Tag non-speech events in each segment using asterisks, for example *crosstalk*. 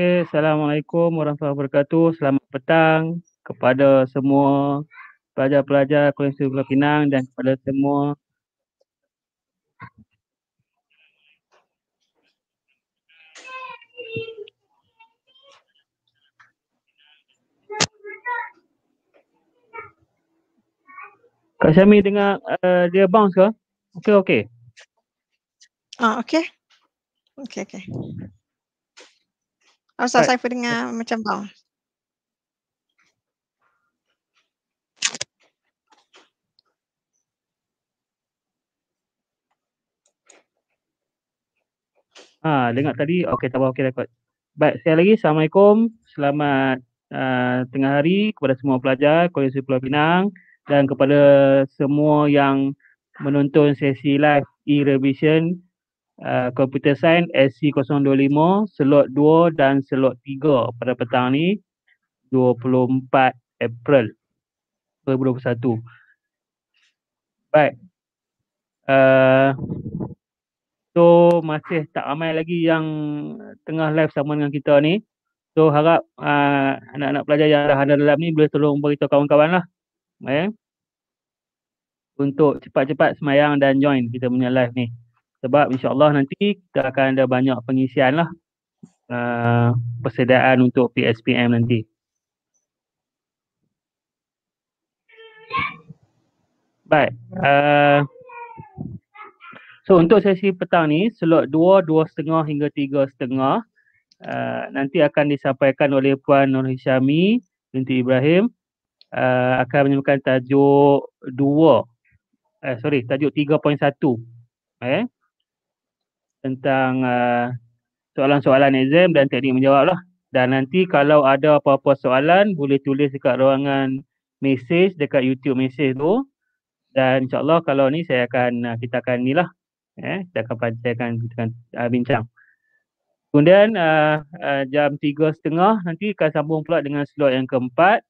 Okay, Assalamualaikum warahmatullahi wabarakatuh. Selamat petang kepada semua pelajar-pelajar Kolej Sekolah Pinang dan kepada semua Kak Syami dengar uh, dia bounce ke? Okey, okey. Ah, okey. Okey, okey. Ah, Ustaz Saifu dengar right. macam bau. Ha, dengar tadi. Okey, tak apa. Okey, rekod. Baik, sekali lagi. Assalamualaikum. Selamat uh, tengah hari kepada semua pelajar Kolej Pulau Pinang dan kepada semua yang menonton sesi live e-revision Computer Science SC025 slot 2 dan slot 3 pada petang ni 24 April 2021. Baik. Uh, so masih tak ramai lagi yang tengah live sama dengan kita ni. So harap uh, anak-anak pelajar yang dah ada dalam ni boleh tolong beritahu kawan-kawan lah. Eh? Untuk cepat-cepat semayang dan join kita punya live ni sebab Allah nanti kita akan ada banyak pengisian lah uh, persediaan untuk PSPM nanti. Baik. Uh, so untuk sesi petang ni slot 2, 2.5 hingga 3.5 uh, nanti akan disampaikan oleh Puan Nur Hishami binti Ibrahim uh, akan menyebutkan tajuk 2 eh sorry tajuk 3.1 eh tentang uh, soalan-soalan exam dan teknik menjawab lah. Dan nanti kalau ada apa-apa soalan boleh tulis dekat ruangan message dekat YouTube message tu. Dan insyaAllah kalau ni saya akan uh, eh, kita akan ni lah. Eh, saya akan pancarkan kita akan uh, eh, bincang. Kemudian uh, uh, jam tiga setengah nanti akan sambung pula dengan slot yang keempat.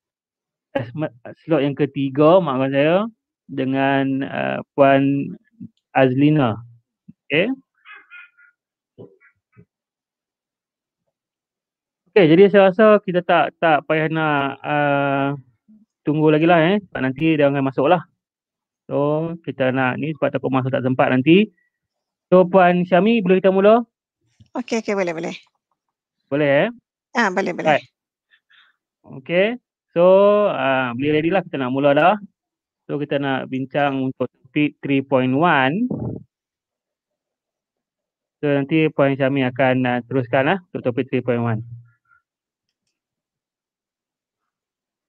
Slot yang ketiga maafkan saya dengan uh, Puan Azlina. Okay. Okay, jadi saya rasa kita tak tak payah nak uh, tunggu lagi lah eh. Sebab nanti dia akan masuk lah. So, kita nak ni sebab takut masuk tak sempat nanti. So, Puan Syami, boleh kita mula? Okay, okay, boleh, boleh. Boleh eh? Ah, boleh, boleh. Right. Okay, so uh, boleh ready lah kita nak mula dah. So, kita nak bincang untuk topik 3.1. So nanti Puan Syami akan uh, teruskan lah uh, untuk topik 3.1.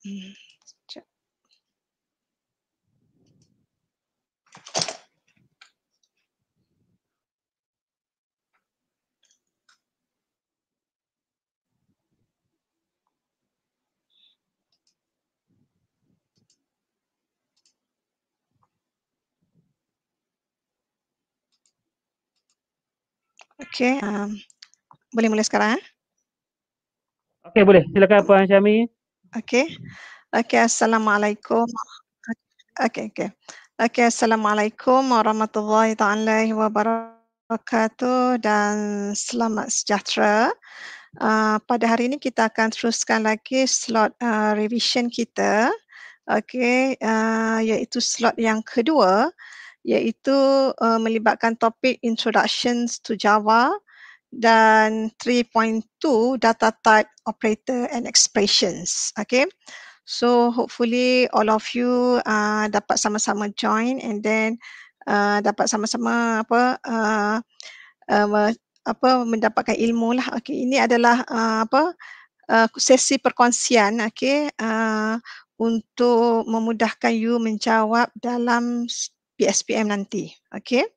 Okey, um, boleh mula sekarang? Eh? Okey, boleh. Silakan Puan Syami. Okay. Okay. Assalamualaikum. Okay. Okay. Okay. Assalamualaikum warahmatullahi ta'ala barakatuh dan selamat sejahtera. Uh, pada hari ini kita akan teruskan lagi slot uh, revision kita. Okay. Uh, iaitu slot yang kedua iaitu uh, melibatkan topik Introductions to Java. Uh, dan 3.2 data type operator and expressions. Okay. So hopefully all of you uh, dapat sama-sama join and then uh, dapat sama-sama apa uh, uh, apa mendapatkan ilmu lah. Okay. Ini adalah uh, apa uh, sesi perkongsian. Okay. Uh, untuk memudahkan you menjawab dalam PSPM nanti. Okay.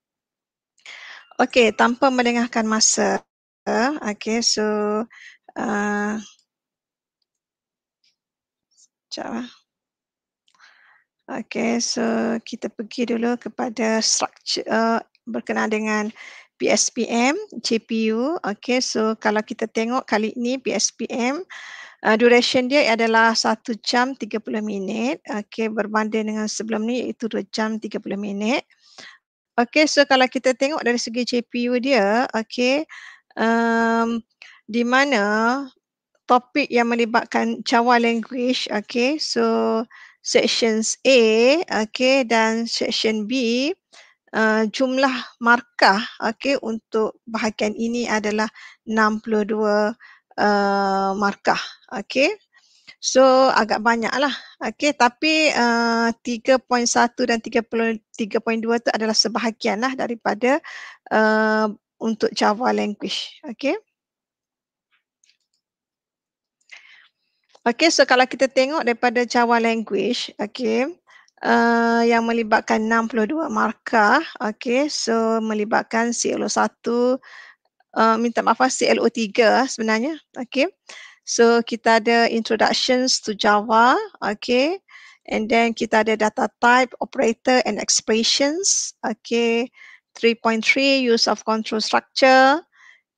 Okey, tanpa melengahkan masa. Okey, so uh, sekejap lah. Okey, so kita pergi dulu kepada structure uh, berkenaan dengan PSPM, CPU. Okey, so kalau kita tengok kali ini PSPM, uh, duration dia adalah 1 jam 30 minit. Okey, berbanding dengan sebelum ni iaitu 2 jam 30 minit. Okay, so kalau kita tengok dari segi CPU dia, okay, um, di mana topik yang melibatkan Java language, okay, so sections A, okay, dan section B, uh, jumlah markah, okay, untuk bahagian ini adalah 62 uh, markah, okay. So agak banyak lah. Okay tapi uh, eh, 3.1 dan 3.2 tu adalah sebahagian lah daripada uh, untuk Java language. Okay. Okay so kalau kita tengok daripada Java language. Okay. Uh, eh, yang melibatkan 62 markah. Okay so melibatkan CLO1. Uh, minta maaf CLO3 sebenarnya. Okay. So kita ada introductions to Java, okay. And then kita ada data type, operator and expressions, okay. 3.3 use of control structure,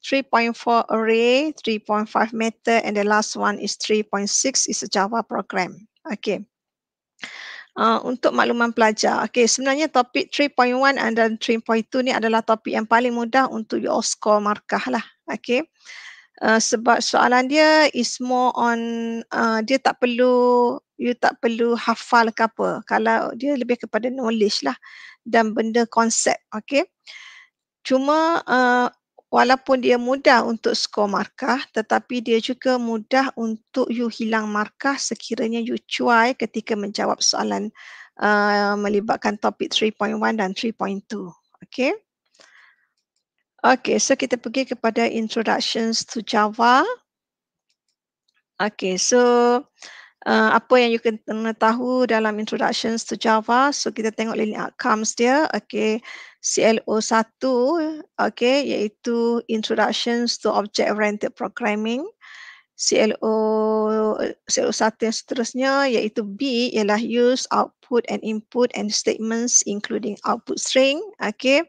3.4 array, 3.5 method, and the last one is 3.6 is a Java program, okay. Uh, untuk makluman pelajar, okay, sebenarnya topik 3.1 dan 3.2 ni adalah topik yang paling mudah untuk your score markah lah, okay. Eh, sebab soalan dia is more on uh, dia tak perlu you tak perlu hafal ke apa kalau dia lebih kepada knowledge lah dan benda konsep okey cuma uh, walaupun dia mudah untuk skor markah tetapi dia juga mudah untuk you hilang markah sekiranya you cuai ketika menjawab soalan uh, melibatkan topik 3.1 dan 3.2 okey Okay, so kita pergi kepada introductions to Java. Okay, so uh, apa yang you kena tahu dalam introductions to Java. So kita tengok lini outcomes dia. Okay, CLO 1, okay, iaitu introductions to object-oriented programming. CLO, CLO 1 dan seterusnya iaitu B ialah use output and input and statements including output string. Okay.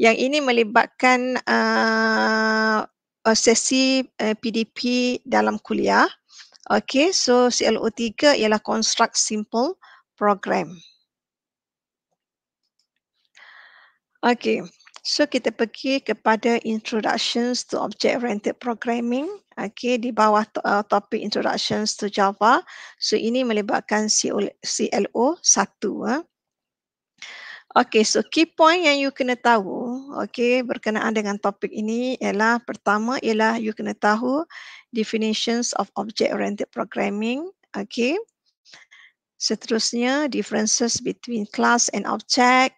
Yang ini melibatkan uh, sesi uh, PDP dalam kuliah. Okay, so CLO tiga ialah construct simple program. Okay, so kita pergi kepada introductions to object-oriented programming okay, di bawah to, uh, topik Introductions to Java. So ini melibatkan CO, CLO 1. Eh. Okay, so key point yang you kena tahu okay, berkenaan dengan topik ini ialah pertama ialah you kena tahu definitions of object-oriented programming. Okay. Seterusnya, differences between class and object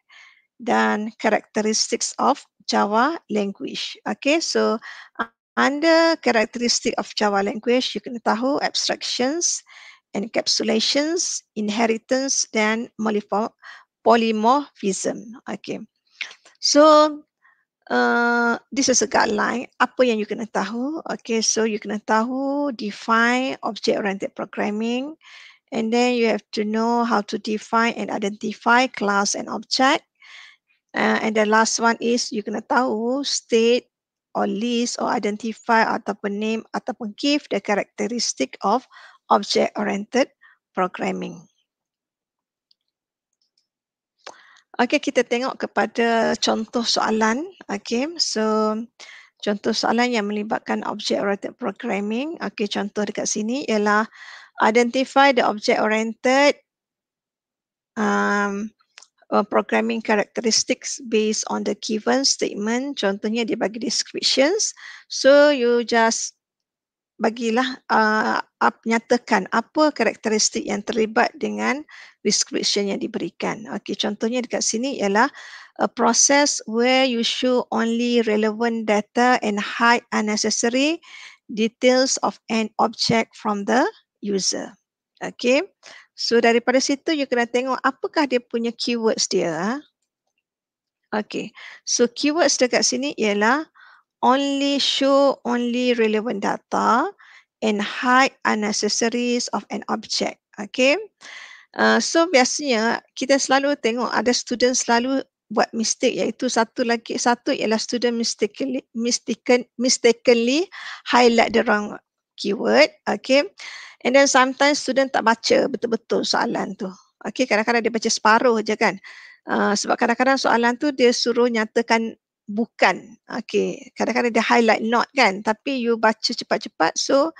dan characteristics of Java language. Okay, so uh, Under characteristic of Java language, you can tahu abstractions, encapsulations, inheritance dan polymorphism. Okay. So, uh, this is a guideline. Apa yang you can tahu? Okay, so you can tahu define object-oriented programming. And then you have to know how to define and identify class and object. Uh, and the last one is you can tahu state or list or identify ataupun name ataupun give the characteristic of object oriented programming. Okey kita tengok kepada contoh soalan. Okey so contoh soalan yang melibatkan object oriented programming. Okey contoh dekat sini ialah identify the object oriented um, uh, programming characteristics based on the given statement. Contohnya dia bagi descriptions. So you just bagilah uh, up, nyatakan apa karakteristik yang terlibat dengan description yang diberikan. Okey, contohnya dekat sini ialah a process where you show only relevant data and hide unnecessary details of an object from the user. Okay, So daripada situ you kena tengok apakah dia punya keywords dia. Ah. Okay. So keywords dekat sini ialah only show only relevant data and hide unnecessary of an object. Okay. Uh, so biasanya kita selalu tengok ada student selalu buat mistake iaitu satu lagi satu ialah student mistakenly mistaken mistakenly highlight the wrong keyword. Okay. And then sometimes student tak baca betul-betul soalan tu. Okay. Kadang-kadang dia baca separuh je kan. Uh, sebab kadang-kadang soalan tu dia suruh nyatakan bukan. Okay. Kadang-kadang dia highlight not kan. Tapi you baca cepat-cepat. So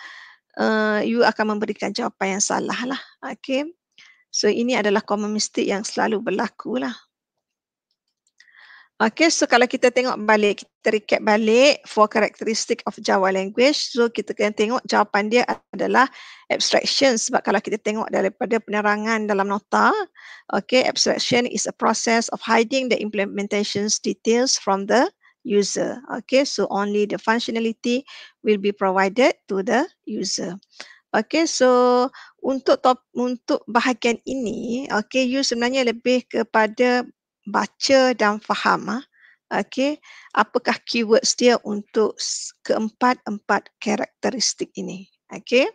uh, you akan memberikan jawapan yang salah lah. Okay. So ini adalah common mistake yang selalu berlaku lah. Okay, so kalau kita tengok balik, kita recap balik for characteristic of Java language. So kita kena tengok jawapan dia adalah abstraction. Sebab kalau kita tengok daripada penerangan dalam nota, okay, abstraction is a process of hiding the implementation's details from the user. Okay, so only the functionality will be provided to the user. Okay, so untuk top, untuk bahagian ini, okay, you sebenarnya lebih kepada baca dan faham ah. Okey, apakah keywords dia untuk keempat-empat karakteristik ini? Okey.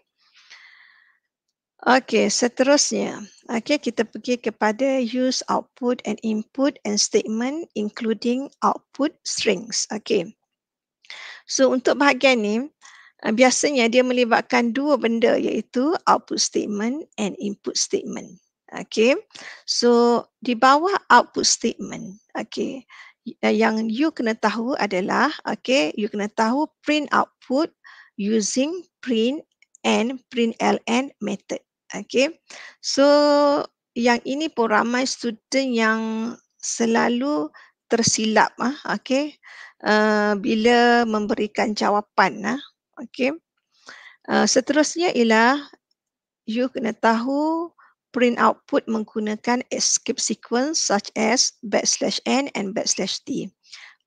Okey, seterusnya. Okey, kita pergi kepada use output and input and statement including output strings. Okey. So untuk bahagian ni eh, biasanya dia melibatkan dua benda iaitu output statement and input statement. Okay, so di bawah output statement, okay, yang you kena tahu adalah, okay, you kena tahu print output using print and print ln method. Okay, so yang ini pun ramai student yang selalu tersilap, ah, okay, uh, bila memberikan jawapan, ah, okay. Uh, seterusnya ialah you kena tahu print output menggunakan escape sequence such as backslash n and backslash t.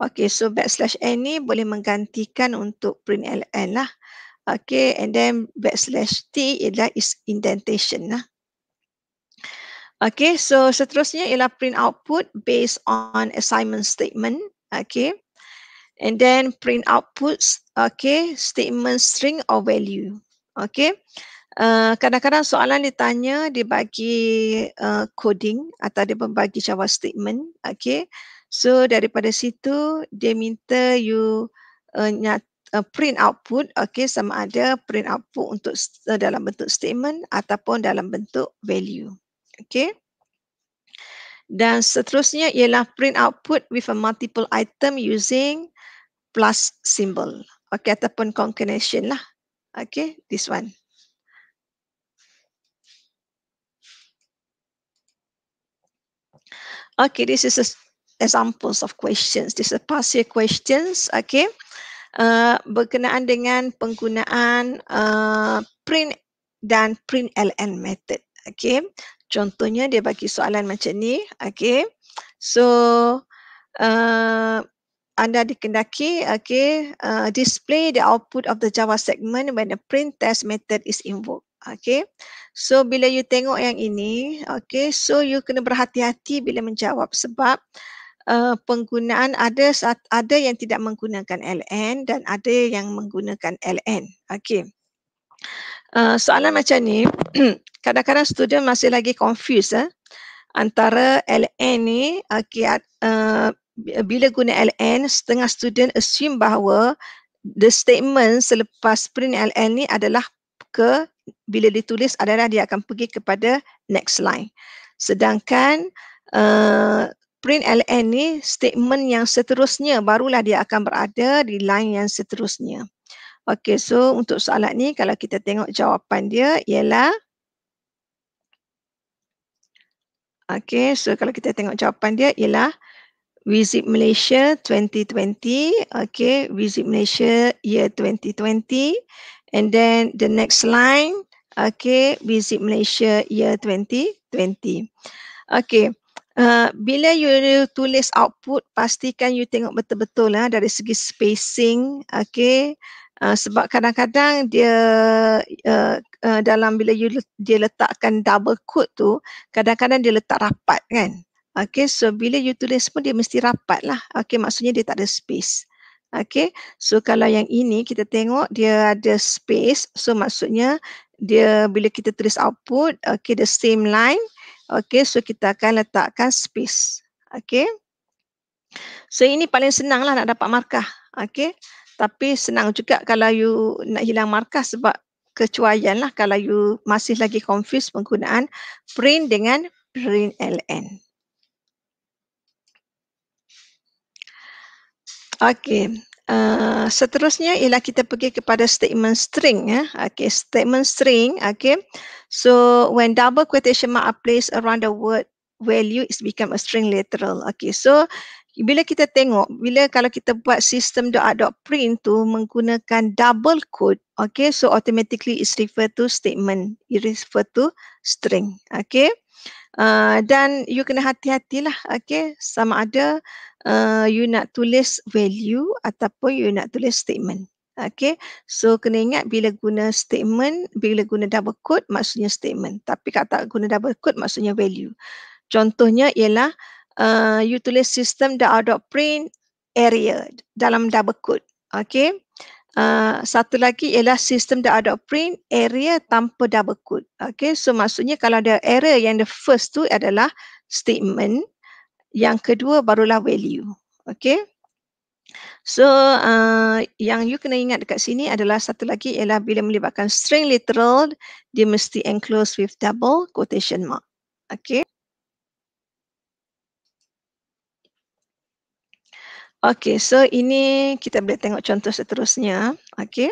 Okay, so backslash n ni boleh menggantikan untuk print ln lah. Okay, and then backslash t ialah is indentation lah. Okay, so seterusnya ialah print output based on assignment statement. Okay, and then print outputs okay, statement string or value. Okay, Eh, kadang-kadang soalan ditanya dibagi uh, eh, coding atau dia membagi Java statement. Okay. So daripada situ dia minta you uh, eh, nyat, uh, print output. Okay. Sama ada print output untuk uh, dalam bentuk statement ataupun dalam bentuk value. Okay. Dan seterusnya ialah print output with a multiple item using plus symbol. Okay, ataupun concatenation lah. Okay, this one. Okay, this is a, examples of questions. This is a past year questions. Okay, uh, berkenaan dengan penggunaan uh, print dan print LN method. Okay, contohnya dia bagi soalan macam ni. Okay, so uh, anda dikendaki, okay, uh, display the output of the Java segment when the print test method is invoked. Okay. So bila you tengok yang ini, okay. So you kena berhati-hati bila menjawab sebab uh, penggunaan ada ada yang tidak menggunakan LN dan ada yang menggunakan LN. Okay. Uh, eh, soalan macam ni, *clears throat* kadang-kadang student masih lagi confused eh, antara LN ni, okay, uh, eh, bila guna LN, setengah student assume bahawa the statement selepas print LN ni adalah ke bila ditulis adalah dia akan pergi kepada next line. Sedangkan uh, print ln ni statement yang seterusnya barulah dia akan berada di line yang seterusnya. Okey, so untuk soalan ni kalau kita tengok jawapan dia ialah Okey, so kalau kita tengok jawapan dia ialah Visit Malaysia 2020. Okay, Visit Malaysia year 2020. And then the next line, okay, visit Malaysia year 2020. Okay, uh, bila you, tulis output, pastikan you tengok betul-betul lah dari segi spacing, okay. Uh, sebab kadang-kadang dia uh, uh, dalam bila you dia letakkan double quote tu, kadang-kadang dia letak rapat kan. Okay, so bila you tulis pun dia mesti rapat lah. Okay, maksudnya dia tak ada space. Okay, so kalau yang ini kita tengok dia ada space. So maksudnya dia bila kita tulis output, okay, the same line. Okay, so kita akan letakkan space. Okay. So ini paling senang lah nak dapat markah. Okay. Tapi senang juga kalau you nak hilang markah sebab kecuaian lah kalau you masih lagi confused penggunaan print dengan print ln. Okey. Uh, eh, seterusnya ialah kita pergi kepada statement string ya. Okey, statement string. Okey. So when double quotation mark are placed around the word value it become a string literal. Okey. So bila kita tengok bila kalau kita buat sistem dot dot print tu menggunakan double quote, okey. So automatically it refer to statement, it refer to string. Okey. Uh, dan you kena hati-hatilah okay? sama ada uh, you nak tulis value ataupun you nak tulis statement. Okay, so kena ingat bila guna statement, bila guna double quote maksudnya statement. Tapi kata guna double quote maksudnya value. Contohnya ialah uh, you tulis system the out print area dalam double quote. Okay, Uh, satu lagi ialah sistem dia ada print area tanpa double quote. Okay, so maksudnya kalau ada area yang the first tu adalah statement, yang kedua barulah value. Okay, so uh, yang you kena ingat dekat sini adalah satu lagi ialah bila melibatkan string literal, dia mesti enclose with double quotation mark. Okay. Okey, so ini kita boleh tengok contoh seterusnya. Okey.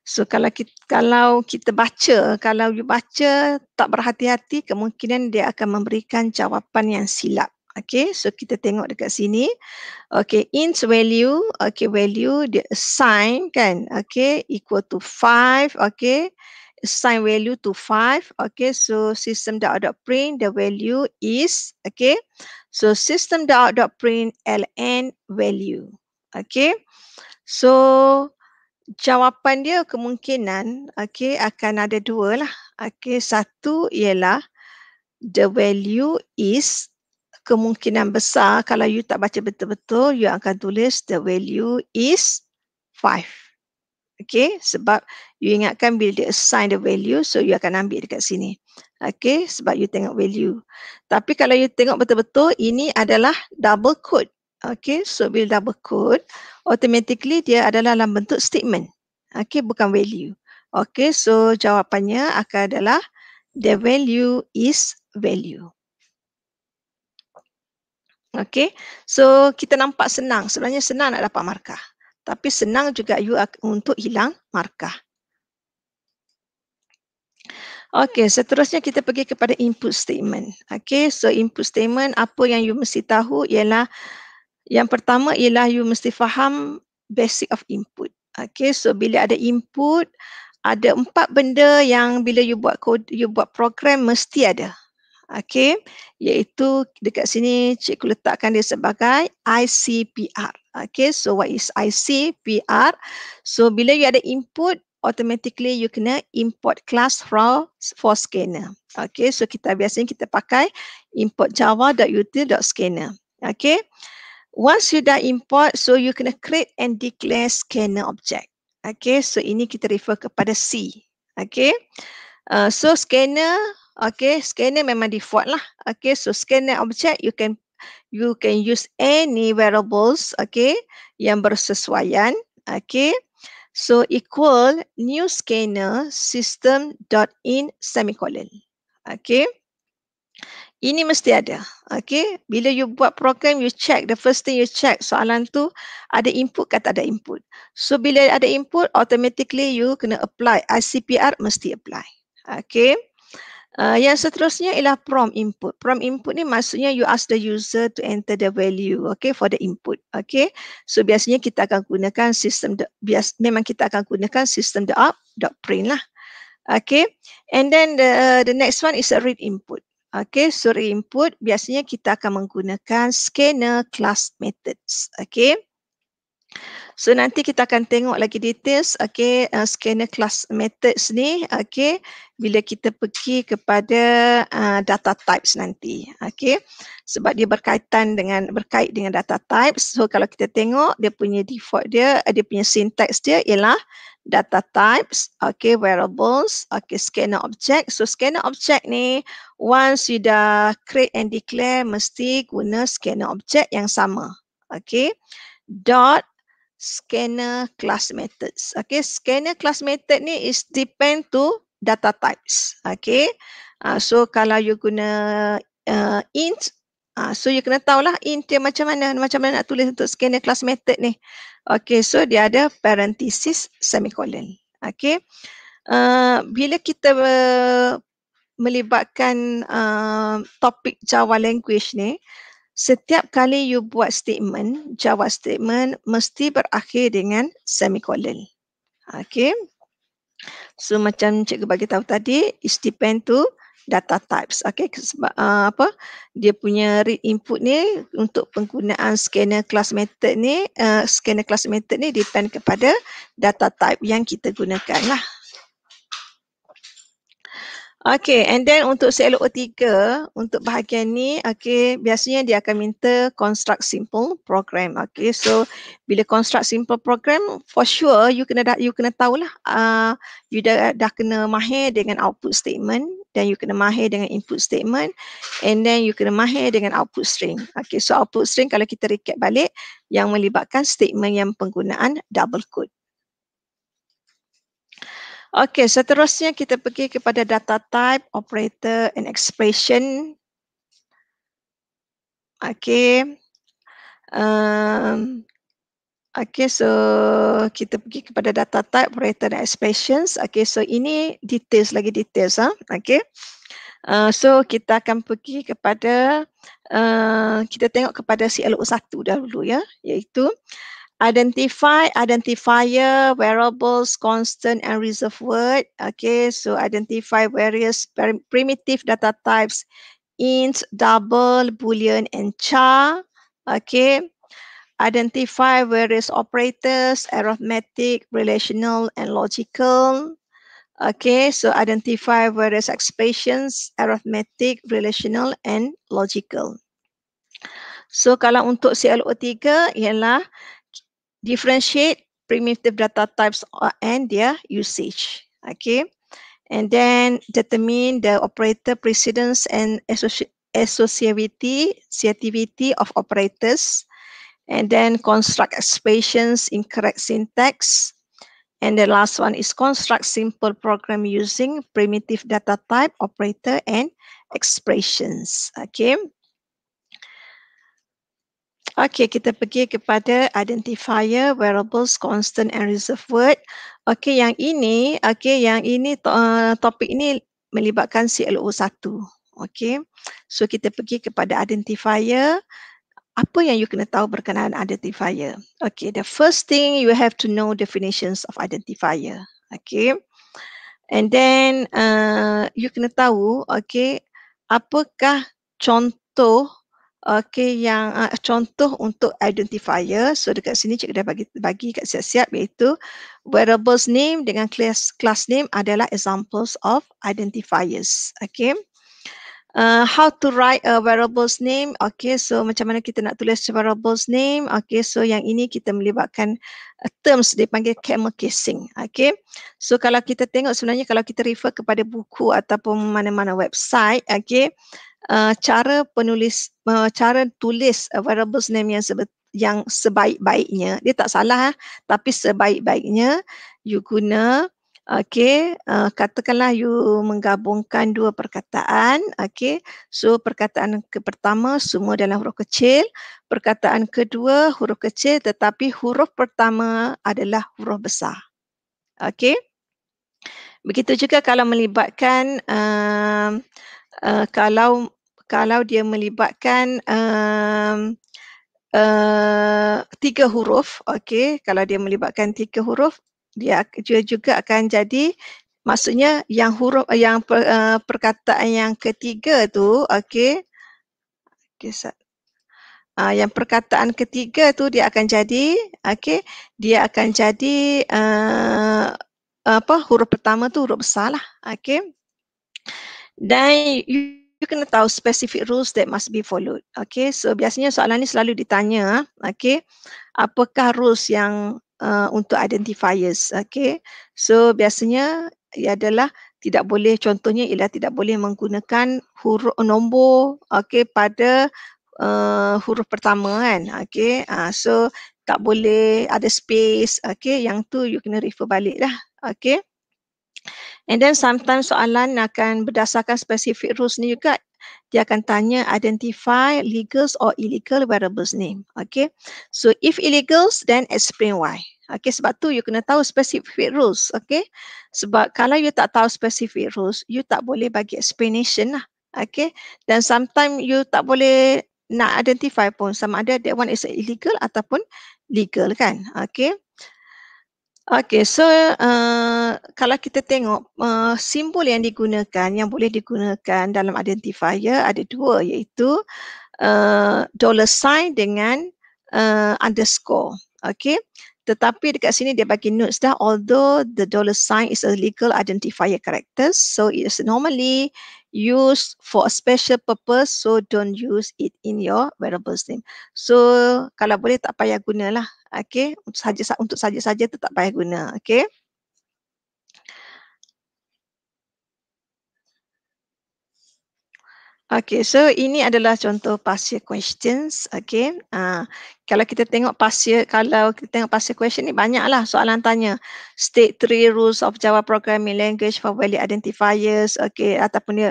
So kalau kita, kalau kita baca, kalau you baca tak berhati-hati, kemungkinan dia akan memberikan jawapan yang silap. Okey, so kita tengok dekat sini. Okey, int value, okey value dia assign kan. Okey, equal to 5. Okey assign value to 5. Okay, so print. the value is okay. So print ln value. Okay, so jawapan dia kemungkinan okay akan ada dua lah. Okay, satu ialah the value is kemungkinan besar kalau you tak baca betul-betul you akan tulis the value is 5. Okay, sebab you ingatkan bila dia assign the value, so you akan ambil dekat sini. Okay, sebab you tengok value. Tapi kalau you tengok betul-betul, ini adalah double quote. Okay, so bila double quote, automatically dia adalah dalam bentuk statement. Okay, bukan value. Okay, so jawapannya akan adalah the value is value. Okay, so kita nampak senang. Sebenarnya senang nak dapat markah tapi senang juga you untuk hilang markah. Okey, seterusnya kita pergi kepada input statement. Okey, so input statement apa yang you mesti tahu ialah yang pertama ialah you mesti faham basic of input. Okey, so bila ada input, ada empat benda yang bila you buat code, you buat program mesti ada. Okey, iaitu dekat sini cikgu letakkan dia sebagai ICPR. Okey, so what is ICPR? So bila you ada input, automatically you kena import class from for scanner. Okey, so kita biasanya kita pakai import java.util.scanner. Okey. Once you dah import, so you kena create and declare scanner object. Okey, so ini kita refer kepada C. Okey. Uh, so scanner Okay, scanner memang default lah. Okay, so scanner object you can you can use any variables okay yang bersesuaian okay so equal new scanner system dot in semicolon okay ini mesti ada okay bila you buat program you check the first thing you check soalan tu ada input kata ada input so bila ada input automatically you kena apply ICPR mesti apply okay Uh, yang seterusnya ialah prompt input. Prompt input ni maksudnya you ask the user to enter the value, okay, for the input, okay. So biasanya kita akan gunakan sistem bias. Memang kita akan gunakan sistem the up dot print lah, okay. And then the uh, the next one is a read input, okay. So read input biasanya kita akan menggunakan scanner class methods, okay. So nanti kita akan tengok lagi details okay, uh, scanner class methods ni okay, bila kita pergi kepada uh, data types nanti. Okay. Sebab dia berkaitan dengan berkait dengan data types. So kalau kita tengok dia punya default dia, uh, dia punya syntax dia ialah data types, okay, variables, okay, scanner object. So scanner object ni once you dah create and declare mesti guna scanner object yang sama. Okay. Dot scanner class methods. Okay, scanner class method ni is depend to data types. Okay, uh, so kalau you guna uh, int, uh, so you kena tahulah int dia macam mana, macam mana nak tulis untuk scanner class method ni. Okay, so dia ada parenthesis semicolon. Okay, uh, bila kita uh, melibatkan uh, topik Java language ni, setiap kali you buat statement, jawab statement mesti berakhir dengan semicolon. Okay. So macam cikgu bagi tahu tadi, it depend to data types. Okay, sebab uh, apa dia punya read input ni untuk penggunaan scanner class method ni, uh, scanner class method ni depend kepada data type yang kita gunakan lah. Okay and then untuk CLO3 untuk bahagian ni okay biasanya dia akan minta construct simple program okay so bila construct simple program for sure you kena dah you kena tahu lah, uh, you dah, dah kena mahir dengan output statement then you kena mahir dengan input statement and then you kena mahir dengan output string okay so output string kalau kita recap balik yang melibatkan statement yang penggunaan double quote Okey, seterusnya kita pergi kepada data type, operator and expression. Okey. Um, okey, so kita pergi kepada data type, operator and expressions. Okey, so ini details lagi details. Huh? Ha? Okey. Uh, so kita akan pergi kepada, uh, kita tengok kepada CLO1 dahulu ya, iaitu uh, identify identifier variables constant and reserve word okay so identify various primitive data types int double boolean and char okay identify various operators arithmetic relational and logical okay so identify various expressions arithmetic relational and logical so kalau untuk CLO 3 ialah differentiate primitive data types and their usage. Okay. And then determine the operator precedence and associativity, associativity of operators. And then construct expressions in correct syntax. And the last one is construct simple program using primitive data type operator and expressions. Okay. Okay, kita pergi kepada identifier, variables, constant and reserve word. Okay, yang ini, okay, yang ini to uh, topik ini melibatkan CLO1. Okay, So kita pergi kepada identifier. Apa yang you kena tahu berkenaan identifier? Okay, the first thing you have to know definitions of identifier. Okay, And then uh, you kena tahu, okay, apakah contoh Okey yang uh, contoh untuk identifier so dekat sini cikgu dah bagi bagi kat siap-siap iaitu variables name dengan class class name adalah examples of identifiers okey uh, how to write a variable's name. Okay, so macam mana kita nak tulis variable's name. Okay, so yang ini kita melibatkan uh, terms dipanggil camel casing. Okay, so kalau kita tengok sebenarnya kalau kita refer kepada buku ataupun mana-mana website, okay, uh, cara penulis, uh, cara tulis a variable's name yang sebetulnya yang sebaik-baiknya, dia tak salah, ah, tapi sebaik-baiknya you guna Okey, uh, eh, katakanlah you menggabungkan dua perkataan. Okey, so perkataan ke pertama semua dalam huruf kecil. Perkataan kedua huruf kecil tetapi huruf pertama adalah huruf besar. Okey. Begitu juga kalau melibatkan uh, uh, kalau kalau dia melibatkan uh, uh, tiga huruf, okey, kalau dia melibatkan tiga huruf, dia dia juga akan jadi maksudnya yang huruf yang per, uh, eh, perkataan yang ketiga tu okey okey uh, yang perkataan ketiga tu dia akan jadi okey dia akan jadi uh, apa huruf pertama tu huruf besar lah okey dan you, you kena tahu specific rules that must be followed okey so biasanya soalan ni selalu ditanya okey apakah rules yang Uh, untuk identifiers. Okay. So biasanya ia adalah tidak boleh contohnya ialah tidak boleh menggunakan huruf nombor okay, pada uh, huruf pertama kan. Okay. Uh, so tak boleh ada space. Okay. Yang tu you kena refer balik lah. Okay. And then sometimes soalan akan berdasarkan specific rules ni juga dia akan tanya identify legals or illegal variables name. Okay. So if illegals, then explain why. Okay, sebab tu you kena tahu specific rules. Okay. Sebab kalau you tak tahu specific rules, you tak boleh bagi explanation lah. Okay. Dan sometimes you tak boleh nak identify pun sama ada that one is illegal ataupun legal kan. Okay. Okey, so uh, kalau kita tengok uh, simbol yang digunakan, yang boleh digunakan dalam identifier ada dua iaitu uh, dollar sign dengan uh, underscore. Okey, tetapi dekat sini dia bagi notes dah although the dollar sign is a legal identifier character, so it is normally used for a special purpose, so don't use it in your variables name. So kalau boleh tak payah gunalah Okey, untuk saja untuk saja saja tu tak payah guna. Okey. Okay, so ini adalah contoh pasir questions. Okay, uh, ah, kalau kita tengok pasir, kalau kita tengok pasir question ni banyaklah soalan tanya. State three rules of Java programming language for value identifiers. Okay, ataupun dia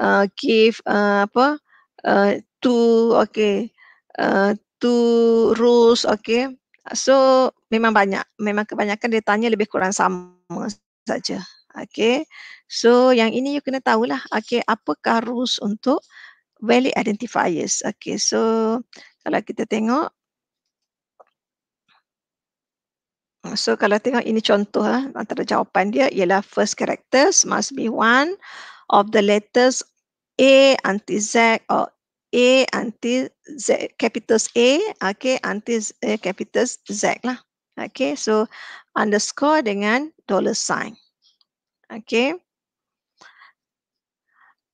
uh, give uh, apa uh, two okay uh, two rules. Okay, So memang banyak, memang kebanyakan dia tanya lebih kurang sama saja. Okay, so yang ini you kena tahulah. Okay, apakah rules untuk valid identifiers? Okay, so kalau kita tengok. So kalau tengok ini contoh ha, antara jawapan dia ialah first characters must be one of the letters A anti Z or A until Z, capitals A, okay, until uh, eh, capitals Z lah. Okay, so underscore dengan dollar sign. Okay.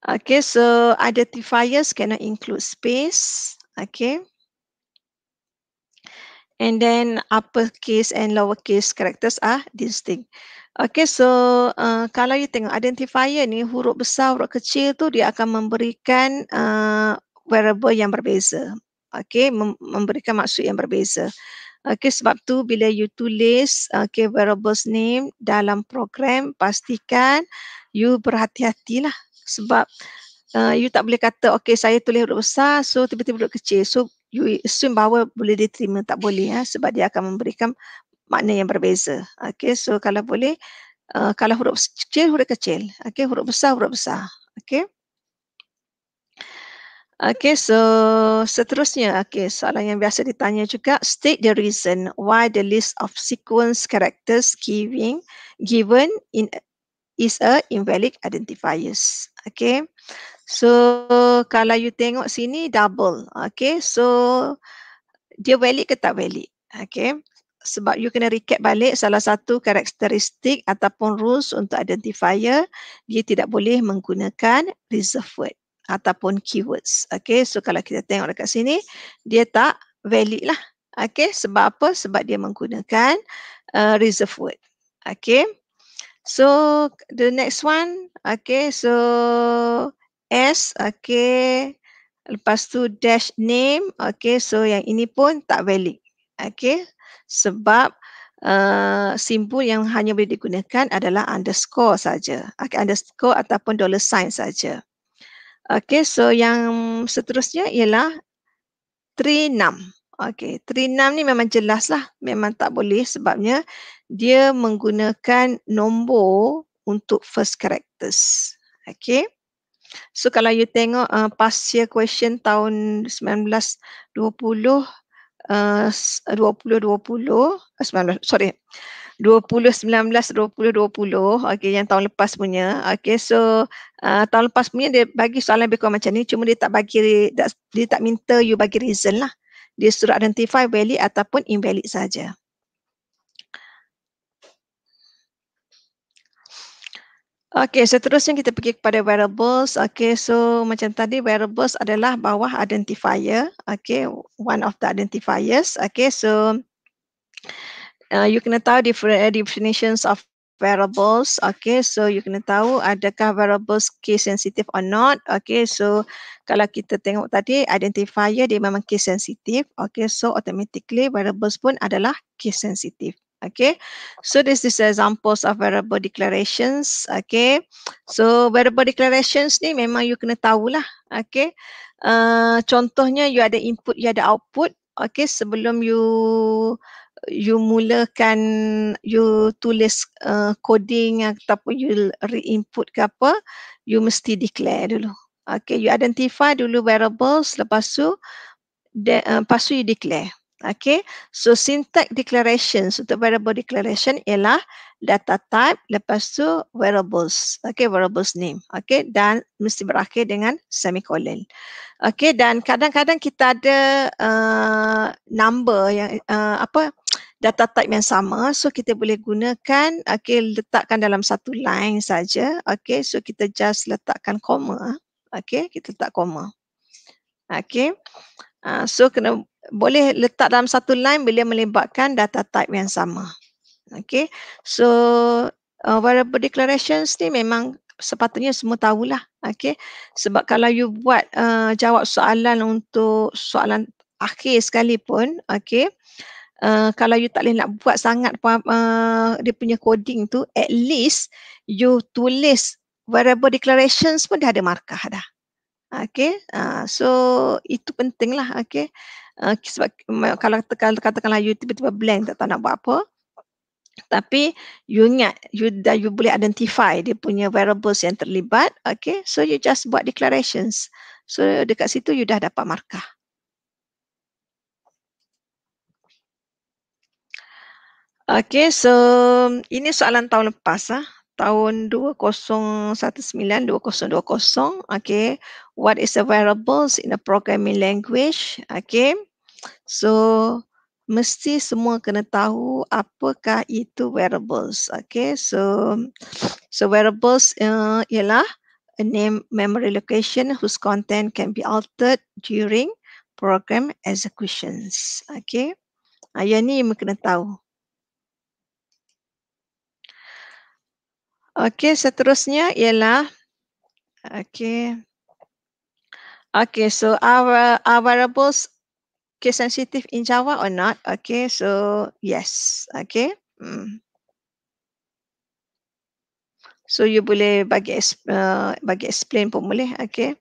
Okay, so identifiers cannot include space. Okay. And then uppercase and lowercase characters are distinct. Okay, so uh, kalau you tengok identifier ni, huruf besar, huruf kecil tu dia akan memberikan uh, variable yang berbeza. Okay, mem- memberikan maksud yang berbeza. Okay, sebab tu bila you tulis okay, variables name dalam program, pastikan you berhati-hatilah sebab uh, you tak boleh kata okay saya tulis huruf besar so tiba-tiba huruf kecil. So you assume bahawa boleh diterima, tak boleh ya, sebab dia akan memberikan makna yang berbeza. Okay, so kalau boleh uh, kalau huruf kecil, huruf kecil. Okay, huruf besar, huruf besar. Okay. Okay, so seterusnya, okay, soalan yang biasa ditanya juga, state the reason why the list of sequence characters giving given in is a invalid identifiers. Okay, so kalau you tengok sini double, okay, so dia valid ke tak valid? Okay, sebab you kena recap balik salah satu karakteristik ataupun rules untuk identifier, dia tidak boleh menggunakan reserve word ataupun keywords. Okay, so kalau kita tengok dekat sini, dia tak valid lah. Okay, sebab apa? Sebab dia menggunakan uh, reserve word. Okay, so the next one. Okay, so S. Okay, lepas tu dash name. Okay, so yang ini pun tak valid. Okay, sebab Uh, simbol yang hanya boleh digunakan adalah underscore saja, okay, underscore ataupun dollar sign saja. Okey, so yang seterusnya ialah 3-6. Okey, 3-6 ni memang jelas lah. Memang tak boleh sebabnya dia menggunakan nombor untuk first characters. Okey. So kalau you tengok uh, past year question tahun 1920, uh, 2020, uh, 19, sorry, 2019-2020 okay, yang tahun lepas punya. Okay, so uh, tahun lepas punya dia bagi soalan lebih kurang macam ni cuma dia tak bagi, dia tak minta you bagi reason lah. Dia suruh identify valid ataupun invalid saja. Okay, seterusnya kita pergi kepada variables. Okay, so macam tadi variables adalah bawah identifier. Okay, one of the identifiers. Okay, so uh, you kena tahu different uh, definitions of variables. Okay, so you kena tahu adakah variables case sensitive or not. Okay, so kalau kita tengok tadi identifier dia memang case sensitive. Okay, so automatically variables pun adalah case sensitive. Okay, so this is examples of variable declarations. Okay, so variable declarations ni memang you kena tahulah. Okay, uh, contohnya you ada input, you ada output. Okay, sebelum you you mulakan you tulis uh, coding ataupun you re-input ke apa you mesti declare dulu okay you identify dulu variables lepas tu de, uh, lepas tu you declare okay so syntax declaration untuk variable declaration ialah data type lepas tu variables okay variables name okay dan mesti berakhir dengan semicolon okay dan kadang-kadang kita ada uh, number yang uh, apa data type yang sama so kita boleh gunakan okay, letakkan dalam satu line saja okay, so kita just letakkan koma okay, kita letak koma okay, uh, so kena boleh letak dalam satu line bila melibatkan data type yang sama okay, so uh, variable declarations ni memang sepatutnya semua tahulah okay, sebab kalau you buat uh, jawab soalan untuk soalan akhir sekalipun okay. Eh, kalau you tak boleh nak buat sangat uh, dia punya coding tu at least you tulis variable declarations pun dia ada markah dah Okay, uh, so itu penting lah. Okay, uh, sebab kalau tekan, katakanlah you tiba-tiba blank tak tahu nak buat apa. Tapi you ingat, you, dah, you boleh identify dia punya variables yang terlibat. Okay, so you just buat declarations. So dekat situ you dah dapat markah. Okay, so ini soalan tahun lepas ah. Tahun 2019, 2020. Okay, what is the variables in a programming language? Okay, So, mesti semua kena tahu apakah itu variables. Okay, so so variables uh, ialah a name memory location whose content can be altered during program executions. Okay, Ah, yang ni memang kena tahu. Okey, seterusnya ialah okey. Okey, so are, are variables case sensitive in Java or not? Okey, so yes. Okey. Hmm. So you boleh bagi uh, bagi explain pun boleh. Okey.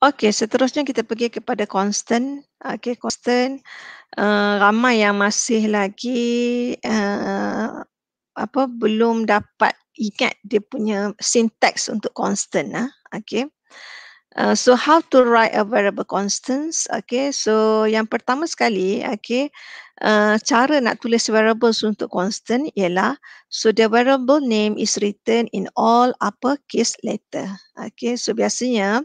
Okey, seterusnya kita pergi kepada constant. Okey, constant. Uh, eh, ramai yang masih lagi uh, apa belum dapat ingat dia punya syntax untuk constant. Ah. Okey. Uh, eh, so how to write a variable constants? Okay, so yang pertama sekali, okay, uh, cara nak tulis variables untuk constant ialah so the variable name is written in all upper case letter. Okay, so biasanya uh,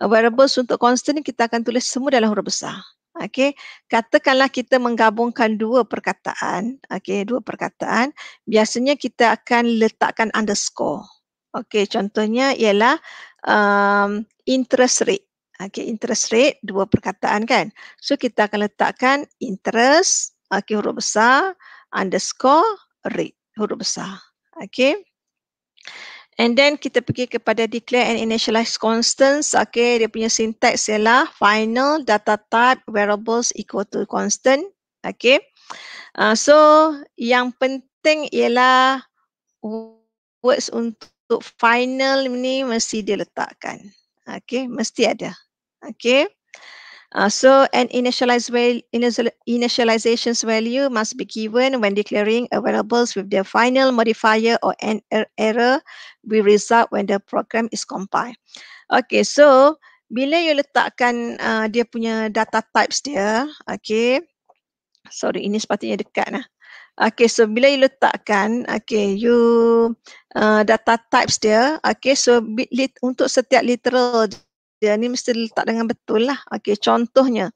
Eh, wearables untuk constant ni kita akan tulis semua dalam huruf besar. Okey, katakanlah kita menggabungkan dua perkataan, okey, dua perkataan, biasanya kita akan letakkan underscore. Okey, contohnya ialah um, interest rate. Okey, interest rate dua perkataan kan. So kita akan letakkan interest okey huruf besar underscore rate huruf besar. Okey. And then kita pergi kepada declare and initialize constants. Okay, dia punya syntax ialah final data type variables equal to constant. Okay. Uh, so, yang penting ialah words untuk final ni mesti diletakkan. Okay, mesti ada. Okay. Uh, so an initialize val initial initializations value must be given when declaring a variables with their final modifier or an er error will result when the program is compiled. Okay, so bila you letakkan uh, dia punya data types dia, okay. Sorry, ini sepatutnya dekat lah. Okay, so bila you letakkan, okay, you uh, data types dia, okay, so untuk setiap literal, dia ni mesti letak dengan betul lah. Okay, contohnya,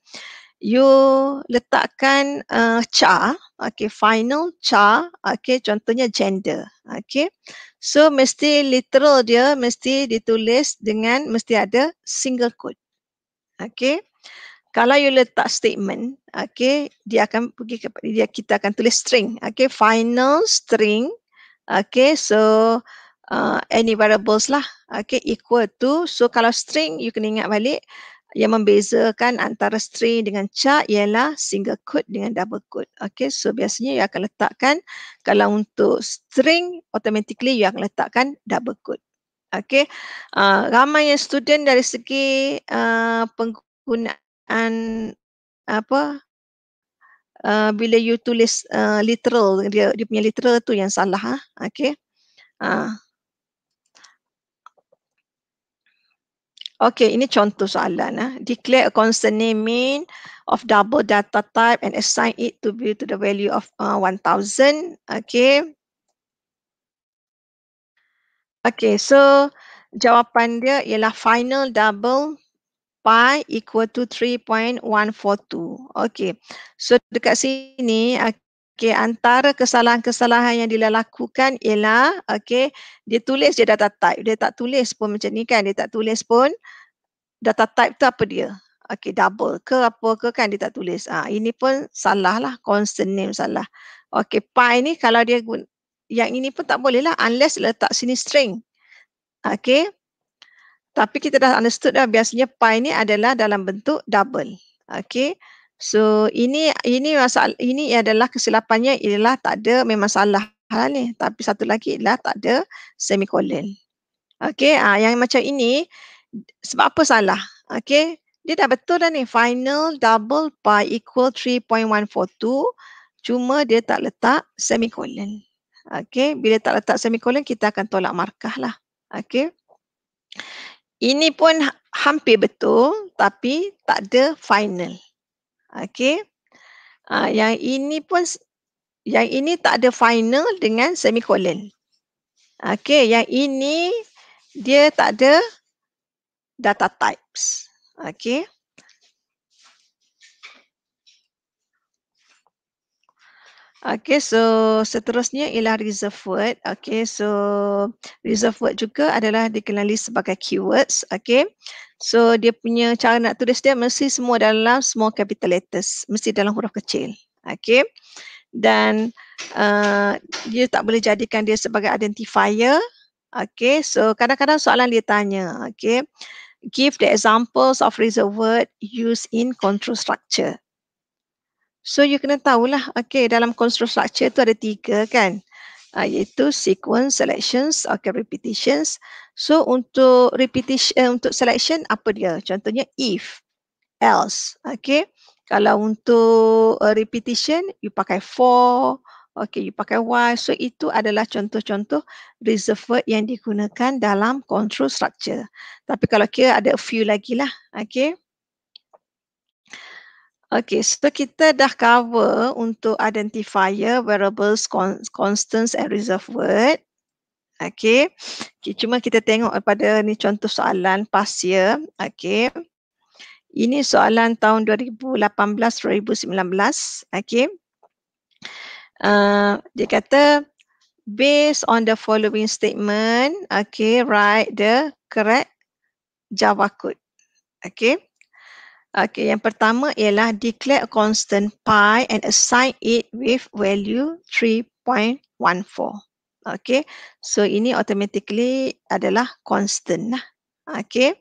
you letakkan uh, char, okay, final char, okay, contohnya gender, okay. So, mesti literal dia mesti ditulis dengan mesti ada single quote, okay. Kalau you letak statement, okay, dia akan pergi kepada dia kita akan tulis string, okay, final string, okay, so uh, any variables lah. Okay, equal to. So kalau string, you kena ingat balik yang membezakan antara string dengan char ialah single quote dengan double quote. Okay, so biasanya you akan letakkan kalau untuk string, automatically you akan letakkan double quote. Okay, uh, ramai yang student dari segi uh, penggunaan apa Uh, bila you tulis uh, literal dia dia punya literal tu yang salah ha ah. okey uh. Okay, ini contoh soalan. Eh. Declare a constant name mean of double data type and assign it to be to the value of uh, 1000. Okay. Okay, so jawapan dia ialah final double pi equal to 3.142. Okay, so dekat sini, okay, Okey, antara kesalahan-kesalahan yang dia lakukan ialah okey, dia tulis je data type. Dia tak tulis pun macam ni kan, dia tak tulis pun data type tu apa dia. Okey, double ke apa ke kan dia tak tulis. Ah, ha, ini pun salah lah, constant name salah. Okey, pi ni kalau dia guna, yang ini pun tak boleh lah unless letak sini string. Okey. Tapi kita dah understood dah biasanya pi ni adalah dalam bentuk double. Okey. So ini ini masalah ini adalah kesilapannya ialah tak ada memang salah hal ni tapi satu lagi ialah tak ada semicolon. Okey ah uh, yang macam ini sebab apa salah? Okey dia dah betul dah ni final double pi equal 3.142 cuma dia tak letak semicolon. Okey bila tak letak semicolon kita akan tolak markah lah. Okey. Ini pun ha-, hampir betul tapi tak ada final. Okey. Ha, yang ini pun yang ini tak ada final dengan semicolon. Okey, yang ini dia tak ada data types. Okey. Okay, so seterusnya ialah reserved. Okay, so reserved juga adalah dikenali sebagai keywords. Okay, so dia punya cara nak tulis dia mesti semua dalam small capital letters. Mesti dalam huruf kecil. Okay, dan uh, dia tak boleh jadikan dia sebagai identifier. Okay, so kadang-kadang soalan dia tanya. Okay, give the examples of reserved word used in control structure. So you kena tahulah okay dalam control structure tu ada tiga kan uh, iaitu sequence selections okay repetitions. So untuk repetition uh, untuk selection apa dia? Contohnya if else okay. Kalau untuk uh, repetition you pakai for okay you pakai while. So itu adalah contoh-contoh reserved yang digunakan dalam control structure. Tapi kalau kira ada a few lagi lah okay. Okay, so kita dah cover untuk identifier, variables, constants and reserve word. Okay. okay, cuma kita tengok pada ni contoh soalan past year. Okay, ini soalan tahun 2018-2019. Okay, uh, dia kata based on the following statement, okay, write the correct Java code. Okay. Okay, yang pertama ialah declare a constant pi and assign it with value 3.14. Okay, so ini automatically adalah constant lah. Okay,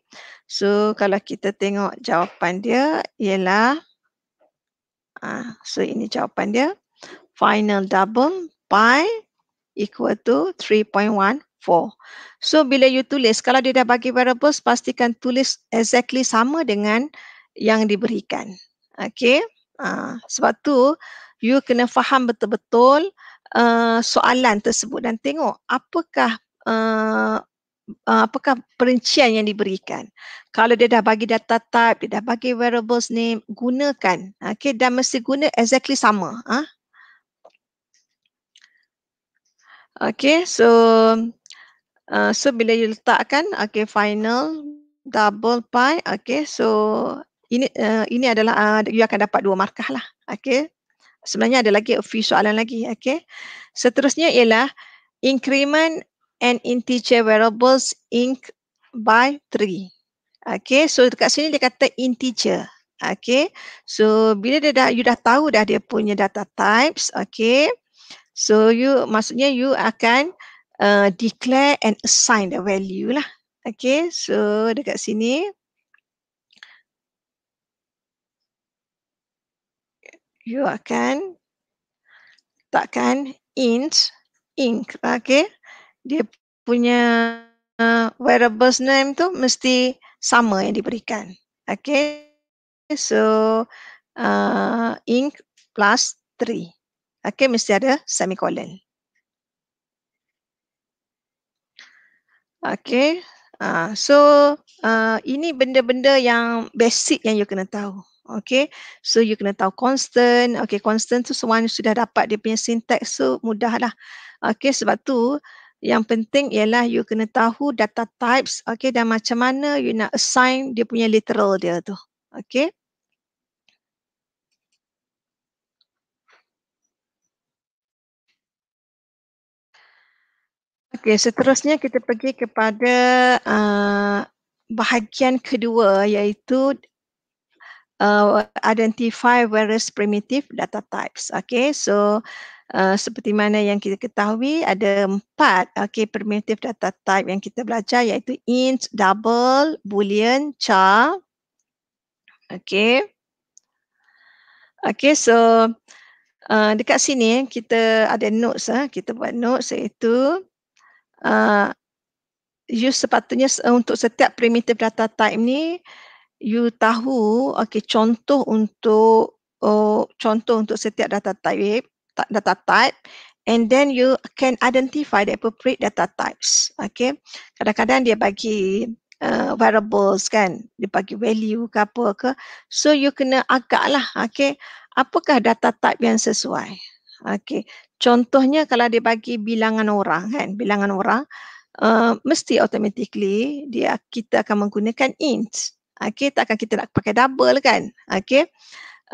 so kalau kita tengok jawapan dia ialah, ah, so ini jawapan dia, final double pi equal to 3.14. So bila you tulis, kalau dia dah bagi variables, pastikan tulis exactly sama dengan yang diberikan. Okey. Uh, sebab tu you kena faham betul-betul uh, soalan tersebut dan tengok apakah uh, uh, apakah perincian yang diberikan. Kalau dia dah bagi data type, dia dah bagi variables name, gunakan. Okey dan mesti guna exactly sama. Huh? Ah. Okey so Uh, so bila you letakkan okey? final double pi okey? so ini uh, ini adalah uh, you akan dapat dua markah lah. Okay. Sebenarnya ada lagi a few soalan lagi. Okay. Seterusnya ialah increment and integer variables inc by 3. Okay. So dekat sini dia kata integer. Okay. So bila dia dah, you dah tahu dah dia punya data types. Okay. So you maksudnya you akan uh, declare and assign the value lah. Okay. So dekat sini. you akan letakkan int ink okey dia punya uh, variable name tu mesti sama yang diberikan okey so uh, ink plus three okey mesti ada semicolon okey uh, so uh, ini benda-benda yang basic yang you kena tahu Okay, so you kena tahu constant. Okay, constant tu semuanya sudah dapat dia punya syntax tu so mudah lah. Okay, sebab tu yang penting ialah you kena tahu data types. Okay, dan macam mana you nak assign dia punya literal dia tu. Okay. Okay, seterusnya kita pergi kepada uh, bahagian kedua iaitu uh, identify various primitive data types. Okay, so uh, seperti mana yang kita ketahui ada empat okay primitive data type yang kita belajar iaitu int, double, boolean, char. Okay. Okay, so uh, dekat sini kita ada notes. Eh. Kita buat notes iaitu uh, use sepatutnya untuk setiap primitive data type ni you tahu okay contoh untuk oh contoh untuk setiap data type data type and then you can identify the appropriate data types okay kadang-kadang dia bagi uh, variables kan dia bagi value ke apa ke so you kena agaklah okay apakah data type yang sesuai okay contohnya kalau dia bagi bilangan orang kan bilangan orang uh, mesti automatically dia kita akan menggunakan int Okey, takkan kita nak pakai double kan? Okey.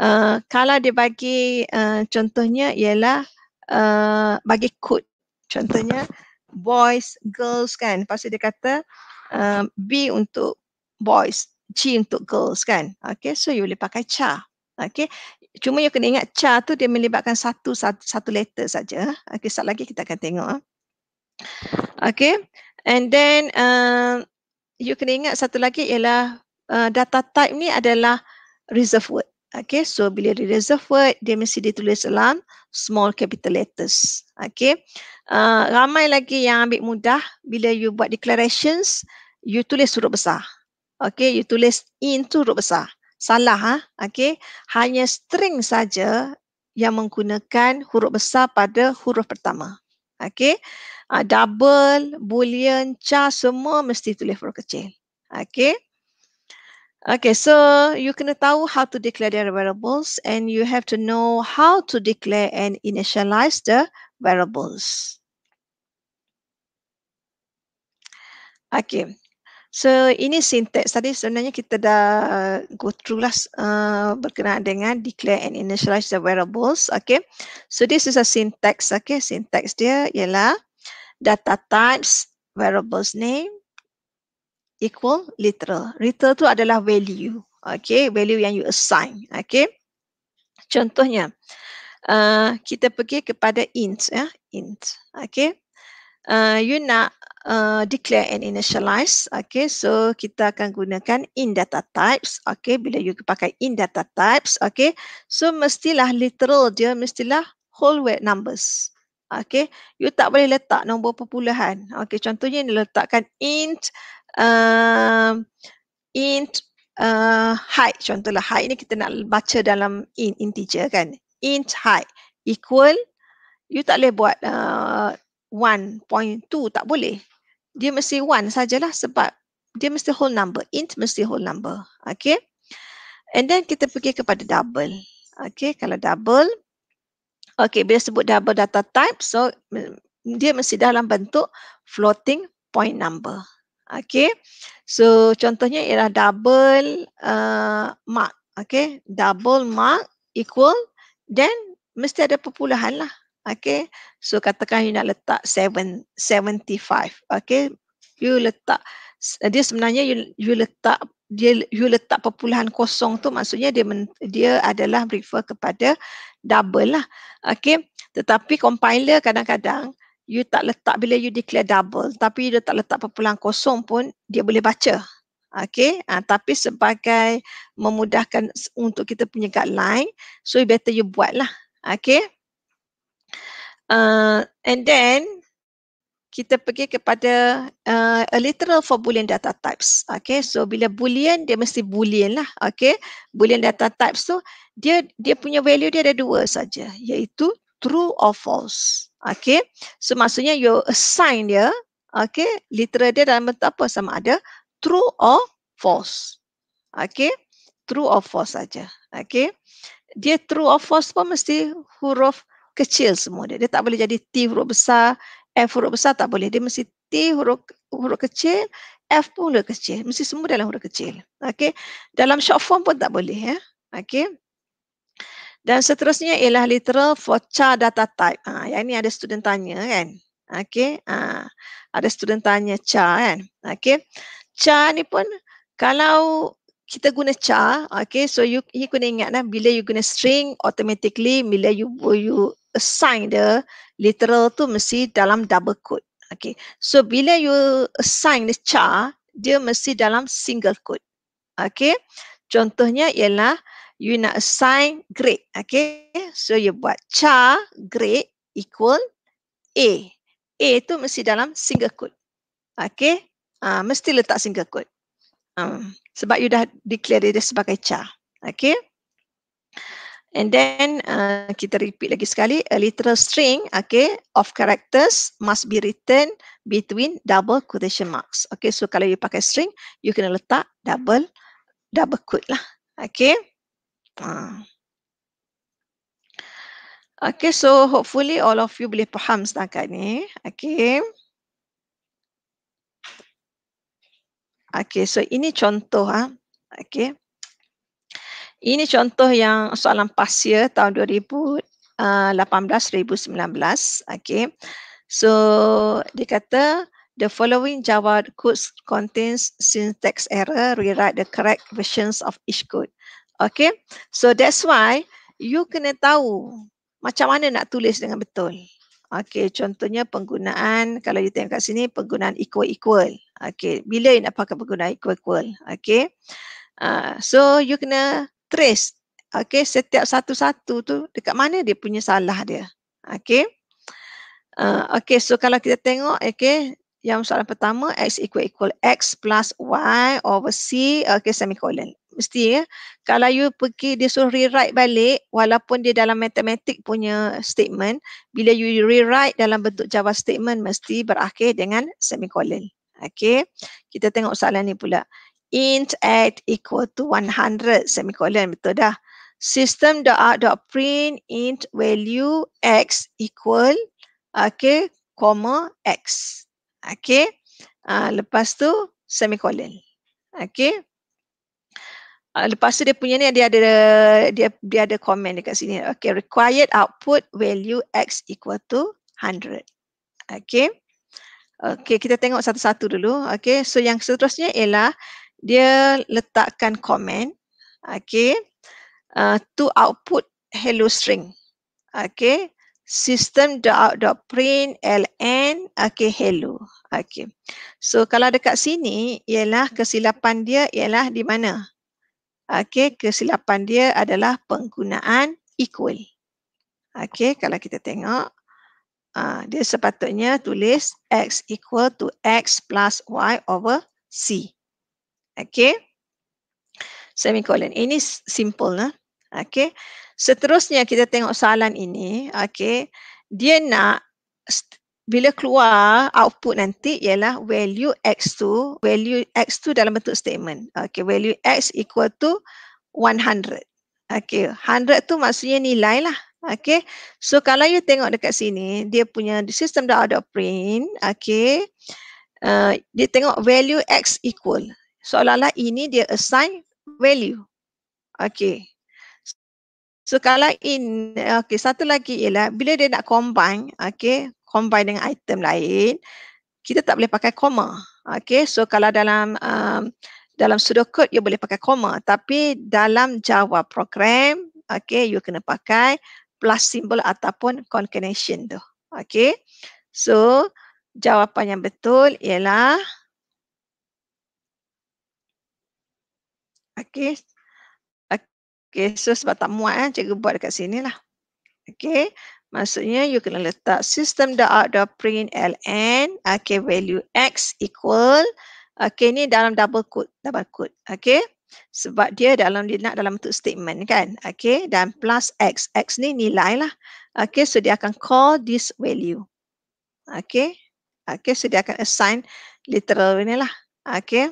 Uh, kalau dia bagi uh, contohnya ialah uh, bagi kod. Contohnya boys, girls kan? Pasti dia kata uh, B untuk boys, c untuk girls kan? Okey, so you boleh pakai char. Okey. Cuma you kena ingat char tu dia melibatkan satu satu, satu letter saja. Okey, sat lagi kita akan tengok. Ah. Okey. And then uh, you kena ingat satu lagi ialah Eh, data type ni adalah reserve word. Okay, so bila dia reserve word, dia mesti ditulis dalam small capital letters. Okay, uh, ramai lagi yang ambil mudah bila you buat declarations, you tulis huruf besar. Okay, you tulis in tu huruf besar. Salah, ha? okay. Hanya string saja yang menggunakan huruf besar pada huruf pertama. Okay, uh, double, boolean, char, semua mesti tulis huruf kecil. Okay. Okay, so you kena tahu how to declare the variables and you have to know how to declare and initialize the variables. Okay, so ini syntax tadi sebenarnya kita dah uh, go through lah uh, berkenaan dengan declare and initialize the variables. Okay, so this is a syntax. Okay, syntax dia ialah data types, variables name, equal literal. Literal tu adalah value. Okay, value yang you assign. Okay. Contohnya, uh, kita pergi kepada int. ya, Int. Okay. Uh, you nak Uh, declare and initialize. Okay, so kita akan gunakan in data types. Okay, bila you pakai in data types. Okay, so mestilah literal dia mestilah whole word numbers. Okay, you tak boleh letak nombor perpuluhan. Okay, contohnya ni letakkan int uh, int uh, height contohlah height ni kita nak baca dalam int integer kan int height equal you tak boleh buat uh, eh, 1.2 tak boleh dia mesti 1 sajalah sebab dia mesti whole number int mesti whole number okay and then kita pergi kepada double okay kalau double okay bila sebut double data type so dia mesti dalam bentuk floating point number Okay. So, contohnya ialah double uh, mark. Okay. Double mark equal. Then, mesti ada perpuluhan lah. Okay. So, katakan you nak letak seven, 75. Okay. You letak. Dia sebenarnya you, you letak dia you letak perpuluhan kosong tu maksudnya dia men, dia adalah refer kepada double lah. Okay. Tetapi compiler kadang-kadang you tak letak bila you declare double tapi you tak letak perpuluhan kosong pun dia boleh baca Okay, ha, tapi sebagai memudahkan untuk kita punya guideline, so you better you buat lah. Okay. Uh, and then, kita pergi kepada uh, a literal for Boolean data types. Okay, so bila Boolean, dia mesti Boolean lah. Okay, Boolean data types tu, dia dia punya value dia ada dua saja, iaitu true or false. Okay. So maksudnya you assign dia. Okay. Literal dia dalam bentuk apa? Sama ada true or false. Okay. True or false saja. Okay. Dia true or false pun mesti huruf kecil semua dia. Dia tak boleh jadi T huruf besar. F huruf besar tak boleh. Dia mesti T huruf huruf kecil. F pun huruf kecil. Mesti semua dalam huruf kecil. Okay. Dalam short form pun tak boleh. ya. Okay. Dan seterusnya ialah literal for char data type. Ah yang ini ada student tanya kan. Okay. Ha, ada student tanya char kan. Okay. Char ni pun kalau kita guna char, okay, so you, you kena ingat lah bila you guna string, automatically bila you, you assign the literal tu mesti dalam double quote. Okay. So bila you assign the char, dia mesti dalam single quote. Okay. Contohnya ialah, you nak assign grade. Okay. So you buat char grade equal A. A tu mesti dalam single quote. Okay. Uh, mesti letak single quote. Um, ah, sebab you dah declare dia sebagai char. Okay. And then uh, kita repeat lagi sekali. A literal string okay, of characters must be written between double quotation marks. Okay, so kalau you pakai string, you kena letak double double quote lah. Okay. Ha. Okay, so hopefully all of you boleh faham setakat ni. Okay. Okay, so ini contoh. Ha. Okay. Ini contoh yang soalan pasir tahun 2018-2019. Ah, okay. So, dia kata, The following Java code contains syntax error. Rewrite the correct versions of each code. Okay. So that's why you kena tahu macam mana nak tulis dengan betul. Okay. Contohnya penggunaan kalau you tengok kat sini penggunaan equal-equal. Okay. Bila you nak pakai penggunaan equal-equal. Okay. Uh, so you kena trace. Okay. Setiap satu-satu tu dekat mana dia punya salah dia. Okay. Uh, okay. So kalau kita tengok okay yang soalan pertama x equal equal x plus y over c okay semicolon mesti ya kalau you pergi dia suruh rewrite balik walaupun dia dalam matematik punya statement bila you rewrite dalam bentuk java statement mesti berakhir dengan semicolon okay kita tengok soalan ni pula int at equal to 100 semicolon betul dah system dot out dot print int value x equal okay comma x Okey. Uh, lepas tu semicolon. Okey. Uh, lepas tu dia punya ni dia ada dia dia ada komen dekat sini. Okey, required output value x equal to 100. Okey. Okey, kita tengok satu-satu dulu. Okey, so yang seterusnya ialah dia letakkan komen. Okey. Uh, ah, to output hello string. Okey system dot dot print ln okay hello okay so kalau dekat sini ialah kesilapan dia ialah di mana okay kesilapan dia adalah penggunaan equal okay kalau kita tengok uh, dia sepatutnya tulis x equal to x plus y over c okay semicolon ini simple lah okay seterusnya kita tengok soalan ini okay, dia nak bila keluar output nanti ialah value x tu value x tu dalam bentuk statement okay, value x equal to 100 okay, 100 tu maksudnya nilai lah okay. so kalau you tengok dekat sini dia punya sistem dah ada print okay, uh, eh, dia tengok value x equal seolah-olah ini dia assign value okay. So kalau in, okay, satu lagi ialah bila dia nak combine, okay, combine dengan item lain, kita tak boleh pakai koma. Okay, so kalau dalam um, dalam code, you boleh pakai koma. Tapi dalam Java program, okay, you kena pakai plus symbol ataupun concatenation tu. Okay, so jawapan yang betul ialah Okay, Okay, so sebab tak muat eh, cikgu buat dekat sini lah. Okay, maksudnya you kena letak print ln okay, value x equal okay, ni dalam double quote, double quote. Okay, sebab dia dalam dia nak dalam bentuk statement kan. Okay, dan plus x. X ni nilai lah. Okay, so dia akan call this value. Okay, okay so dia akan assign literal ni lah. Okay,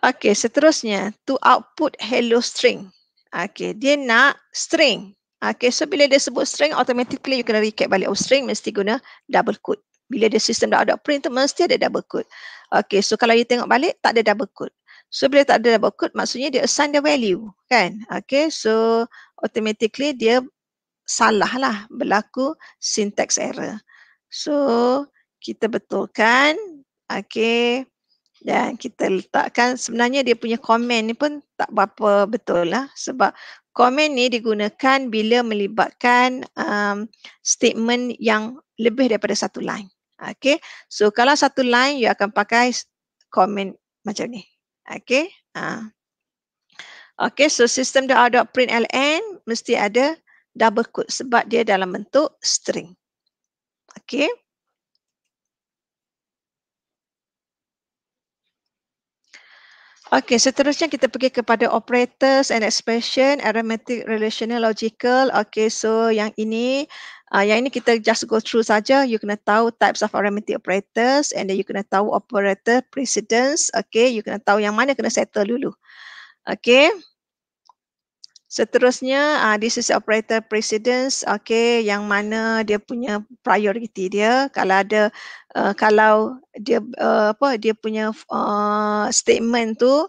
Okey, seterusnya to output hello string. Okey, dia nak string. Okey, so bila dia sebut string, automatically you kena recap balik. Oh, string mesti guna double quote. Bila dia sistem dah ada print, mesti ada double quote. Okey, so kalau you tengok balik, tak ada double quote. So bila tak ada double quote, maksudnya dia assign the value, kan? Okey, so automatically dia salah lah berlaku syntax error. So kita betulkan, Okey. Dan kita letakkan sebenarnya dia punya komen ni pun tak berapa betul lah sebab komen ni digunakan bila melibatkan um, statement yang lebih daripada satu line. Okay. So kalau satu line you akan pakai komen macam ni. Okay. Uh. Okay so sistem ada print ln mesti ada double quote sebab dia dalam bentuk string. Okay. Okay, seterusnya kita pergi kepada operators and expression, arithmetic, relational, logical. Okay, so yang ini, uh, yang ini kita just go through saja. You kena tahu types of arithmetic operators and then you kena tahu operator precedence. Okay, you kena tahu yang mana kena settle dulu. Okay. Seterusnya, uh, this is operator precedence, okay, yang mana dia punya priority dia. Kalau ada, uh, kalau dia uh, apa, dia punya uh, statement tu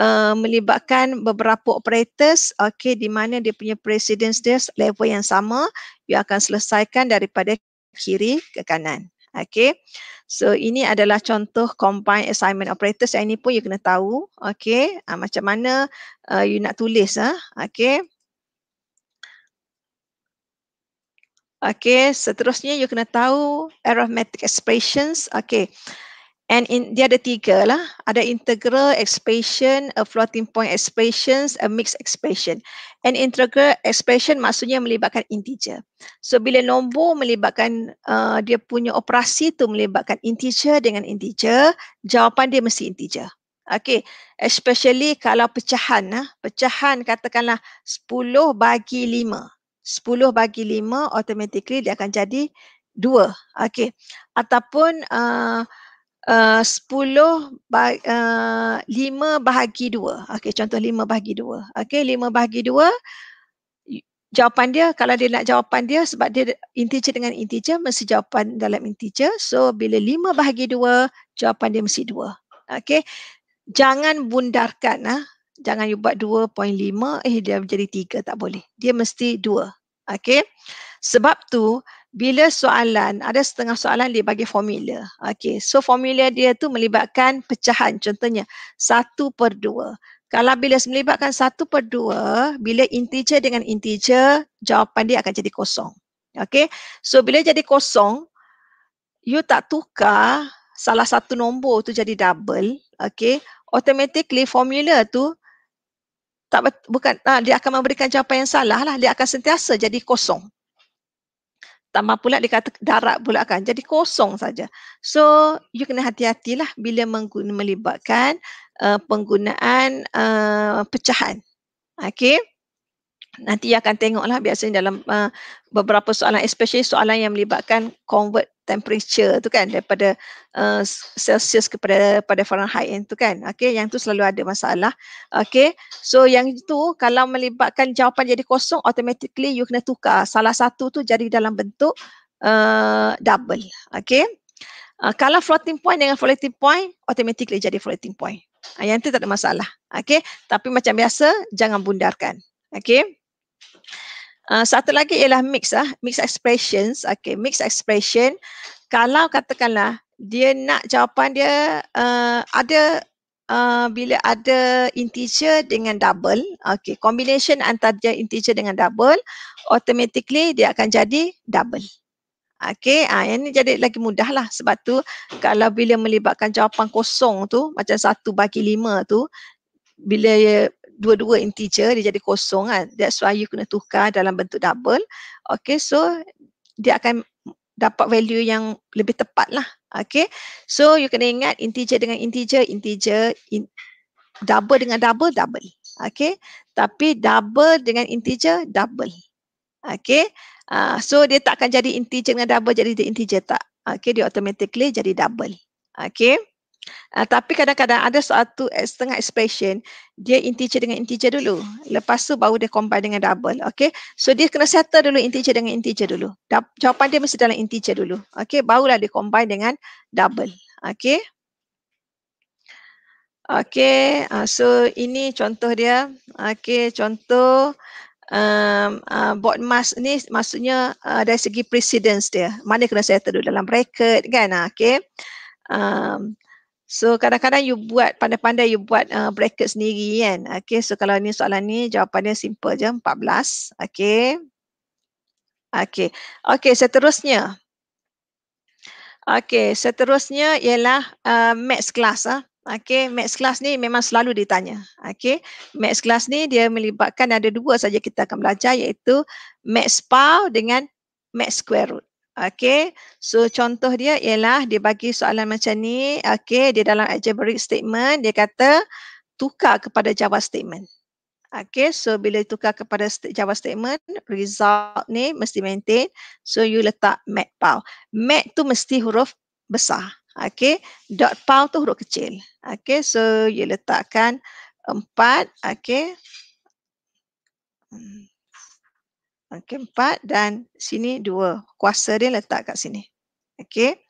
uh, melibatkan beberapa operators, okay, di mana dia punya precedence dia level yang sama, dia akan selesaikan daripada kiri ke kanan, okay. So ini adalah contoh combine assignment operators yang ini pun you kena tahu. Okay, uh, ah, macam mana uh, you nak tulis. Uh. Ah, okay. Okay, seterusnya you kena tahu arithmetic expressions. Okay. And in, dia ada tiga lah. Ada integral expression, a floating point expression, a mixed expression. And integral expression maksudnya melibatkan integer. So bila nombor melibatkan uh, dia punya operasi tu melibatkan integer dengan integer, jawapan dia mesti integer. Okay, especially kalau pecahan. lah, Pecahan katakanlah 10 bagi 5. 10 bagi 5 automatically dia akan jadi 2. Okay, ataupun... Uh, uh, 10 bah, uh, 5 bahagi 2. Okey, contoh 5 bahagi 2. Okay 5 bahagi 2. Jawapan dia, kalau dia nak jawapan dia sebab dia integer dengan integer, mesti jawapan dalam integer. So, bila 5 bahagi 2, jawapan dia mesti 2. Okay jangan bundarkan. Ha? Jangan you buat 2.5, eh dia jadi 3. Tak boleh. Dia mesti 2. Okay sebab tu bila soalan, ada setengah soalan dia bagi formula. Okay, so formula dia tu melibatkan pecahan. Contohnya, satu per dua. Kalau bila melibatkan satu per dua, bila integer dengan integer, jawapan dia akan jadi kosong. Okay, so bila jadi kosong, you tak tukar salah satu nombor tu jadi double. Okay, automatically formula tu tak bukan ha, dia akan memberikan jawapan yang salah lah. Dia akan sentiasa jadi kosong tambah pula dia kata darat pula kan jadi kosong saja. So you kena hati-hatilah bila mengguna, melibatkan uh, penggunaan uh, pecahan. Okay. Nanti akan tengoklah biasanya dalam uh, beberapa soalan especially soalan yang melibatkan convert temperature tu kan daripada uh, Celsius kepada pada Fahrenheit yang tu kan. Okey, yang tu selalu ada masalah. Okey. So yang itu kalau melibatkan jawapan jadi kosong automatically you kena tukar salah satu tu jadi dalam bentuk uh, double. Okey. Uh, kalau floating point dengan floating point automatically jadi floating point. Uh, yang tu tak ada masalah. Okey, tapi macam biasa jangan bundarkan. Okey. Ah, satu lagi ialah mix ah, mix expressions. Okay, mix expression. Kalau katakanlah dia nak jawapan dia uh, ada Uh, bila ada integer dengan double, okay, combination antara integer dengan double, automatically dia akan jadi double. Okay, ah, uh, yang ni jadi lagi mudah lah sebab tu kalau bila melibatkan jawapan kosong tu, macam satu bagi lima tu, bila dua-dua integer dia jadi kosong kan that's why you kena tukar dalam bentuk double okay so dia akan dapat value yang lebih tepat lah okay so you kena ingat integer dengan integer integer in, double dengan double double okay tapi double dengan integer double okay uh, so dia tak akan jadi integer dengan double jadi dia integer tak okay dia automatically jadi double okay Uh, tapi kadang-kadang ada satu eh, setengah expression dia integer dengan integer dulu. Lepas tu baru dia combine dengan double. Okay. So dia kena settle dulu integer dengan integer dulu. Da- jawapan dia mesti dalam integer dulu. Okay. Barulah dia combine dengan double. Okay. Okay. Uh, ah, so ini contoh dia. Okay. Contoh um, uh, board mask ni maksudnya uh, dari segi precedence dia. Mana kena settle dulu dalam bracket kan. Uh, okay. Um, So kadang-kadang you buat pandai-pandai you buat uh, bracket sendiri kan. Okay so kalau ni soalan ni jawapannya simple je 14. Okay. Okay. Okay seterusnya. Okay seterusnya ialah uh, maths class lah. Okay, max class ni memang selalu ditanya. Okay, max class ni dia melibatkan ada dua saja kita akan belajar iaitu max power dengan max square root. Okay, so contoh dia ialah dia bagi soalan macam ni. Okay, dia dalam algebraic statement, dia kata tukar kepada Java statement. Okay, so bila tukar kepada st Java statement, result ni mesti maintain. So you letak mat pau. Mat tu mesti huruf besar. Okay, dot pau tu huruf kecil. Okay, so you letakkan empat. Okay. Hmm. Okey, empat dan sini dua. Kuasa dia letak kat sini. Okey.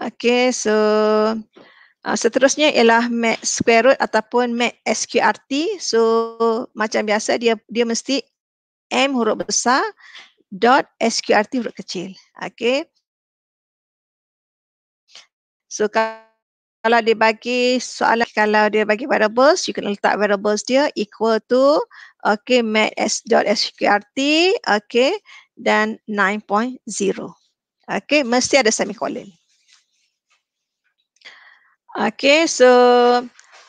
Okey, so uh, seterusnya ialah max square root ataupun max SQRT. So macam biasa dia dia mesti M huruf besar dot SQRT huruf kecil. Okey. So kalau kalau dia bagi soalan kalau dia bagi variables you kena letak variables dia equal to okay mat okay dan 9.0 okay mesti ada semicolon okay so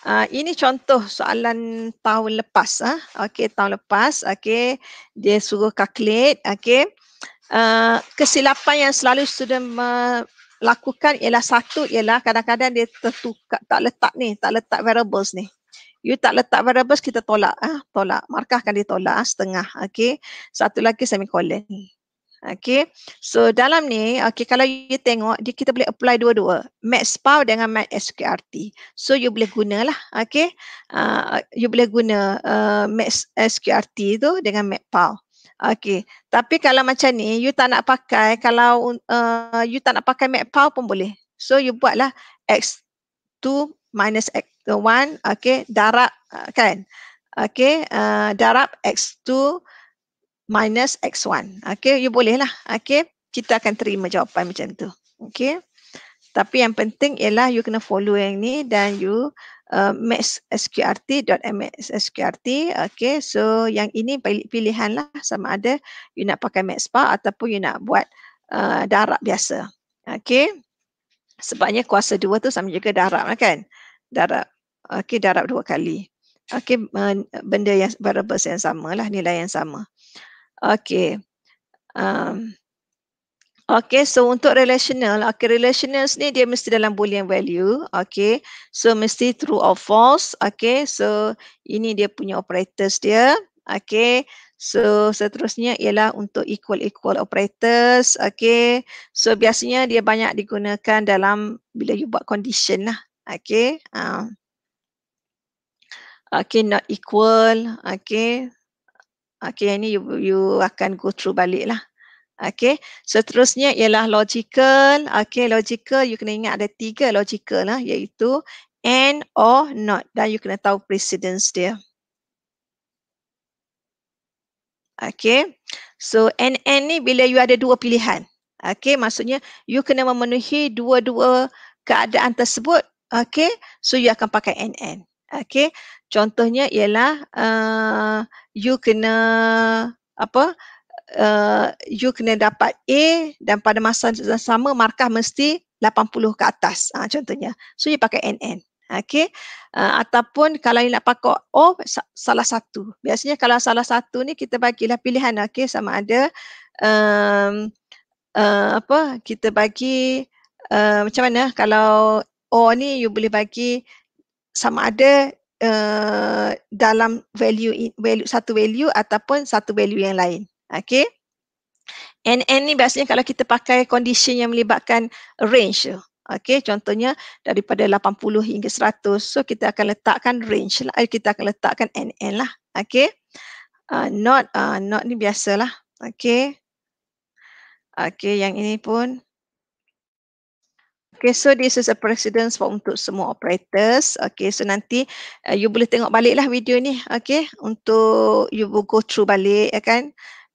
Uh, ini contoh soalan tahun lepas ah. okay tahun lepas. okay Dia suruh calculate, okay Uh, kesilapan yang selalu student uh, lakukan ialah satu ialah kadang-kadang dia tertukar tak letak ni tak letak variables ni you tak letak variables kita tolak ah ha? tolak markah akan ditolak ha? Ah, setengah Okay satu lagi semicolon Okay, so dalam ni okay kalau you tengok dia kita boleh apply dua-dua Max matspow dengan max sqrt. so you boleh gunalah okey uh, you boleh guna uh, eh, sqrt tu dengan max matpow Okay. Tapi kalau macam ni, you tak nak pakai, kalau uh, you tak nak pakai map power pun boleh. So you buatlah X2 minus X1, eh, okay, darab eh, kan. Okay, uh, darab X2 minus X1. Okay, you boleh lah. Okay, kita akan terima jawapan macam tu. Okay. Tapi yang penting ialah you kena follow yang ni dan you Uh, maxsqrt.mxsqrt okay so yang ini pilihan lah sama ada you nak pakai max bar ataupun you nak buat uh, darab biasa okay sebabnya kuasa dua tu sama juga darab ah, kan darab okay darab dua kali okay benda yang variable yang sama lah nilai yang sama okay um, Okay, so untuk relational, okay, relational ni dia mesti dalam boolean value. Okay, so mesti true or false. Okay, so ini dia punya operators dia. Okay, so seterusnya ialah untuk equal-equal operators. Okay, so biasanya dia banyak digunakan dalam bila you buat condition lah. Okay, uh. okay not equal. Okay, okay, ini you, you akan go through balik lah. Okay, seterusnya ialah logical. Okay, logical you kena ingat ada tiga logical lah iaitu and or not dan you kena tahu precedence dia. Okay, so and and ni bila you ada dua pilihan. Okay, maksudnya you kena memenuhi dua-dua keadaan tersebut. Okay, so you akan pakai and and. Okay, contohnya ialah uh, you kena apa? uh, you kena dapat A dan pada masa yang sama markah mesti 80 ke atas uh, contohnya. So you pakai NN. Okay. Uh, ah, ataupun kalau you nak pakai O, salah satu. Biasanya kalau salah satu ni kita bagilah pilihan. Okay sama ada um, uh, apa kita bagi uh, macam mana kalau O ni you boleh bagi sama ada uh, dalam value, value satu value ataupun satu value yang lain. Okay. And N ni biasanya kalau kita pakai condition yang melibatkan range. Okay, contohnya daripada 80 hingga 100. So, kita akan letakkan range lah. Eh, kita akan letakkan NN lah. Okay. Uh, not, uh, not ni biasalah. Okay. Okay, yang ini pun. Okay, so this is a precedence for untuk semua operators. Okay, so nanti uh, you boleh tengok baliklah video ni. Okay, untuk you will go through balik. Okay. Ya kan?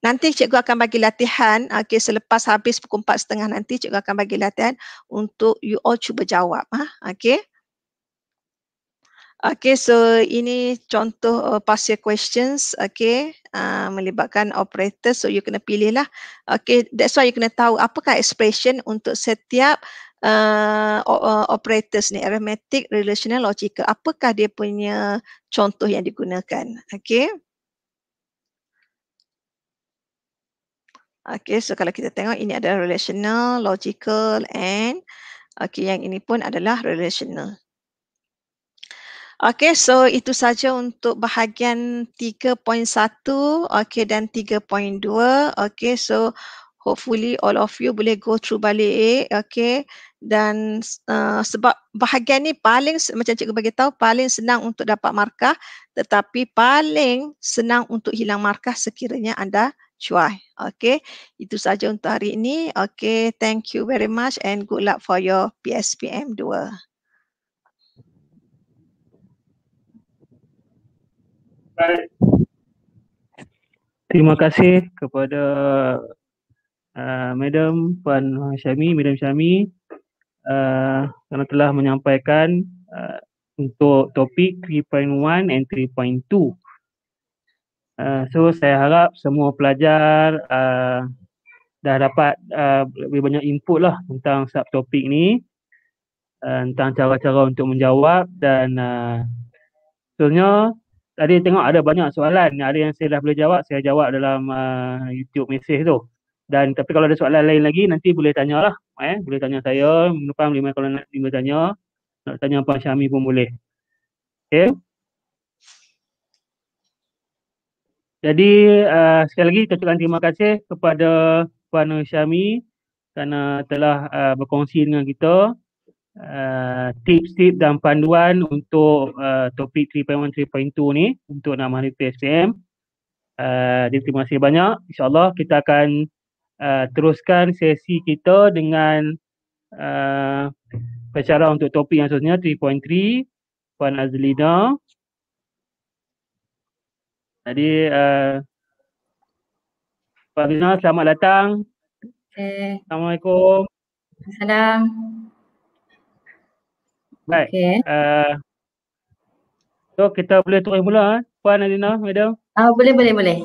Nanti cikgu akan bagi latihan, okay, selepas habis pukul 4.30 nanti cikgu akan bagi latihan untuk you all cuba jawab. Ha? Ah, okay. Okay, so ini contoh uh, pasir questions, okay, uh, melibatkan operator. So, you kena pilih lah. Okay, that's why you kena tahu apakah expression untuk setiap uh, uh operators ni, arithmetic, relational, logical. Apakah dia punya contoh yang digunakan, okay. Okay, so kalau kita tengok ini adalah relational, logical and okay, yang ini pun adalah relational. Okay, so itu saja untuk bahagian 3.1 okay, dan 3.2. Okay, so hopefully all of you boleh go through balik. Okay, dan uh, sebab bahagian ni paling macam cikgu bagi tahu paling senang untuk dapat markah tetapi paling senang untuk hilang markah sekiranya anda cuai. Okay, itu sahaja untuk hari ini. Okay, thank you very much and good luck for your PSPM 2. Terima kasih kepada uh, Madam Puan Syami, Madam Syami uh, kerana telah menyampaikan uh, untuk topik 3.1 and 3.2. Eh, so saya harap semua pelajar uh, dah dapat uh, lebih banyak input lah tentang subtopik ni uh, tentang cara-cara untuk menjawab dan uh, sebenarnya tadi tengok ada banyak soalan ada yang saya dah boleh jawab saya jawab dalam uh, YouTube message tu dan tapi kalau ada soalan lain lagi nanti boleh tanyalah eh boleh tanya saya menumpang lima kalau nak tanya nak tanya Pak Syami pun boleh Okay? Jadi uh, sekali lagi kita ucapkan terima kasih kepada Puan Syami kerana telah uh, berkongsi dengan kita uh, tips-tips dan panduan untuk uh, topik 3.1 3.2 ni untuk nak manifest SPM. Uh, terima kasih banyak. InsyaAllah kita akan uh, teruskan sesi kita dengan uh, pecara untuk topik yang seterusnya 3.3 Puan Azlina. Jadi uh, Pak Bina selamat datang. Okay. Eh. Assalamualaikum. Assalam. Baik. Okay. Uh, eh, so kita boleh terus mula Puan Adina, Madam. Ah uh, boleh boleh boleh.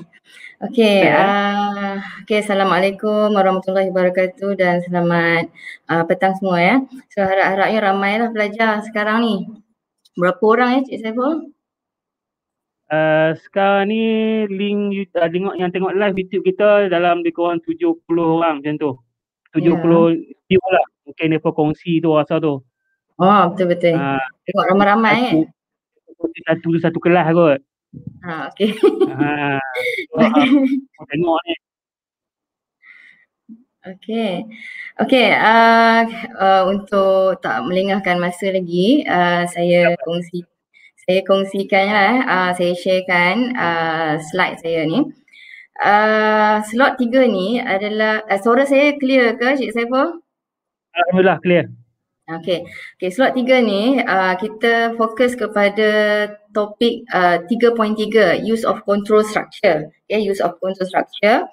Okey, uh, ah, okay, Assalamualaikum warahmatullahi wabarakatuh dan selamat uh, petang semua ya. So harap-harapnya ramailah pelajar sekarang ni. Berapa orang ya Cik Saiful? Eh, sekarang ni link you, uh, tengok yang tengok live YouTube kita dalam lebih kurang 70 orang macam tu. 70 yeah. Ya. lah. Mungkin dia kongsi tu rasa tu. Oh betul-betul. Uh, tengok ramai-ramai satu, eh. Satu, satu, satu kelas kot. Ha okey. Ha. *laughs* tengok ni. Okay. Okay. Uh, uh, untuk tak melengahkan masa lagi, uh, saya kongsi saya kongsikan lah, uh, eh. ah, saya sharekan uh, slide saya ni. Uh, slot tiga ni adalah, uh, suara saya clear ke Cik Saiful? Alhamdulillah clear. Okay, okay slot tiga ni uh, kita fokus kepada topik uh, 3.3 use of control structure. Okay, use of control structure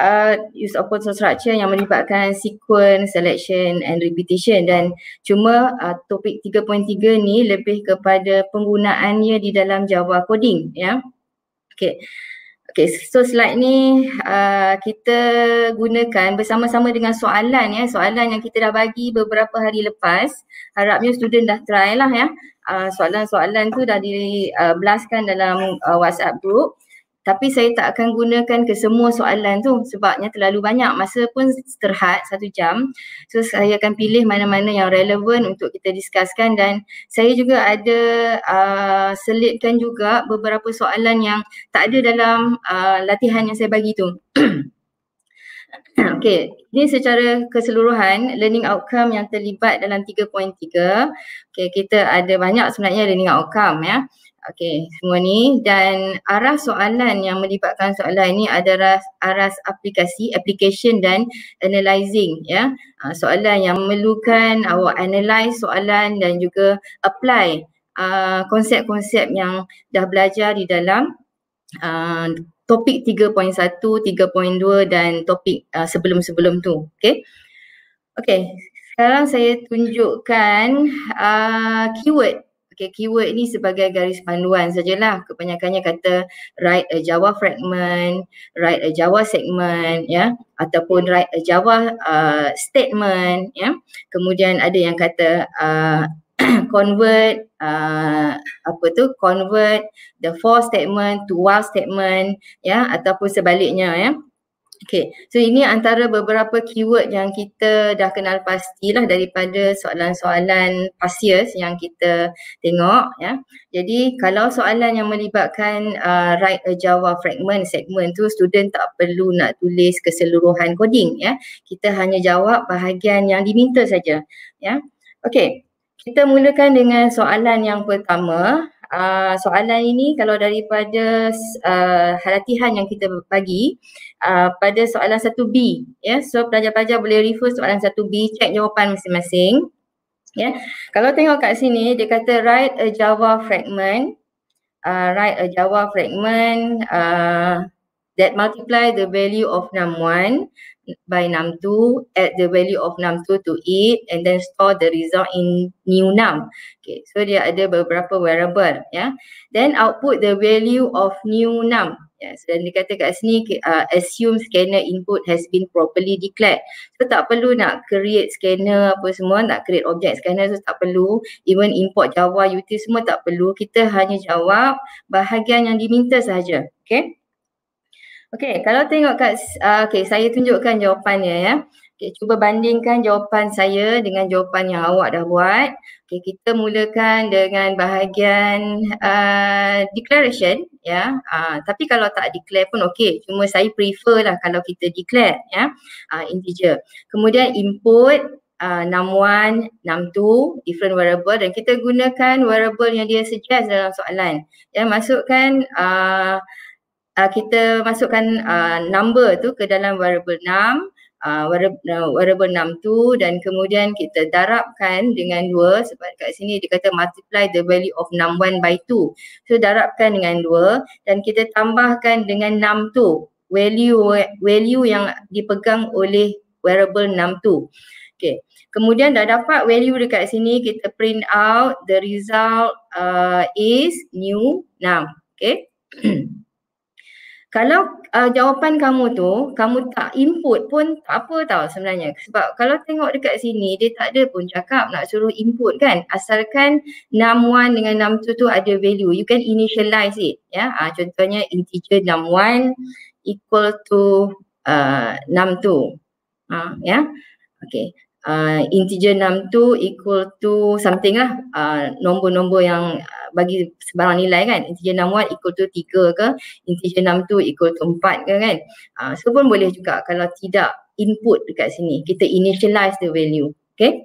uh, use open source structure yang melibatkan sequence, selection and repetition dan cuma uh, topik 3.3 ni lebih kepada penggunaannya di dalam Java coding ya. Okay. Okay, so slide ni uh, kita gunakan bersama-sama dengan soalan ya, soalan yang kita dah bagi beberapa hari lepas. Harapnya student dah try lah ya. Uh, soalan-soalan tu dah dibelaskan uh, dalam uh, WhatsApp group. Tapi saya tak akan gunakan ke semua soalan tu sebabnya terlalu banyak. Masa pun terhad satu jam. So saya akan pilih mana-mana yang relevan untuk kita discusskan dan saya juga ada uh, selitkan juga beberapa soalan yang tak ada dalam uh, latihan yang saya bagi tu. *coughs* Okay, ini secara keseluruhan learning outcome yang terlibat dalam 3.3. Okay, kita ada banyak sebenarnya learning outcome ya. Okey, semua ni dan arah soalan yang melibatkan soalan ini adalah aras aplikasi, application dan analyzing ya. Yeah. Ha, soalan yang memerlukan awak analyze soalan dan juga apply uh, konsep-konsep yang dah belajar di dalam uh, topik 3.1, 3.2 dan topik uh, sebelum-sebelum tu. Okey. Okey, sekarang saya tunjukkan uh, keyword pakai keyword ni sebagai garis panduan sajalah. Kebanyakannya kata write a Java fragment, write a Java segment, ya. Yeah? Ataupun write a Java uh, statement, ya. Yeah? Kemudian ada yang kata uh, *clears throat* convert, uh, apa tu, convert the for statement to while statement, ya. Yeah? Ataupun sebaliknya, ya. Yeah? Okay, so ini antara beberapa keyword yang kita dah kenal pastilah daripada soalan-soalan pasias yang kita tengok ya. Jadi kalau soalan yang melibatkan uh, write a Java fragment segment tu student tak perlu nak tulis keseluruhan coding ya. Kita hanya jawab bahagian yang diminta saja ya. Okay, kita mulakan dengan soalan yang pertama Ah, soalan ini kalau daripada uh, ah, latihan yang kita bagi uh, pada soalan 1B ya yeah. so pelajar-pelajar boleh refer soalan 1B check jawapan masing-masing ya yeah. kalau tengok kat sini dia kata write a java fragment uh, write a java fragment uh, that multiply the value of num1 by num2 add the value of num2 to it and then store the result in new num okay so dia ada beberapa variable ya yeah. then output the value of new num yes dan dia kata kat sini uh, assume scanner input has been properly declared so tak perlu nak create scanner apa semua nak create object scanner so tak perlu even import java util semua tak perlu kita hanya jawab bahagian yang diminta sahaja okay Okey, kalau tengok kat, uh, okey saya tunjukkan jawapannya ya. Okey, cuba bandingkan jawapan saya dengan jawapan yang awak dah buat. Okey, kita mulakan dengan bahagian uh, declaration ya. Uh, tapi kalau tak declare pun okey, cuma saya prefer lah kalau kita declare ya, uh, integer. Kemudian input uh, one, 1 two, different variable dan kita gunakan variable yang dia suggest dalam soalan. Ya, masukkan uh, uh, kita masukkan uh, number tu ke dalam variable num, uh, ah, variable num tu dan kemudian kita darabkan dengan 2 sebab kat sini dia kata multiply the value of num1 by 2 so darabkan dengan 2 dan kita tambahkan dengan num tu value value yang dipegang oleh variable num tu Okay, Kemudian dah dapat value dekat sini kita print out the result uh, is new num. Okay. *clears throat* kalau uh, jawapan kamu tu kamu tak input pun tak apa tau sebenarnya sebab kalau tengok dekat sini dia tak ada pun cakap nak suruh input kan asalkan num1 dengan num2 tu ada value you can initialize it ya uh, contohnya integer num1 equal to uh, num2 uh, ah, ya yeah? okay uh, integer 6 tu equal to something lah uh, nombor-nombor yang ah, bagi sebarang nilai kan integer 6 what equal to tiga ke integer 6 tu equal to empat ke kan uh, so pun boleh juga kalau tidak input dekat sini kita initialize the value okay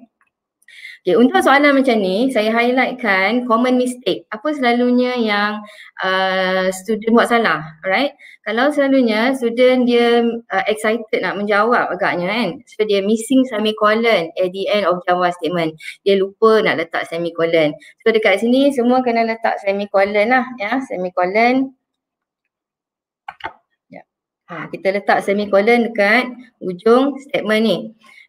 Okay, untuk soalan macam ni, saya highlightkan common mistake. Apa selalunya yang uh, student buat salah, alright? Kalau selalunya student dia uh, excited nak menjawab agaknya kan. So dia missing semicolon at the end of jawab statement. Dia lupa nak letak semicolon. So dekat sini semua kena letak semicolon lah ya, semicolon. Ya. Ha, kita letak semicolon dekat ujung statement ni.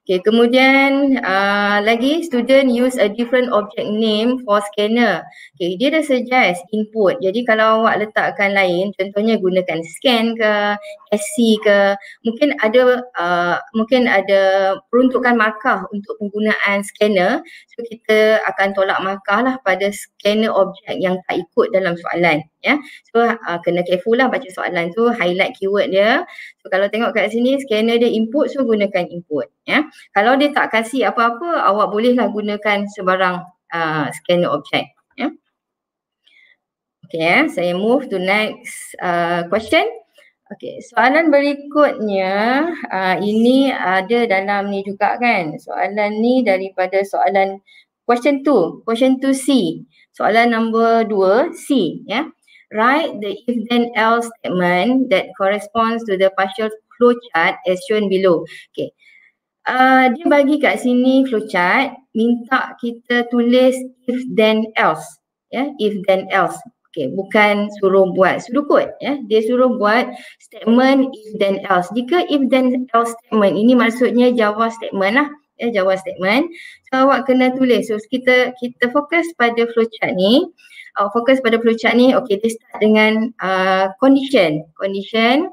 Okay, kemudian uh, lagi student use a different object name for scanner. Okay, dia dah suggest input. Jadi kalau awak letakkan lain, contohnya gunakan scan ke, SC ke, mungkin ada uh, mungkin ada peruntukan markah untuk penggunaan scanner. So kita akan tolak markah lah pada scanner objek yang tak ikut dalam soalan ya. So uh, kena careful lah baca soalan tu highlight keyword dia. So kalau tengok kat sini scanner dia input so gunakan input ya. Kalau dia tak kasi apa-apa awak bolehlah gunakan sebarang uh, scanner objek ya. Okay ya, saya move to next uh, question. Okay, soalan berikutnya uh, ini ada dalam ni juga kan. Soalan ni daripada soalan question 2, question 2C. Soalan number 2, C ya write the if then else statement that corresponds to the partial flowchart as shown below. Okay. Uh, dia bagi kat sini flowchart minta kita tulis if then else. yeah, if then else. Okay, bukan suruh buat suruh kod ya yeah. dia suruh buat statement if then else jika if then else statement ini maksudnya Java statement lah ya yeah, jawab statement so awak kena tulis so kita kita fokus pada flowchart ni uh, fokus pada flowchart ni okay dia start dengan uh, condition condition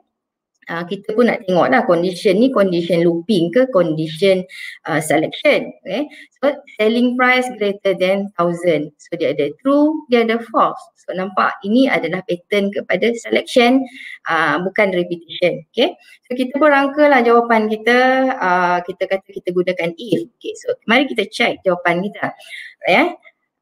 uh, kita pun nak tengok lah condition ni condition looping ke condition uh, selection okay eh. so selling price greater than thousand so dia ada true dia ada false so nampak ini adalah pattern kepada selection uh, bukan repetition okay so kita pun rangkalah jawapan kita uh, kita kata kita gunakan if okay so mari kita check jawapan kita right ya. yeah?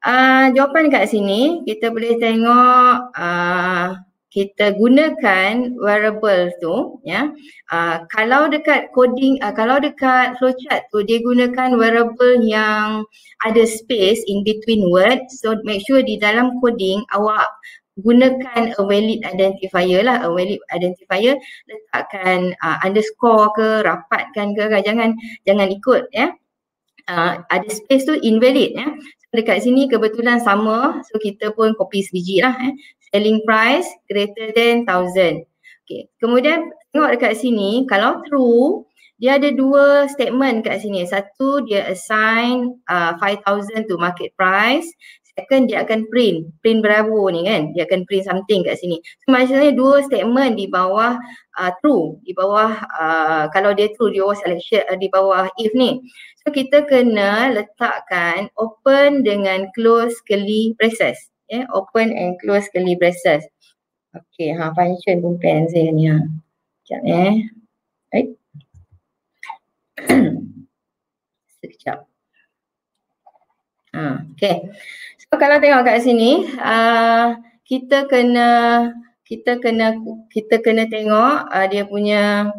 Uh, jawapan dekat sini kita boleh tengok uh, kita gunakan variable tu ya yeah. uh, kalau dekat coding uh, kalau dekat flowchart tu dia gunakan variable yang ada space in between word so make sure di dalam coding awak gunakan a valid identifier lah a valid identifier letakkan uh, underscore ke rapatkan ke kan? jangan jangan ikut ya yeah. Uh, ada space tu invalid ya dekat sini kebetulan sama so kita pun copy sebiji lah eh. selling price greater than thousand okay. kemudian tengok dekat sini kalau true dia ada dua statement kat sini satu dia assign uh, thousand to market price second dia akan print print bravo ni kan dia akan print something kat sini so maksudnya dua statement di bawah uh, true di bawah uh, kalau dia true dia was selection uh, di bawah if ni So kita kena letakkan open dengan close curly braces. Yeah, open and close curly braces. Okay, ha, function pun pen ni. Ha. Sekejap ya. eh. Right. *clears throat* Sekejap. Ha, okay. So kalau tengok kat sini, uh, kita kena kita kena kita kena tengok uh, dia punya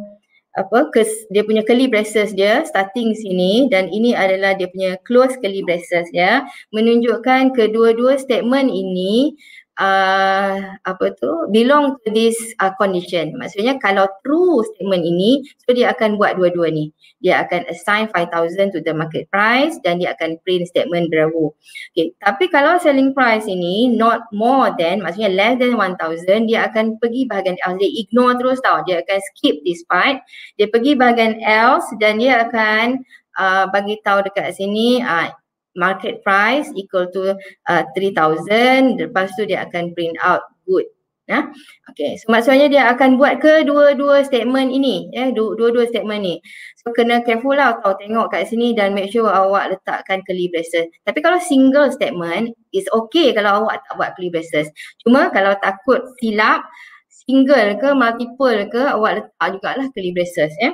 apa kes, dia punya curly braces dia starting sini dan ini adalah dia punya close curly braces ya menunjukkan kedua-dua statement ini uh, apa tu belong to this uh, condition maksudnya kalau true statement ini so dia akan buat dua-dua ni dia akan assign 5000 to the market price dan dia akan print statement bravo okay tapi kalau selling price ini not more than maksudnya less than 1000 dia akan pergi bahagian else dia ignore terus tau dia akan skip this part dia pergi bahagian else dan dia akan uh, bagi tahu dekat sini uh, market price equal to uh, 3000 lepas tu dia akan print out good nah, ya. okey so maksudnya dia akan buat kedua-dua statement ini ya eh? dua-dua statement ni so kena careful lah kau tengok kat sini dan make sure awak letakkan curly braces tapi kalau single statement is okay kalau awak tak buat curly braces cuma kalau takut silap single ke multiple ke awak letak jugalah curly braces ya eh?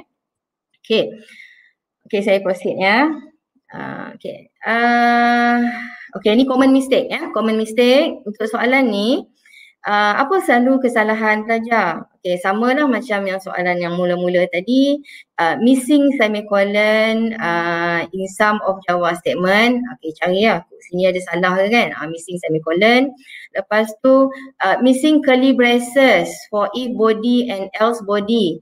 okey okey saya proceed ya yeah. Ah, okay. Uh, okay, ni common mistake ya. Common mistake untuk soalan ni. Uh, apa selalu kesalahan pelajar? Okay, sama lah macam yang soalan yang mula-mula tadi. Uh, missing semicolon uh, in some of Java statement. Okay, cari lah. Sini ada salah ke kan? Uh, missing semicolon. Lepas tu, uh, missing curly braces for if body and else body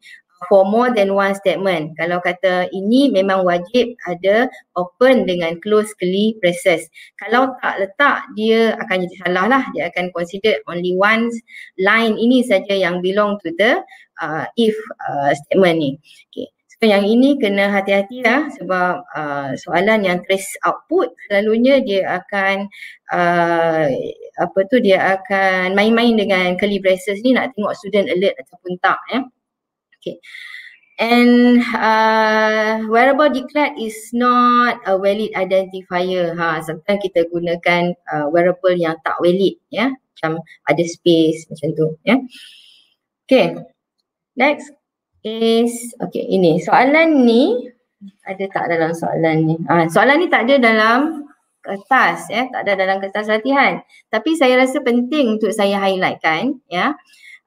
for more than one statement. Kalau kata ini memang wajib ada open dengan close curly braces. Kalau tak letak dia akan jadi salah lah. Dia akan consider only one line ini saja yang belong to the uh, if uh, statement ni. Okay. So yang ini kena hati-hati lah sebab uh, soalan yang trace output selalunya dia akan uh, apa tu dia akan main-main dengan curly braces ni nak tengok student alert ataupun tak. Eh. Ya. Okay. And uh, wearable declared is not a valid identifier. Ha, sometimes kita gunakan uh, wearable yang tak valid, ya. Yeah? Macam ada space macam tu, ya. Yeah? Okay. Next is okay ini soalan ni ada tak dalam soalan ni? Ha, soalan ni tak ada dalam kertas, ya. Tak ada dalam kertas latihan. Tapi saya rasa penting untuk saya highlightkan, ya.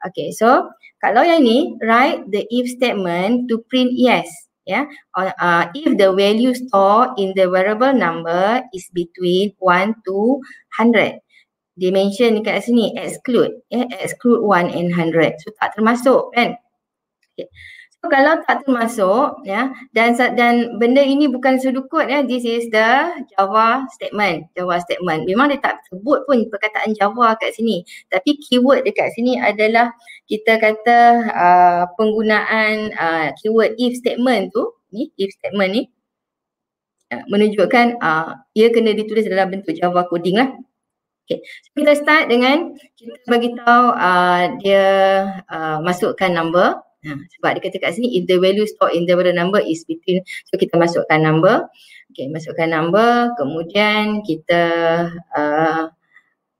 Okay, so kalau yang ni, write the if statement to print yes. Yeah. Uh, if the value store in the variable number is between 1 to 100. Dia mention dekat sini, exclude. Yeah, exclude 1 and 100. So tak termasuk kan? Okay. So kalau tak termasuk ya dan dan benda ini bukan sudukut ya this is the java statement java statement memang dia tak sebut pun perkataan java kat sini tapi keyword dekat sini adalah kita kata uh, penggunaan uh, keyword if statement tu ni if statement ni uh, menunjukkan uh, ia kena ditulis dalam bentuk java coding lah Okay. kita start dengan kita bagi tahu uh, dia uh, masukkan number Ha, sebab dia kata kat sini if the value stored in the real number is between so kita masukkan number okay masukkan number kemudian kita uh,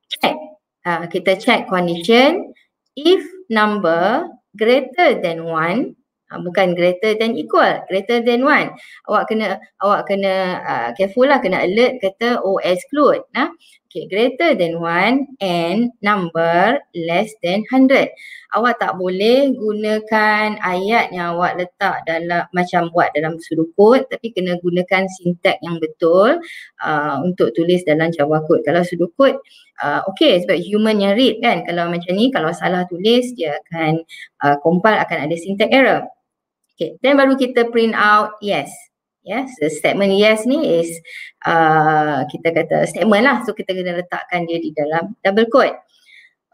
check uh, kita check condition if number greater than one uh, bukan greater than equal greater than one awak kena awak kena uh, careful lah kena alert kata oh exclude nah Okay, greater than one and number less than hundred. Awak tak boleh gunakan ayat yang awak letak dalam macam buat dalam sudukut, tapi kena gunakan sintak yang betul uh, untuk tulis dalam Java Kalau sudukut, uh, okay sebab human yang read kan. Kalau macam ni, kalau salah tulis dia akan uh, compile akan ada sintak error. Okay, then baru kita print out yes. Yeah, so statement yes ni is uh, kita kata statement lah. So kita kena letakkan dia di dalam double quote.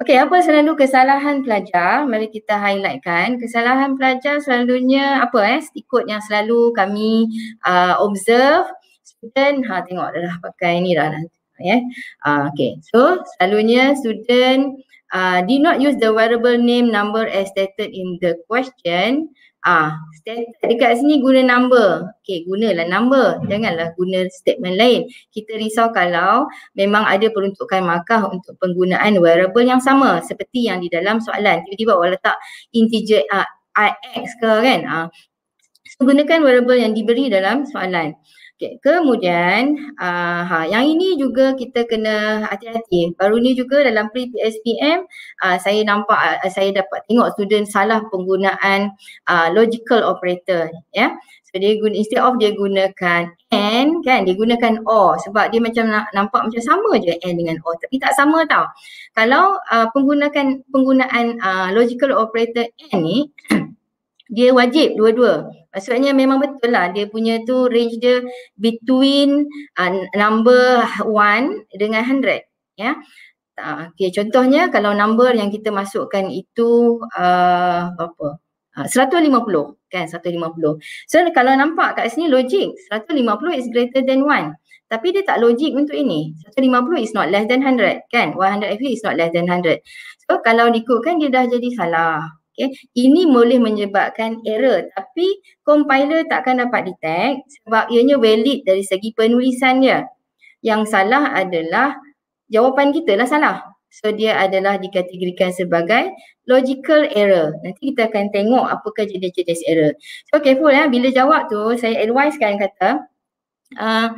Okay, apa selalu kesalahan pelajar? Mari kita highlightkan. Kesalahan pelajar selalunya apa eh? Ikut yang selalu kami uh, observe. Student, ha tengok dah, dah pakai ni dah. Nanti, yeah. uh, ya. ah, okay, so selalunya student uh, did not use the variable name number as stated in the question. Ah, standard dekat sini guna number. Okay, gunalah number. Janganlah guna statement lain. Kita risau kalau memang ada peruntukan markah untuk penggunaan wearable yang sama seperti yang di dalam soalan. Tiba-tiba awak letak integer uh, ah, ix ke kan? Ah, so, gunakan wearable yang diberi dalam soalan. Okay. Kemudian uh, ha, yang ini juga kita kena hati-hati. Baru ni juga dalam pre-PSPM uh, ah, saya nampak, uh, saya dapat tengok student salah penggunaan uh, logical operator. Ya. Yeah. So dia guna, instead of dia gunakan and kan, dia gunakan or sebab dia macam nak, nampak macam sama je and dengan or tapi tak sama tau. Kalau uh, penggunakan penggunaan uh, logical operator and ni dia wajib dua-dua. Maksudnya memang betul lah dia punya tu range dia between uh, number one dengan hundred. Ya. Yeah. Uh, okay, contohnya kalau number yang kita masukkan itu uh, ah, apa? Ah, lima puluh. kan seratus lima puluh. So kalau nampak kat sini logik Seratus lima puluh is greater than one. Tapi dia tak logik untuk ini. 150 is not less than 100 kan. 100 FE is not less than 100. So kalau diikutkan dia dah jadi salah. Okay. Ini boleh menyebabkan error tapi compiler takkan dapat detect sebab ianya valid dari segi penulisannya. Yang salah adalah jawapan kita lah salah. So dia adalah dikategorikan sebagai logical error. Nanti kita akan tengok apakah jenis-jenis error. So careful ya, bila jawab tu saya advise kan kata uh,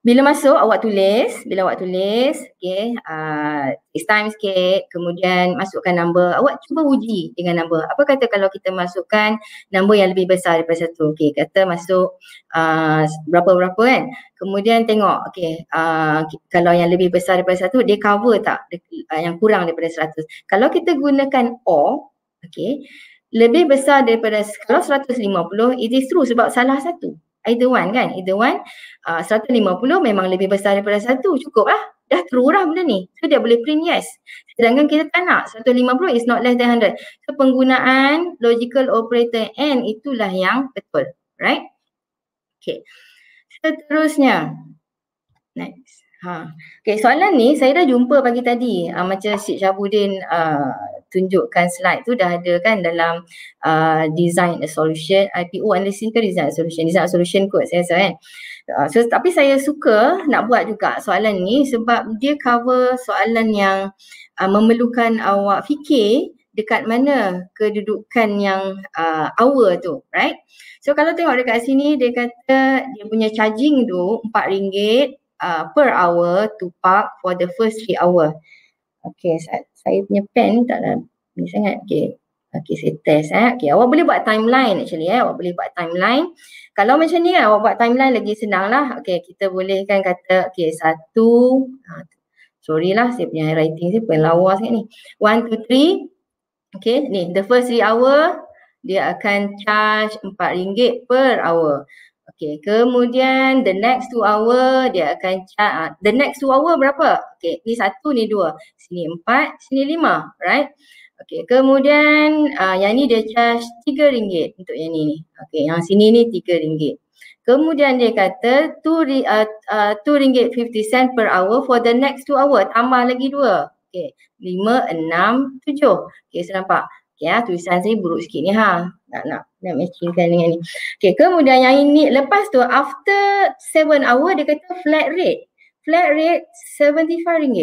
bila masuk awak tulis, bila awak tulis, okay, uh, ah, it's time sikit, kemudian masukkan nombor. awak cuba uji dengan nombor. Apa kata kalau kita masukkan nombor yang lebih besar daripada satu, okay, kata masuk ah, berapa-berapa uh, kan. Kemudian tengok, okay, uh, ah, kalau yang lebih besar daripada satu, dia cover tak yang kurang daripada seratus. Kalau kita gunakan O, okay, lebih besar daripada, kalau seratus lima puluh, it is true sebab salah satu either one kan either one uh, 150 memang lebih besar daripada satu cukup lah dah true lah benda ni so dia boleh print yes sedangkan kita tak nak 150 is not less than 100 so penggunaan logical operator and itulah yang betul right okay seterusnya next Ha. Okay, soalan ni saya dah jumpa pagi tadi. Uh, macam Syed Syabudin uh, ah, tunjukkan slide tu dah ada kan dalam uh, design a solution, IPO and listing design a solution. Design a solution kot saya rasa kan. Uh, so, tapi saya suka nak buat juga soalan ni sebab dia cover soalan yang uh, memerlukan awak fikir dekat mana kedudukan yang uh, hour tu, right? So kalau tengok dekat sini dia kata dia punya charging tu RM4 uh, per hour to park for the first three hour. Okay, saya, saya punya pen tak ada ni sangat. Okay. Okay, saya test eh. Okay, awak boleh buat timeline actually eh. Awak boleh buat timeline. Kalau macam ni kan, awak buat timeline lagi senang lah. Okay, kita boleh kan kata, okay, satu. Ha, sorry lah, saya punya writing saya pun lawa sikit ni. One, two, three. Okay, ni the first three hour, dia akan charge RM4 per hour. Okay, kemudian the next two hour dia akan uh, the next two hour berapa? Okay, ni satu, ni dua, sini empat, sini lima, right? Okay, kemudian uh, yang ni dia charge tiga ringgit untuk yang ni ni. Okay, yang sini ni tiga ringgit. Kemudian dia kata two uh, two ringgit fifty cent per hour for the next two hour tambah lagi dua. Okay, lima, enam, tujuh. Okay, saya nampak. Okay, tulisan saya buruk sikit ni ha. Nak, nak nak matchingkan dengan ni. Okay, kemudian yang ini lepas tu after 7 hour dia kata flat rate. Flat rate RM75.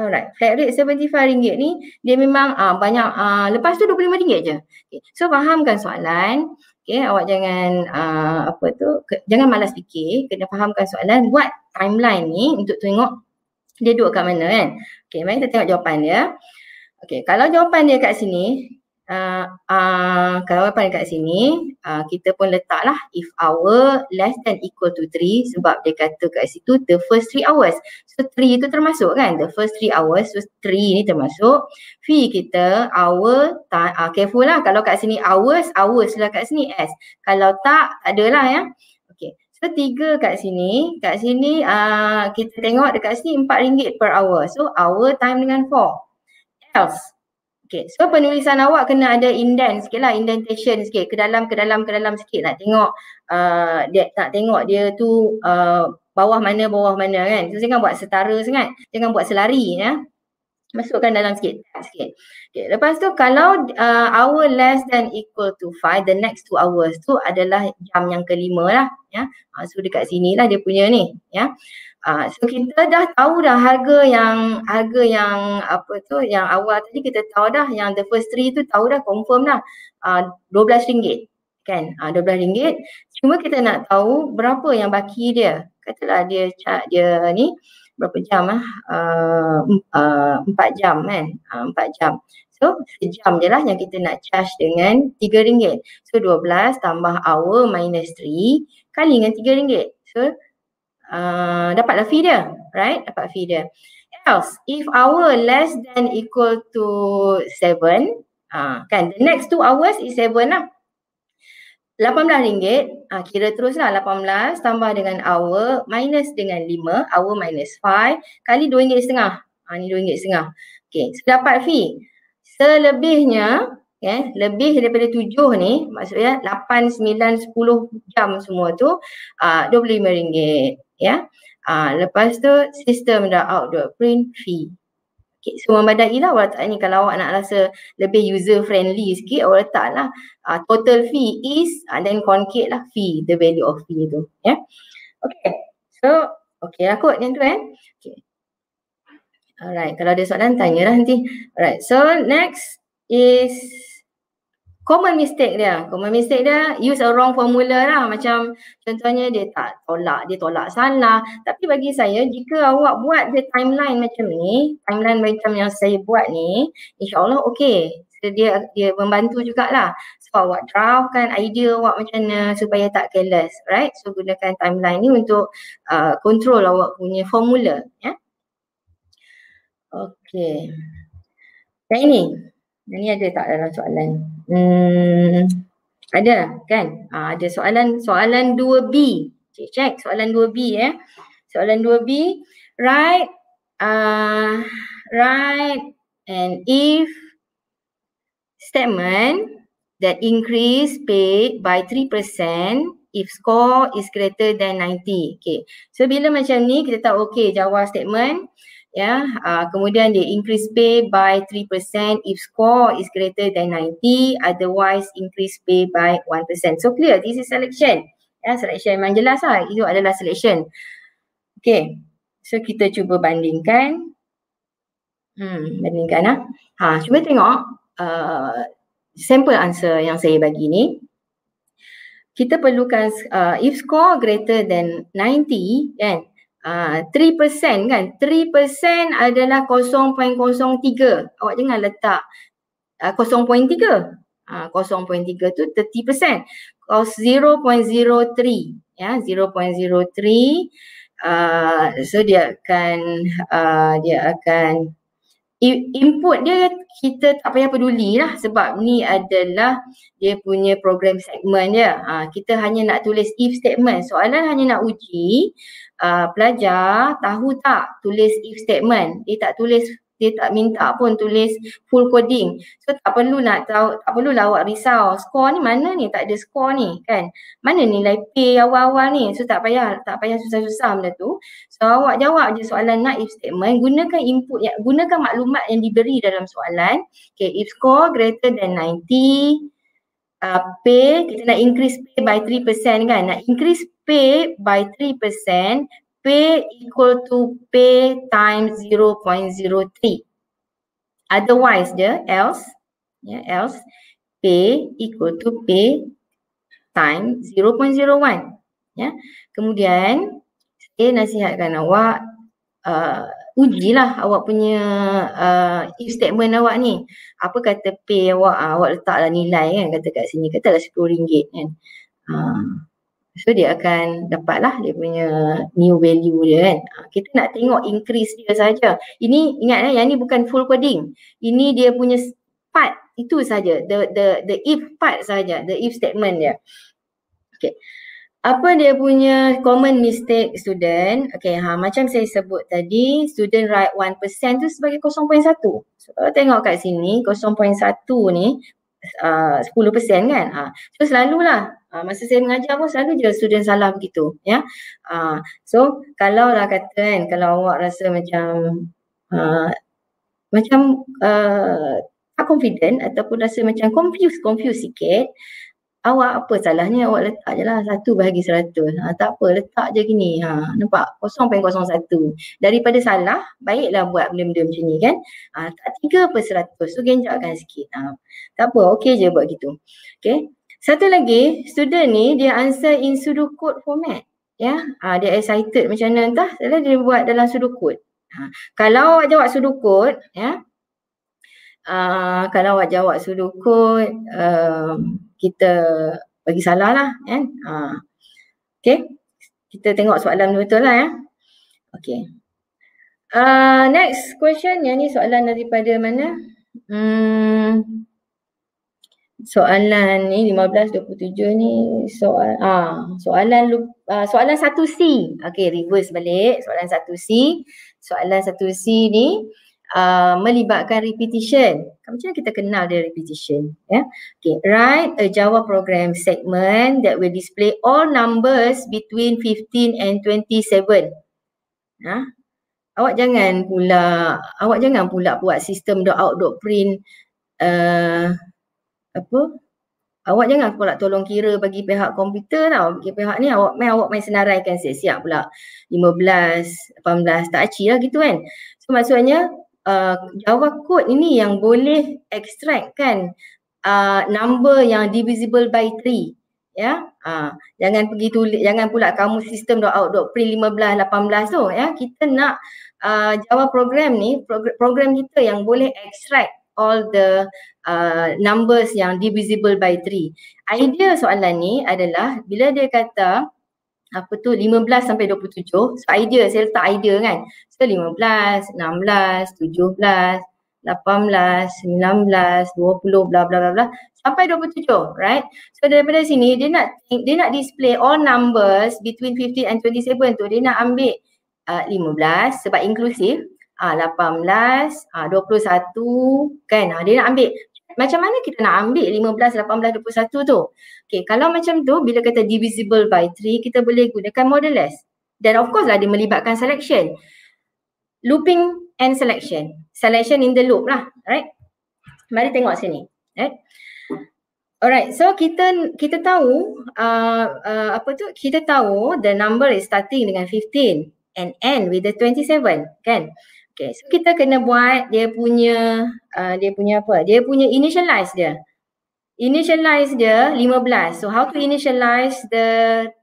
Alright, flat rate RM75 ni dia memang uh, banyak uh, lepas tu RM25 je. Okay. So fahamkan soalan. Okay, awak jangan uh, apa tu, ke, jangan malas fikir, kena fahamkan soalan, buat timeline ni untuk tengok dia duduk kat mana kan. Okay, mari kita tengok jawapan dia. Okay, kalau jawapan dia kat sini, uh, uh, kalau apa dekat sini uh, kita pun letaklah if hour less than equal to 3 sebab dia kata kat situ the first 3 hours so 3 itu termasuk kan the first 3 hours so 3 ni termasuk fee kita hour uh, careful lah kalau kat sini hours hours lah kat sini s kalau tak adalah ya okay ketiga kat sini, kat sini uh, kita tengok dekat sini rm ringgit per hour. So hour time dengan 4. Else, Okay, so penulisan awak kena ada indent sikit lah, indentation sikit, ke dalam, ke dalam, ke dalam sikit nak tengok uh, dia, tak tengok dia tu uh, bawah mana, bawah mana kan. So, jangan buat setara sangat, jangan buat selari ya masukkan dalam sikit. sikit. Okay. Lepas tu kalau uh, hour less than equal to 5, the next 2 hours tu adalah jam yang kelima lah. Ya. Yeah. Uh, so dekat sini lah dia punya ni. Ya. Yeah. Uh, so kita dah tahu dah harga yang harga yang apa tu yang awal tadi kita tahu dah yang the first three tu tahu dah confirm lah uh, ah, RM12 kan uh, ah, RM12 cuma kita nak tahu berapa yang baki dia katalah dia chat dia ni berapa jam eh? uh, uh, empat uh, 4 jam kan uh, jam so sejam je lah yang kita nak charge dengan tiga ringgit so dua belas tambah hour minus three kali dengan tiga ringgit so uh, dapatlah fee dia right dapat fee dia else if hour less than equal to seven uh, kan the next two hours is seven lah RM18 ah ha, kira teruslah 18 tambah dengan hour minus dengan 5 hour minus 5 kali RM2.5 ah ha, ni RM2.5 okey so dapat fee selebihnya ya okay, lebih daripada 7 ni maksudnya 8 9 10 jam semua tu ah uh, RM25 ya yeah? uh, lepas tu sistem dah outdoor print fee sikit so memadai lah awak letak ni kalau awak nak rasa lebih user friendly sikit awak letak lah uh, total fee is and uh, then concrete lah fee the value of fee tu ya yeah? okay so okay lah kot yang tu eh okay alright kalau ada soalan tanya lah nanti alright so next is common mistake dia common mistake dia use a wrong formula lah macam contohnya dia tak tolak dia tolak salah tapi bagi saya jika awak buat dia timeline macam ni timeline macam yang saya buat ni insyaallah okey dia dia membantu jugaklah sebab so, awak draftkan idea awak macam mana supaya tak careless right so gunakan timeline ni untuk uh, control awak punya formula ya yeah? okey training yang ada tak dalam soalan? Hmm, ada kan? Ha, ada soalan soalan 2B. Cik cek soalan 2B ya. Eh. Soalan 2B. Right. Uh, ah, right. And if statement that increase paid by 3% if score is greater than 90. Okay. So bila macam ni kita tahu okay jawab statement ya uh, kemudian dia increase pay by 3% if score is greater than 90 otherwise increase pay by 1% so clear this is selection ya yeah, selection memang jelas lah itu adalah selection Okay, so kita cuba bandingkan hmm bandingkan ah ha cuba tengok uh, sample answer yang saya bagi ni kita perlukan uh, if score greater than 90 kan uh, ah, 3% kan 3% adalah 0.03 awak jangan letak uh, 0.3 uh, 0.3 tu 30% cost 0.03 ya 0.03 uh, ah, so dia akan uh, dia akan input dia kita tak payah peduli lah sebab ni adalah dia punya program segmen dia. Ha, kita hanya nak tulis if statement. Soalan hanya nak uji uh, pelajar tahu tak tulis if statement dia tak tulis dia tak minta pun tulis full coding so tak perlu nak tahu tak perlu lah awak risau score ni mana ni tak ada score ni kan mana nilai P awal-awal ni so tak payah tak payah susah-susah benda tu so awak jawab je soalan nak if statement gunakan input yang gunakan maklumat yang diberi dalam soalan okay if score greater than 90 uh, pay, kita nak increase pay by 3% kan, nak increase pay by 3%, pay equal to pay times 0.03. Otherwise dia, else, yeah, else, pay equal to pay times 0.01. Yeah. Kemudian, saya nasihatkan awak, uh, ujilah awak punya uh, if statement awak ni. Apa kata pay awak, uh, awak letaklah nilai kan kata kat sini. Katalah RM10 kan. Uh, so dia akan dapat lah dia punya new value dia kan. Uh, kita nak tengok increase dia saja. Ini ingat eh, yang ni bukan full coding. Ini dia punya part itu saja. The the the if part saja, the if statement dia. Okay apa dia punya common mistake student okay ha macam saya sebut tadi student write 1% tu sebagai 0.1 so tengok kat sini 0.1 ni uh, 10% kan ha so selalulah uh, masa saya mengajar pun selalu je student salah begitu ya yeah? Ha, so kalau lah kata kan kalau awak rasa macam uh, macam uh, tak confident ataupun rasa macam confused confused sikit awak apa salahnya awak letak je lah satu bahagi seratus ha, tak apa letak je gini ha, nampak kosong pengen kosong satu daripada salah baiklah buat benda-benda macam ni kan ha, tak tiga per seratus tu genjakkan sikit ha, tak apa okey je buat gitu okay. satu lagi student ni dia answer in sudocode format ya ha, dia excited macam mana entah salah dia buat dalam sudocode ha, kalau awak jawab sudocode ya Uh, kalau awak jawab sudokot, uh, um, kita bagi salah lah kan. Ha. Okay. Kita tengok soalan betul lah ya. Okay. Uh, ah, next question yang ni soalan daripada mana? Hmm. Soalan ni 1527 ni soal ah soalan uh, soalan 1C. Okay reverse balik soalan 1C. Soalan 1C ni uh, melibatkan repetition. Kan, macam mana kita kenal dia repetition? Yeah? Okay, write a Java program segment that will display all numbers between 15 and 27. Huh? Ha? Awak jangan pula, awak jangan pula buat sistem dot out dot print uh, apa? Awak jangan pula tolong kira bagi pihak komputer tau. Bagi pihak ni awak main awak main senaraikan siap-siap pula. 15, 18, tak acilah gitu kan. So maksudnya uh, Java code ini yang boleh extract kan uh, number yang divisible by 3 ya yeah? uh, jangan pergi tulis jangan pula kamu sistem dot out dot print 15 18 tu ya yeah? kita nak uh, Java program ni prog- program kita yang boleh extract all the uh, numbers yang divisible by 3. Idea soalan ni adalah bila dia kata apa tu 15 sampai 27 so idea saya letak idea kan so 15 16 17 18 19 20 bla bla bla bla sampai 27 right so daripada sini dia nak dia nak display all numbers between 50 and 27 tu dia nak ambil uh, 15 sebab inklusif uh, 18 uh, 21 kan uh, dia nak ambil macam mana kita nak ambil 15, 18, 21 tu? Okay, kalau macam tu, bila kata divisible by 3, kita boleh gunakan model less. Dan of course lah, dia melibatkan selection. Looping and selection. Selection in the loop lah, Alright, Mari tengok sini. Right? Alright, so kita kita tahu uh, uh, apa tu? Kita tahu the number is starting dengan 15 and end with the 27, kan? Okay? Okay, so kita kena buat dia punya uh, dia punya apa? Dia punya initialize dia. Initialize dia 15. So how to initialize the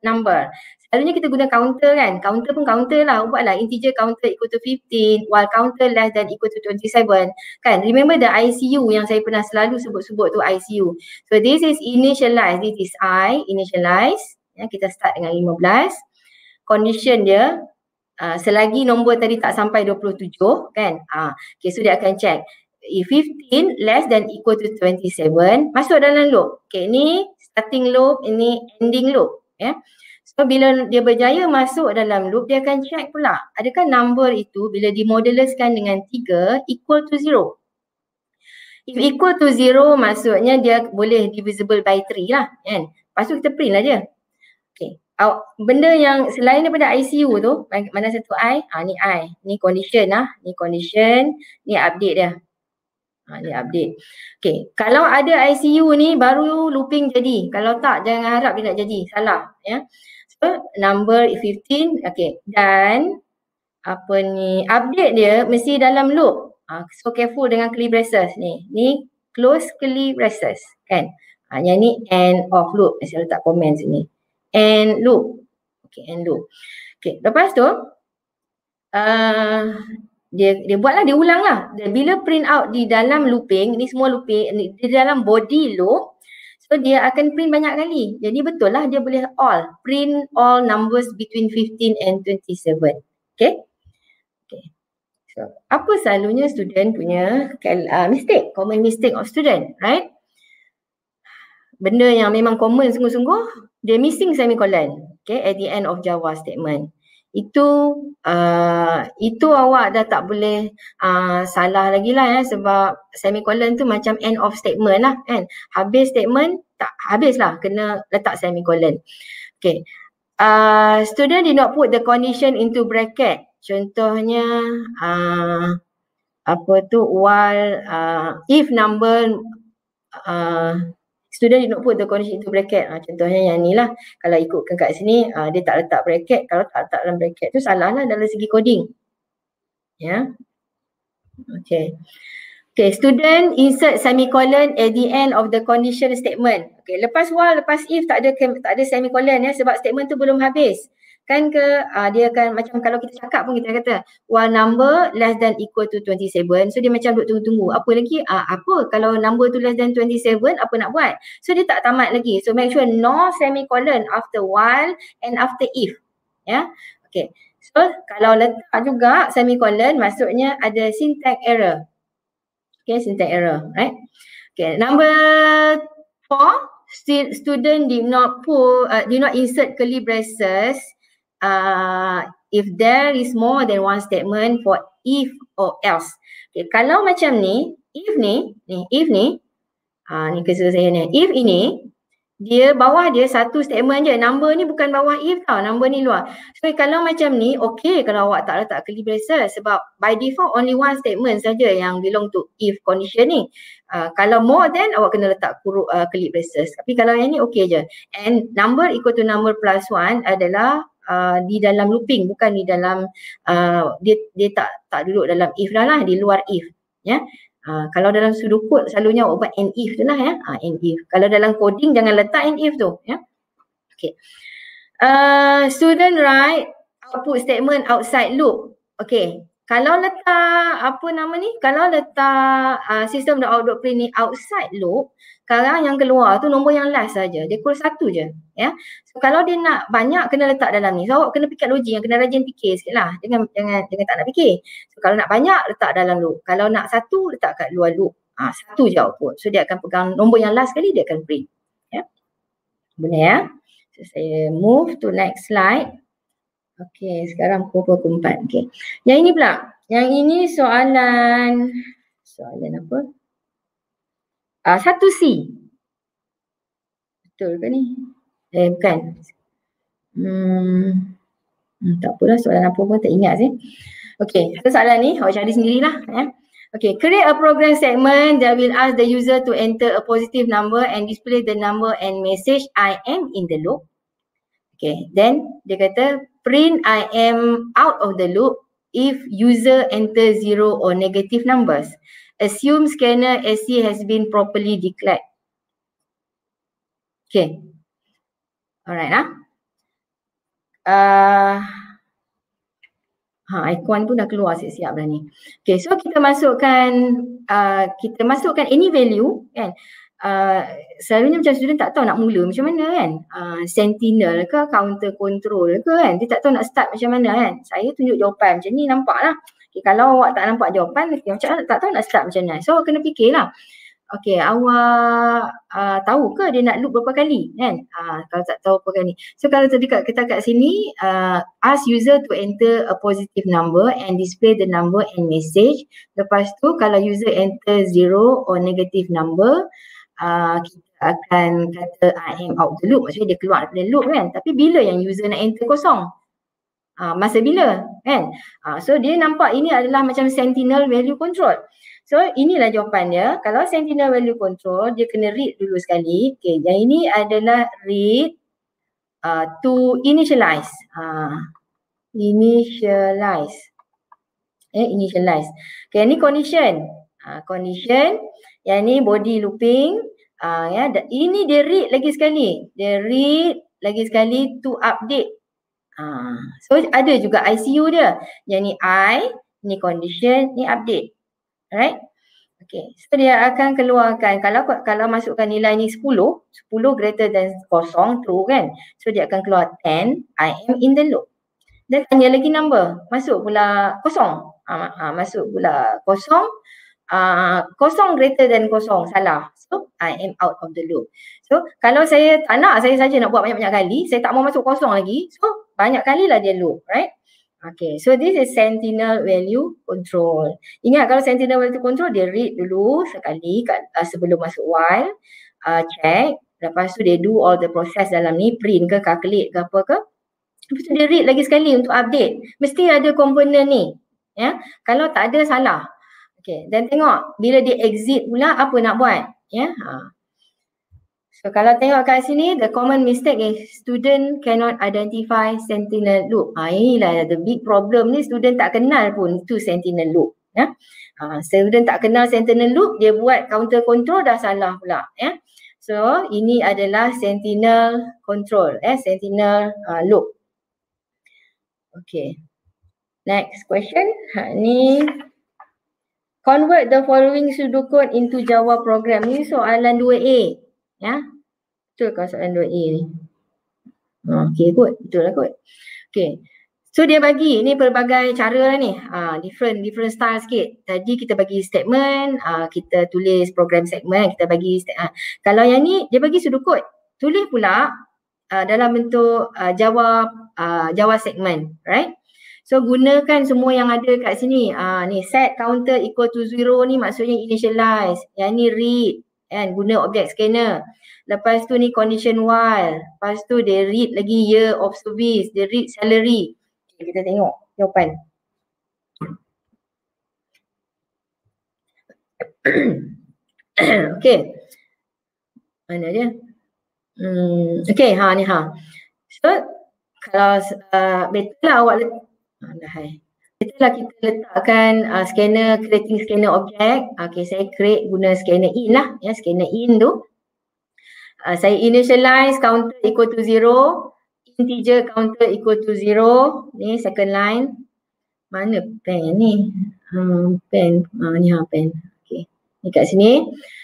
number? Selalunya kita guna counter kan? Counter pun counter lah. Buatlah integer counter equal to 15 while counter less than equal to 27. Kan? Remember the ICU yang saya pernah selalu sebut-sebut tu ICU. So this is initialize. This is I initialize. Ya, kita start dengan 15. Condition dia uh, selagi nombor tadi tak sampai 27 kan uh, ah, okay so dia akan check eh, if 15 less than equal to 27 masuk dalam loop okay ni starting loop ini ending loop ya yeah. so bila dia berjaya masuk dalam loop dia akan check pula adakah number itu bila dimoduluskan dengan 3 equal to 0 If equal to zero maksudnya dia boleh divisible by three lah kan. Lepas tu kita print lah je uh, benda yang selain daripada ICU tu, mana satu I, ah, ni I, ni condition lah, ni condition, ni update dia. Ha, ni update. Okay, kalau ada ICU ni baru looping jadi. Kalau tak jangan harap dia nak jadi. Salah. Ya. So, number 15, okay. Dan apa ni, update dia mesti dalam loop. Ha, so careful dengan clip braces ni. Ni close clip braces kan. Ha, yang ni end of loop. Saya letak komen sini and loop, Okay, and loop, Okay, lepas tu, uh, dia dia buatlah dia ulanglah. Dia bila print out di dalam looping, ni semua looping, ni di dalam body loop, so dia akan print banyak kali. Jadi betul lah dia boleh all print all numbers between 15 and 27. Okay? Okay. So, apa selalunya student punya uh, mistake, common mistake of student, right? benda yang memang common sungguh-sungguh dia missing semicolon okay at the end of java statement itu uh, itu awak dah tak boleh uh, salah lagi lah eh, sebab semicolon tu macam end of statement lah kan habis statement tak habis lah kena letak semicolon okay uh, student did not put the condition into bracket contohnya uh, apa tu while uh, if number uh, student di notebook the condition itu bracket. Ha, contohnya yang ni lah. Kalau ikutkan kat sini, ha, dia tak letak bracket. Kalau tak letak dalam bracket tu salah lah dalam segi coding. Ya. Yeah. Okay. Okay, student insert semicolon at the end of the condition statement. Okay, lepas while, lepas if tak ada tak ada semicolon ya sebab statement tu belum habis kan ke uh, dia akan macam kalau kita cakap pun kita kata one number less than equal to 27 so dia macam duduk tunggu-tunggu apa lagi uh, apa kalau number tu less than 27 apa nak buat so dia tak tamat lagi so make sure no semicolon after while and after if ya yeah? okay so kalau letak juga semicolon maksudnya ada syntax error okay syntax error right okay number four student did not pull uh, did not insert curly braces uh, if there is more than one statement for if or else. Okay, kalau macam ni, if ni, ni if ni, uh, ni kesusahan saya ni, if ini, dia bawah dia satu statement je. Number ni bukan bawah if tau. Number ni luar. So kalau macam ni, okay kalau awak tak letak curly braces sebab by default only one statement saja yang belong to if condition ni. Uh, kalau more than awak kena letak kuru, uh, curly braces. Tapi kalau yang ni okay je. And number equal to number plus one adalah uh, di dalam looping bukan di dalam uh, dia dia tak tak duduk dalam if dah lah di luar if ya uh, kalau dalam sudoku selalunya awak buat and if tu lah ya uh, and if kalau dalam coding jangan letak and if tu ya Okay. uh, student write output statement outside loop Okay kalau letak apa nama ni kalau letak uh, sistem the outdoor print ni outside loop sekarang yang keluar tu nombor yang last saja dia kurs satu je ya yeah? so kalau dia nak banyak kena letak dalam ni so awak kena fikir logik yang kena rajin fikir lah, jangan jangan dengan tak nak fikir so kalau nak banyak letak dalam loop kalau nak satu letak kat luar loop ha, satu je output so dia akan pegang nombor yang last sekali dia akan print ya yeah? boleh ya yeah? so, saya move to next slide Okey, sekarang pukul 4. Okey. Yang ini pula. Yang ini soalan soalan apa? Ah satu 1C. Betul ke ni? Eh bukan. Hmm, hmm. tak apalah soalan apa pun tak ingat sih. Okey, so soalan ni awak cari sendirilah eh. Ya. Okay, create a program segment that will ask the user to enter a positive number and display the number and message I am in the loop. Okay, then dia kata print I am out of the loop if user enter zero or negative numbers. Assume scanner SC has been properly declared. Okay. Alright lah. Uh, ha, icon pun dah keluar siap-siap dah ni. Okay, so kita masukkan uh, kita masukkan any value kan uh, selalunya macam student tak tahu nak mula macam mana kan uh, sentinel ke counter control ke kan dia tak tahu nak start macam mana kan saya tunjuk jawapan macam ni nampak lah okay, kalau awak tak nampak jawapan okay, macam ah, tak tahu nak start macam mana so kena lah. Okay, awak uh, tahu ke dia nak loop berapa kali kan? Uh, kalau tak tahu berapa kali. So kalau tadi kat kita kat sini uh, ask user to enter a positive number and display the number and message. Lepas tu kalau user enter zero or negative number, Ah, kita akan kata I ah, am out the loop maksudnya dia keluar daripada loop kan tapi bila yang user nak enter kosong uh, masa bila kan uh, so dia nampak ini adalah macam sentinel value control So inilah jawapan jawapannya. Kalau sentinel value control, dia kena read dulu sekali. Okay, yang ini adalah read uh, to initialize. Uh, initialize. Eh, initialize. Okay, ini condition. Uh, condition. Yang ni body looping. Uh, ya. Ini dia read lagi sekali. Dia read lagi sekali to update. Uh, so ada juga ICU dia. Yang ni I, ni condition, ni update. Alright. Okay. So dia akan keluarkan kalau kalau masukkan nilai ni 10, 10 greater than kosong, true kan. So dia akan keluar 10, I am in the loop. Dan tanya lagi number, masuk pula kosong. Ha, ha, masuk pula kosong. Ah, kosong greater than kosong salah so I am out of the loop so kalau saya tak nak saya saja nak buat banyak-banyak kali saya tak mau masuk kosong lagi so banyak kali lah dia loop right Okay, so this is sentinel value control. Ingat kalau sentinel value control, dia read dulu sekali kat, uh, sebelum masuk while, uh, check. Lepas tu dia do all the process dalam ni, print ke, calculate ke apa ke. Lepas tu dia read lagi sekali untuk update. Mesti ada komponen ni. Ya, Kalau tak ada, salah. Okay. Dan tengok bila dia exit pula apa nak buat. Ya. Yeah. Ha. So kalau tengok kat sini the common mistake is student cannot identify sentinel loop. Ha, inilah the big problem ni student tak kenal pun tu sentinel loop. Ya. Ha, student tak kenal sentinel loop dia buat counter control dah salah pula. Ya. So ini adalah sentinel control. Ya. Eh, sentinel uh, loop. Okay. Next question. Ha, ni Convert the following Sudoku into Java program. Ini soalan 2A. Ya. Yeah? Betul ke soalan 2A ni? Ha, okay, kot. Betul lah kot. Okay. So dia bagi ni pelbagai cara lah ni. Uh, different, different style sikit. Tadi kita bagi statement, uh, kita tulis program segment, kita bagi statement. Kalau yang ni, dia bagi sudut Tulis pula uh, dalam bentuk uh, jawab uh, Java segment, right? So gunakan semua yang ada kat sini. Ah ni set counter equal to zero ni maksudnya initialize. Yang ni read and guna object scanner. Lepas tu ni condition while. Lepas tu dia read lagi year of service, dia read salary. Okay, kita tengok jawapan. *coughs* okay. Mana dia? Hmm, okay, ha ni ha. So kalau uh, betul lah awak letak Ha, dah hai. Itulah kita letakkan uh, scanner, creating scanner objek. Okay, saya create guna scanner in lah. Ya, scanner in tu. Uh, saya initialize counter equal to zero. Integer counter equal to zero. Ni second line. Mana pen ni? Um, pen. Uh, ni ha, pen. Okay. Ni kat sini.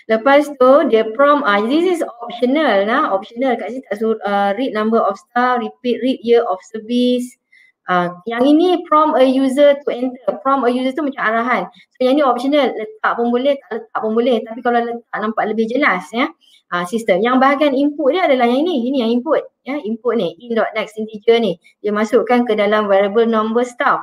Lepas tu dia prompt. Uh, this is optional lah. Optional kat sini tak suruh uh, read number of star, repeat read year of service. Uh, yang ini prompt a user to enter. Prompt a user tu macam arahan. So yang ni optional letak pun boleh, tak letak pun boleh. Tapi kalau letak nampak lebih jelas ya. Uh, ah, sistem. Yang bahagian input dia adalah yang ini. Ini yang input. Ya, input ni next integer ni. Dia masukkan ke dalam variable number stuff.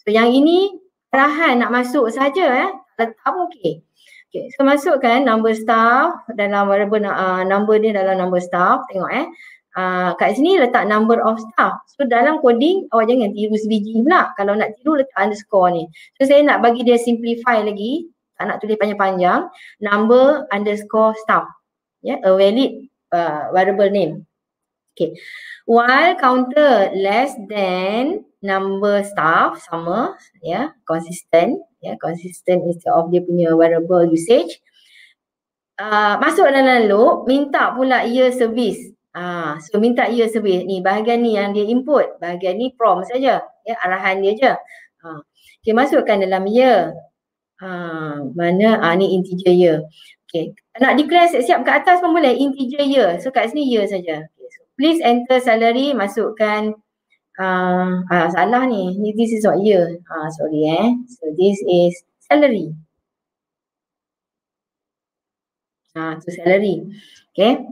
So yang ini arahan nak masuk saja ya. Eh. Letak pun okey. Okey, so masukkan number stuff dalam variable uh, number ni dalam number stuff. Tengok eh. Uh, kat sini letak number of staff. So dalam coding awak jangan tiru sebiji pula. Kalau nak tiru letak underscore ni. So saya nak bagi dia simplify lagi. Tak nak tulis panjang-panjang. Number underscore staff. Yeah, a valid uh, variable name. Okay. While counter less than number staff sama. Yeah, consistent. Yeah, consistent instead of dia punya variable usage. Uh, masuk dalam loop, minta pula ia service Ah, so minta ia survey ni bahagian ni yang dia input, bahagian ni prom saja, ya arahan dia je. Ha. Ah, okay, masukkan dalam ya. Ha, mana ah ha, ni integer ya. Okay. Nak declare siap, siap kat atas pun boleh integer ya. So kat sini ya saja. Okay. So, please enter salary masukkan ah uh, ha, salah ni. ni. This is not ya. Ha, sorry eh. So this is salary. Ah, ha, so salary. Okay.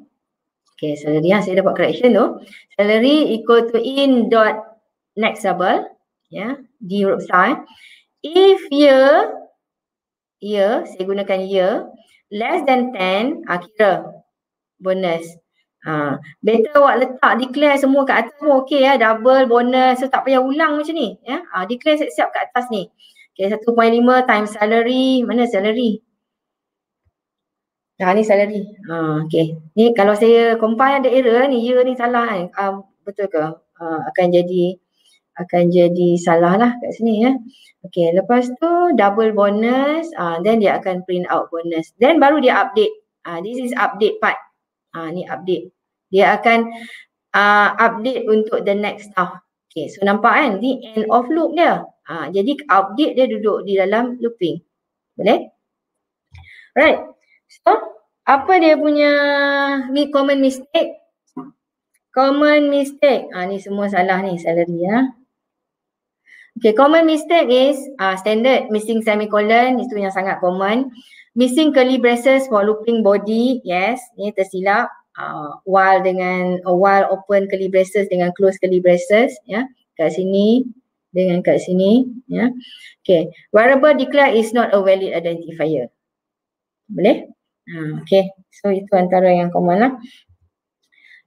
Okay, salary yang ah, saya dapat correction tu. Salary equal to in dot nextable double. Ya, di huruf besar. Eh. If year, year, saya gunakan year, less than 10, akhirnya kira bonus. Ha. Better awak letak declare semua kat atas pun okey ya. Eh. Double, bonus, so tak payah ulang macam ni. Ya, ha. declare siap-siap kat atas ni. Okay, 1.5 times salary, mana salary? Ha ni salah ni. Ha okey. Ni kalau saya compile ada error lah ni, ya ni salah kan. Ha, betul ke? Ha, akan jadi akan jadi salah lah kat sini ya. Okey, lepas tu double bonus, ha, then dia akan print out bonus. Then baru dia update. Ha, this is update part. Ha, ni update. Dia akan uh, update untuk the next staff. Okay, so nampak kan? Ni end of loop dia. Ha, jadi update dia duduk di dalam looping. Boleh? Alright, So, apa dia punya ni common mistake? Common mistake. Ah ni semua salah ni salary ya. Okay, common mistake is uh, standard missing semicolon itu yang sangat common. Missing curly braces for looping body, yes, ni tersilap. Uh, while dengan uh, while open curly braces dengan close curly braces, ya. Yeah. Kat sini dengan kat sini, ya. Yeah. Okay, variable declare is not a valid identifier. Boleh? Hmm. Okay. So itu antara yang common lah.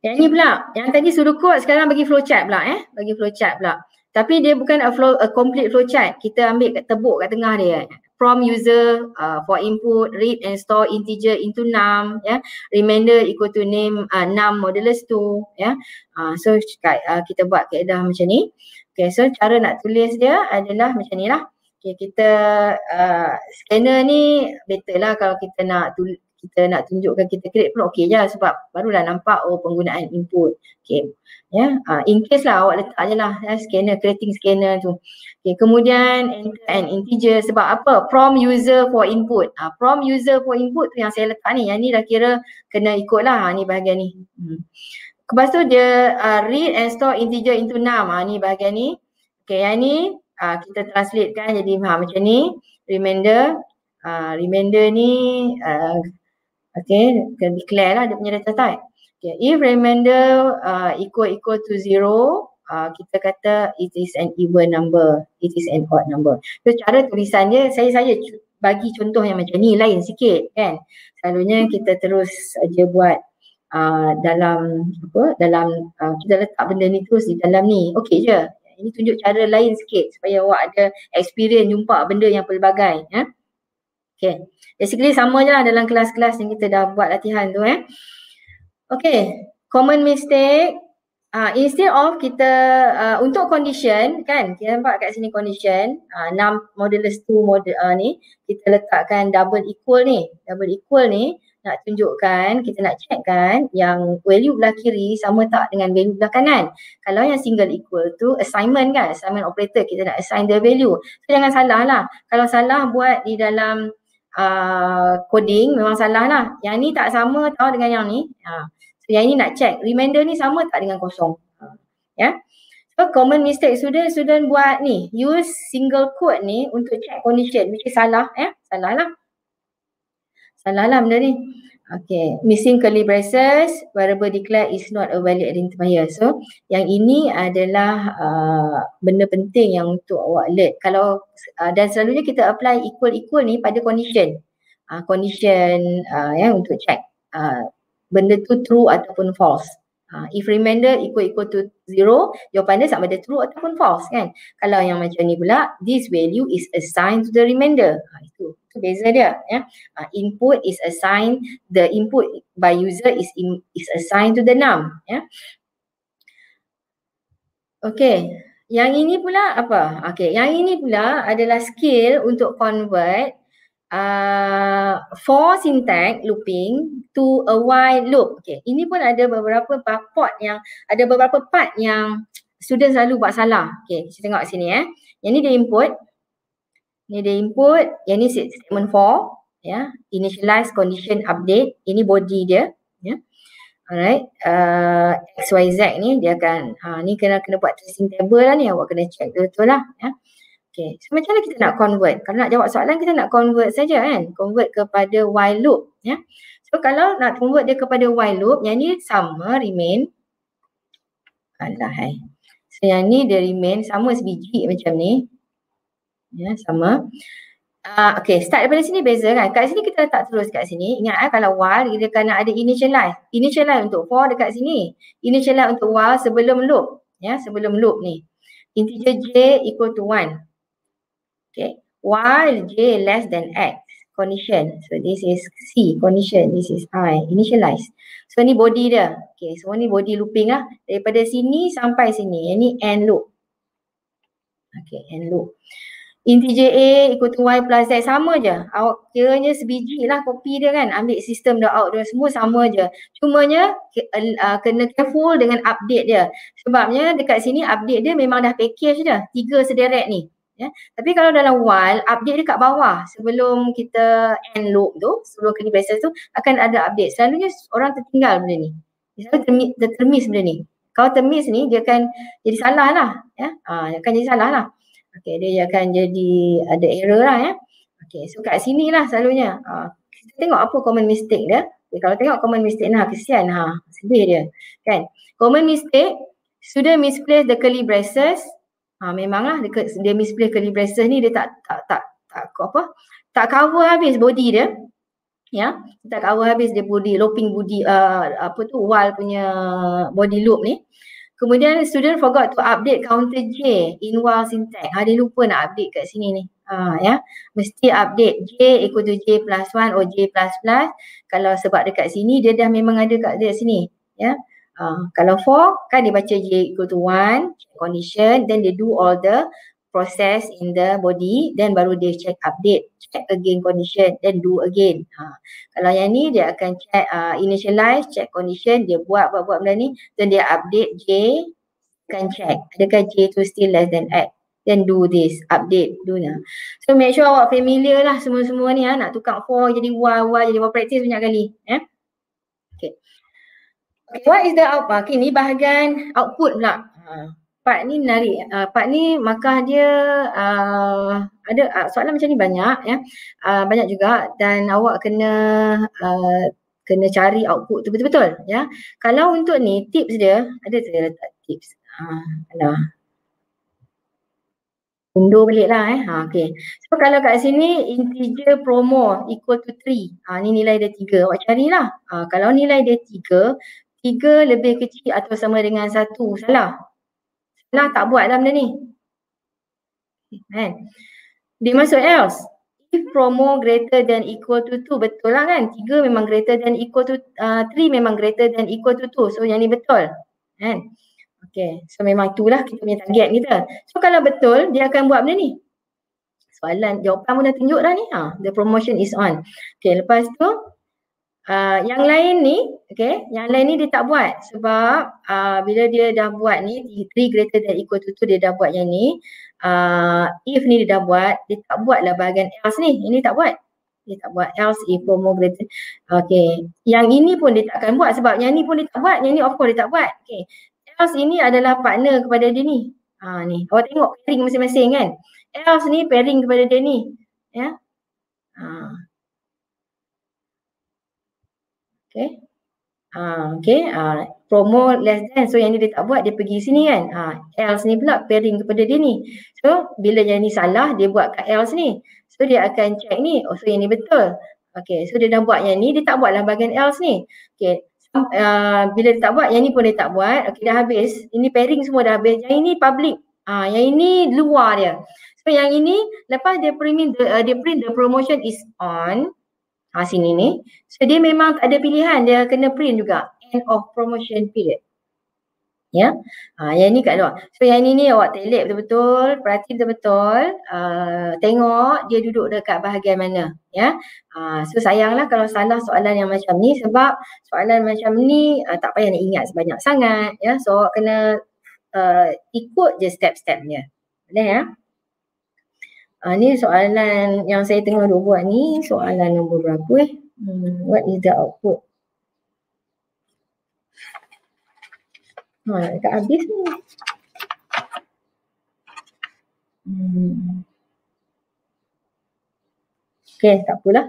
Yang ni pula, yang tadi suruh kod sekarang bagi flowchart pula eh. Bagi flowchart pula. Tapi dia bukan a, flow, a complete flowchart. Kita ambil kat tebuk kat tengah dia. From user uh, for input, read and store integer into num. Yeah. Reminder equal to name uh, num modulus 2. Yeah. Uh, so uh, kita buat keadaan macam ni. Okay, so cara nak tulis dia adalah macam ni lah. Okay, kita uh, scanner ni better lah kalau kita nak tulis kita nak tunjukkan kita create pun okey je ya, sebab barulah nampak oh penggunaan input okey ya yeah. Ha, uh, in case lah awak letak ajalah ya, scanner creating scanner tu okey kemudian enter an integer sebab apa From user for input uh, prompt user for input tu yang saya letak ni yang ni dah kira kena ikut lah ha, ni bahagian ni hmm. Lepas tu dia uh, read and store integer into num. Ha, ni bahagian ni. Okay, yang ni uh, kita translate kan jadi ha, macam ni. Remainder. Uh, remainder ni uh, okay, can declare lah dia punya data type. Okay, if remainder uh, equal equal to zero, uh, kita kata it is an even number, it is an odd number. So cara tulisan dia, saya saja bagi contoh yang macam ni, lain sikit kan. Selalunya kita terus aja buat uh, dalam apa, dalam uh, kita letak benda ni terus di dalam ni, okay je. Ini tunjuk cara lain sikit supaya awak ada experience jumpa benda yang pelbagai. Eh? Okay. Basically sama je lah dalam kelas-kelas yang kita dah buat latihan tu eh. Okay. Common mistake. Uh, instead of kita uh, untuk condition kan. Kita nampak kat sini condition. Uh, ah, 6 modulus 2 model uh, ni. Kita letakkan double equal ni. Double equal ni nak tunjukkan, kita nak check kan yang value belah kiri sama tak dengan value belah kanan. Kalau yang single equal tu assignment kan, assignment operator kita nak assign the value. So jangan salah lah. Kalau salah buat di dalam Uh, coding memang salah lah. Yang ni tak sama tau dengan yang ni. Ha. So, yang ni nak check. Reminder ni sama tak dengan kosong. Ha. Ya. So common mistake student student buat ni. Use single quote ni untuk check condition. Mesti salah ya. Salah lah. Salah lah benda ni. Okay, missing curly braces, wearable declare is not a valid identifier. So, yang ini adalah uh, benda penting yang untuk awak alert. Kalau, uh, dan selalunya kita apply equal-equal ni pada condition. Uh, condition uh, ya, untuk check uh, benda tu true ataupun false. Uh, if remainder equal-equal to zero, jawapannya sama ada true ataupun false kan. Kalau yang macam ni pula, this value is assigned to the remainder. Ha, itu, itu beza dia. Ya. Uh, input is assigned, the input by user is in, is assigned to the num. Ya. Okay. Yang ini pula apa? Okay. Yang ini pula adalah skill untuk convert uh, four syntax looping to a while loop. Okay. Ini pun ada beberapa part yang ada beberapa part yang student selalu buat salah. Okay. Kita tengok sini eh. Yang ni dia input. ni dia input. Yang ni statement for, Ya. Yeah. Initialize condition update. Ini body dia. Ya. Yeah. Alright. Uh, XYZ ni dia akan. Ha, ni kena kena buat tracing table lah ni. Awak kena check betul-betul lah. Ya. Yeah. Okay, macam mana kita nak convert? Kalau nak jawab soalan, kita nak convert saja kan? Convert kepada while loop. Ya? So, kalau nak convert dia kepada while loop, yang ni sama, remain. Alah, hai. So, yang ni dia remain sama sebiji macam ni. Ya, sama. Uh, ah, okay, start daripada sini beza kan? Kat sini kita letak terus kat sini. Ingat eh, kalau while, kita kena ada initialize. Initialize untuk for dekat sini. Initialize untuk while sebelum loop. Ya, sebelum loop ni. Integer j equal to 1 okay while j less than x condition so this is c condition this is i initialize so ni body dia okay so ni body looping lah daripada sini sampai sini yang ni end loop okay end loop integer a equal to y plus z sama je awak kiranya sebiji lah copy dia kan ambil sistem dia out dia semua sama je cumanya ke, uh, kena careful dengan update dia sebabnya dekat sini update dia memang dah package dia tiga sederet ni ya. Tapi kalau dalam while update dekat bawah sebelum kita end loop tu, sebelum kena process tu akan ada update. Selalunya orang tertinggal benda ni. Misalnya termis, termis benda ni. Kalau termis ni dia akan jadi salah lah ya. Ah ha, akan jadi salah lah. Okey dia akan jadi ada error lah ya. Okey so kat sini lah selalunya. Ha, kita tengok apa common mistake dia. Okay, kalau tengok common mistake nah ha, kesian ha sedih dia. Kan? Common mistake sudah misplaced the curly braces Ha, memanglah dia, dia misplay curly braces ni dia tak tak tak tak, tak apa tak cover habis body dia ya yeah. tak cover habis dia body loping body uh, apa tu wall punya body loop ni kemudian student forgot to update counter J in wall syntax ha, dia lupa nak update kat sini ni ha, ya yeah. mesti update J equal to J plus 1 or J plus plus kalau sebab dekat sini dia dah memang ada kat dia sini ya yeah. Uh, kalau for, kan dia baca J equal to one, condition, then they do all the process in the body, then baru dia check update, check again condition, then do again. Ha. Kalau yang ni dia akan check uh, initialize, check condition, dia buat buat buat benda ni, then dia update J, akan check. Adakah J tu still less than X? Then do this, update, do na. So make sure awak familiar lah semua-semua ni ha. nak tukar for jadi one, one jadi one practice banyak kali. Eh? Okay. Okay, what is the output? Ah, okay, ni bahagian output pula. Uh, part ni menarik. Uh, part ni markah dia uh, ada uh, soalan macam ni banyak ya. Uh, banyak juga dan awak kena uh, kena cari output tu betul-betul ya. Kalau untuk ni tips dia, ada saya letak tips. Ha, uh, Undur balik lah eh. Ha, okay. So kalau kat sini integer promo equal to 3. Ha, ni nilai dia 3. Awak lah Ha, kalau nilai dia 3, tiga lebih kecil atau sama dengan satu salah salah tak buat dalam benda ni kan dia masuk else if promo greater than equal to two, betul lah kan Tiga memang greater than equal to 3 uh, three memang greater than equal to two, so yang ni betul kan okay so memang itulah kita punya target kita so kalau betul dia akan buat benda ni soalan jawapan pun dah tunjuk dah ni ha. the promotion is on okay lepas tu Ah, yang lain ni, okay, yang lain ni dia tak buat sebab uh, bila dia dah buat ni, 3 greater than equal to 2 dia dah buat yang ni. Uh, if ni dia dah buat, dia tak buat lah bahagian else ni. Ini tak buat. Dia tak buat else if for more greater. Okay. Yang ini pun dia takkan buat sebab yang ni pun dia tak buat. Yang ni of course dia tak buat. Okay. Else ini adalah partner kepada dia ni. Ha ni. Awak tengok pairing masing-masing kan. Else ni pairing kepada dia ni. Ya. Ha. Okay. Ha, okay. Ha, promo less than. So yang ni dia tak buat, dia pergi sini kan. Ha, ah, else ni pula pairing kepada dia ni. So bila yang ni salah, dia buat kat else ni. So dia akan check ni. Oh, so yang ni betul. Okay. So dia dah buat yang ni, dia tak buatlah bahagian else ni. Okay. Uh, bila dia tak buat, yang ni pun dia tak buat. Okay dah habis. Ini pairing semua dah habis. Yang ini public. Ah, uh, yang ini luar dia. So yang ini lepas dia print the, uh, dia print the promotion is on ha, sini ni. So dia memang tak ada pilihan. Dia kena print juga. End of promotion period. Ya. Ha, yang ni kat luar. So yang ni ni awak telik betul-betul. Perhati betul-betul. Uh, tengok dia duduk dekat bahagian mana. Ya. Ha, so sayanglah kalau salah soalan yang macam ni. Sebab soalan macam ni uh, tak payah nak ingat sebanyak sangat. Ya. So awak kena uh, ikut je step-stepnya. Boleh ya. Ha, ni soalan yang saya tengah duk buat ni, soalan nombor berapa eh? Hmm, what is the output? Ha, tak habis ni. Hmm. Okay, tak apalah.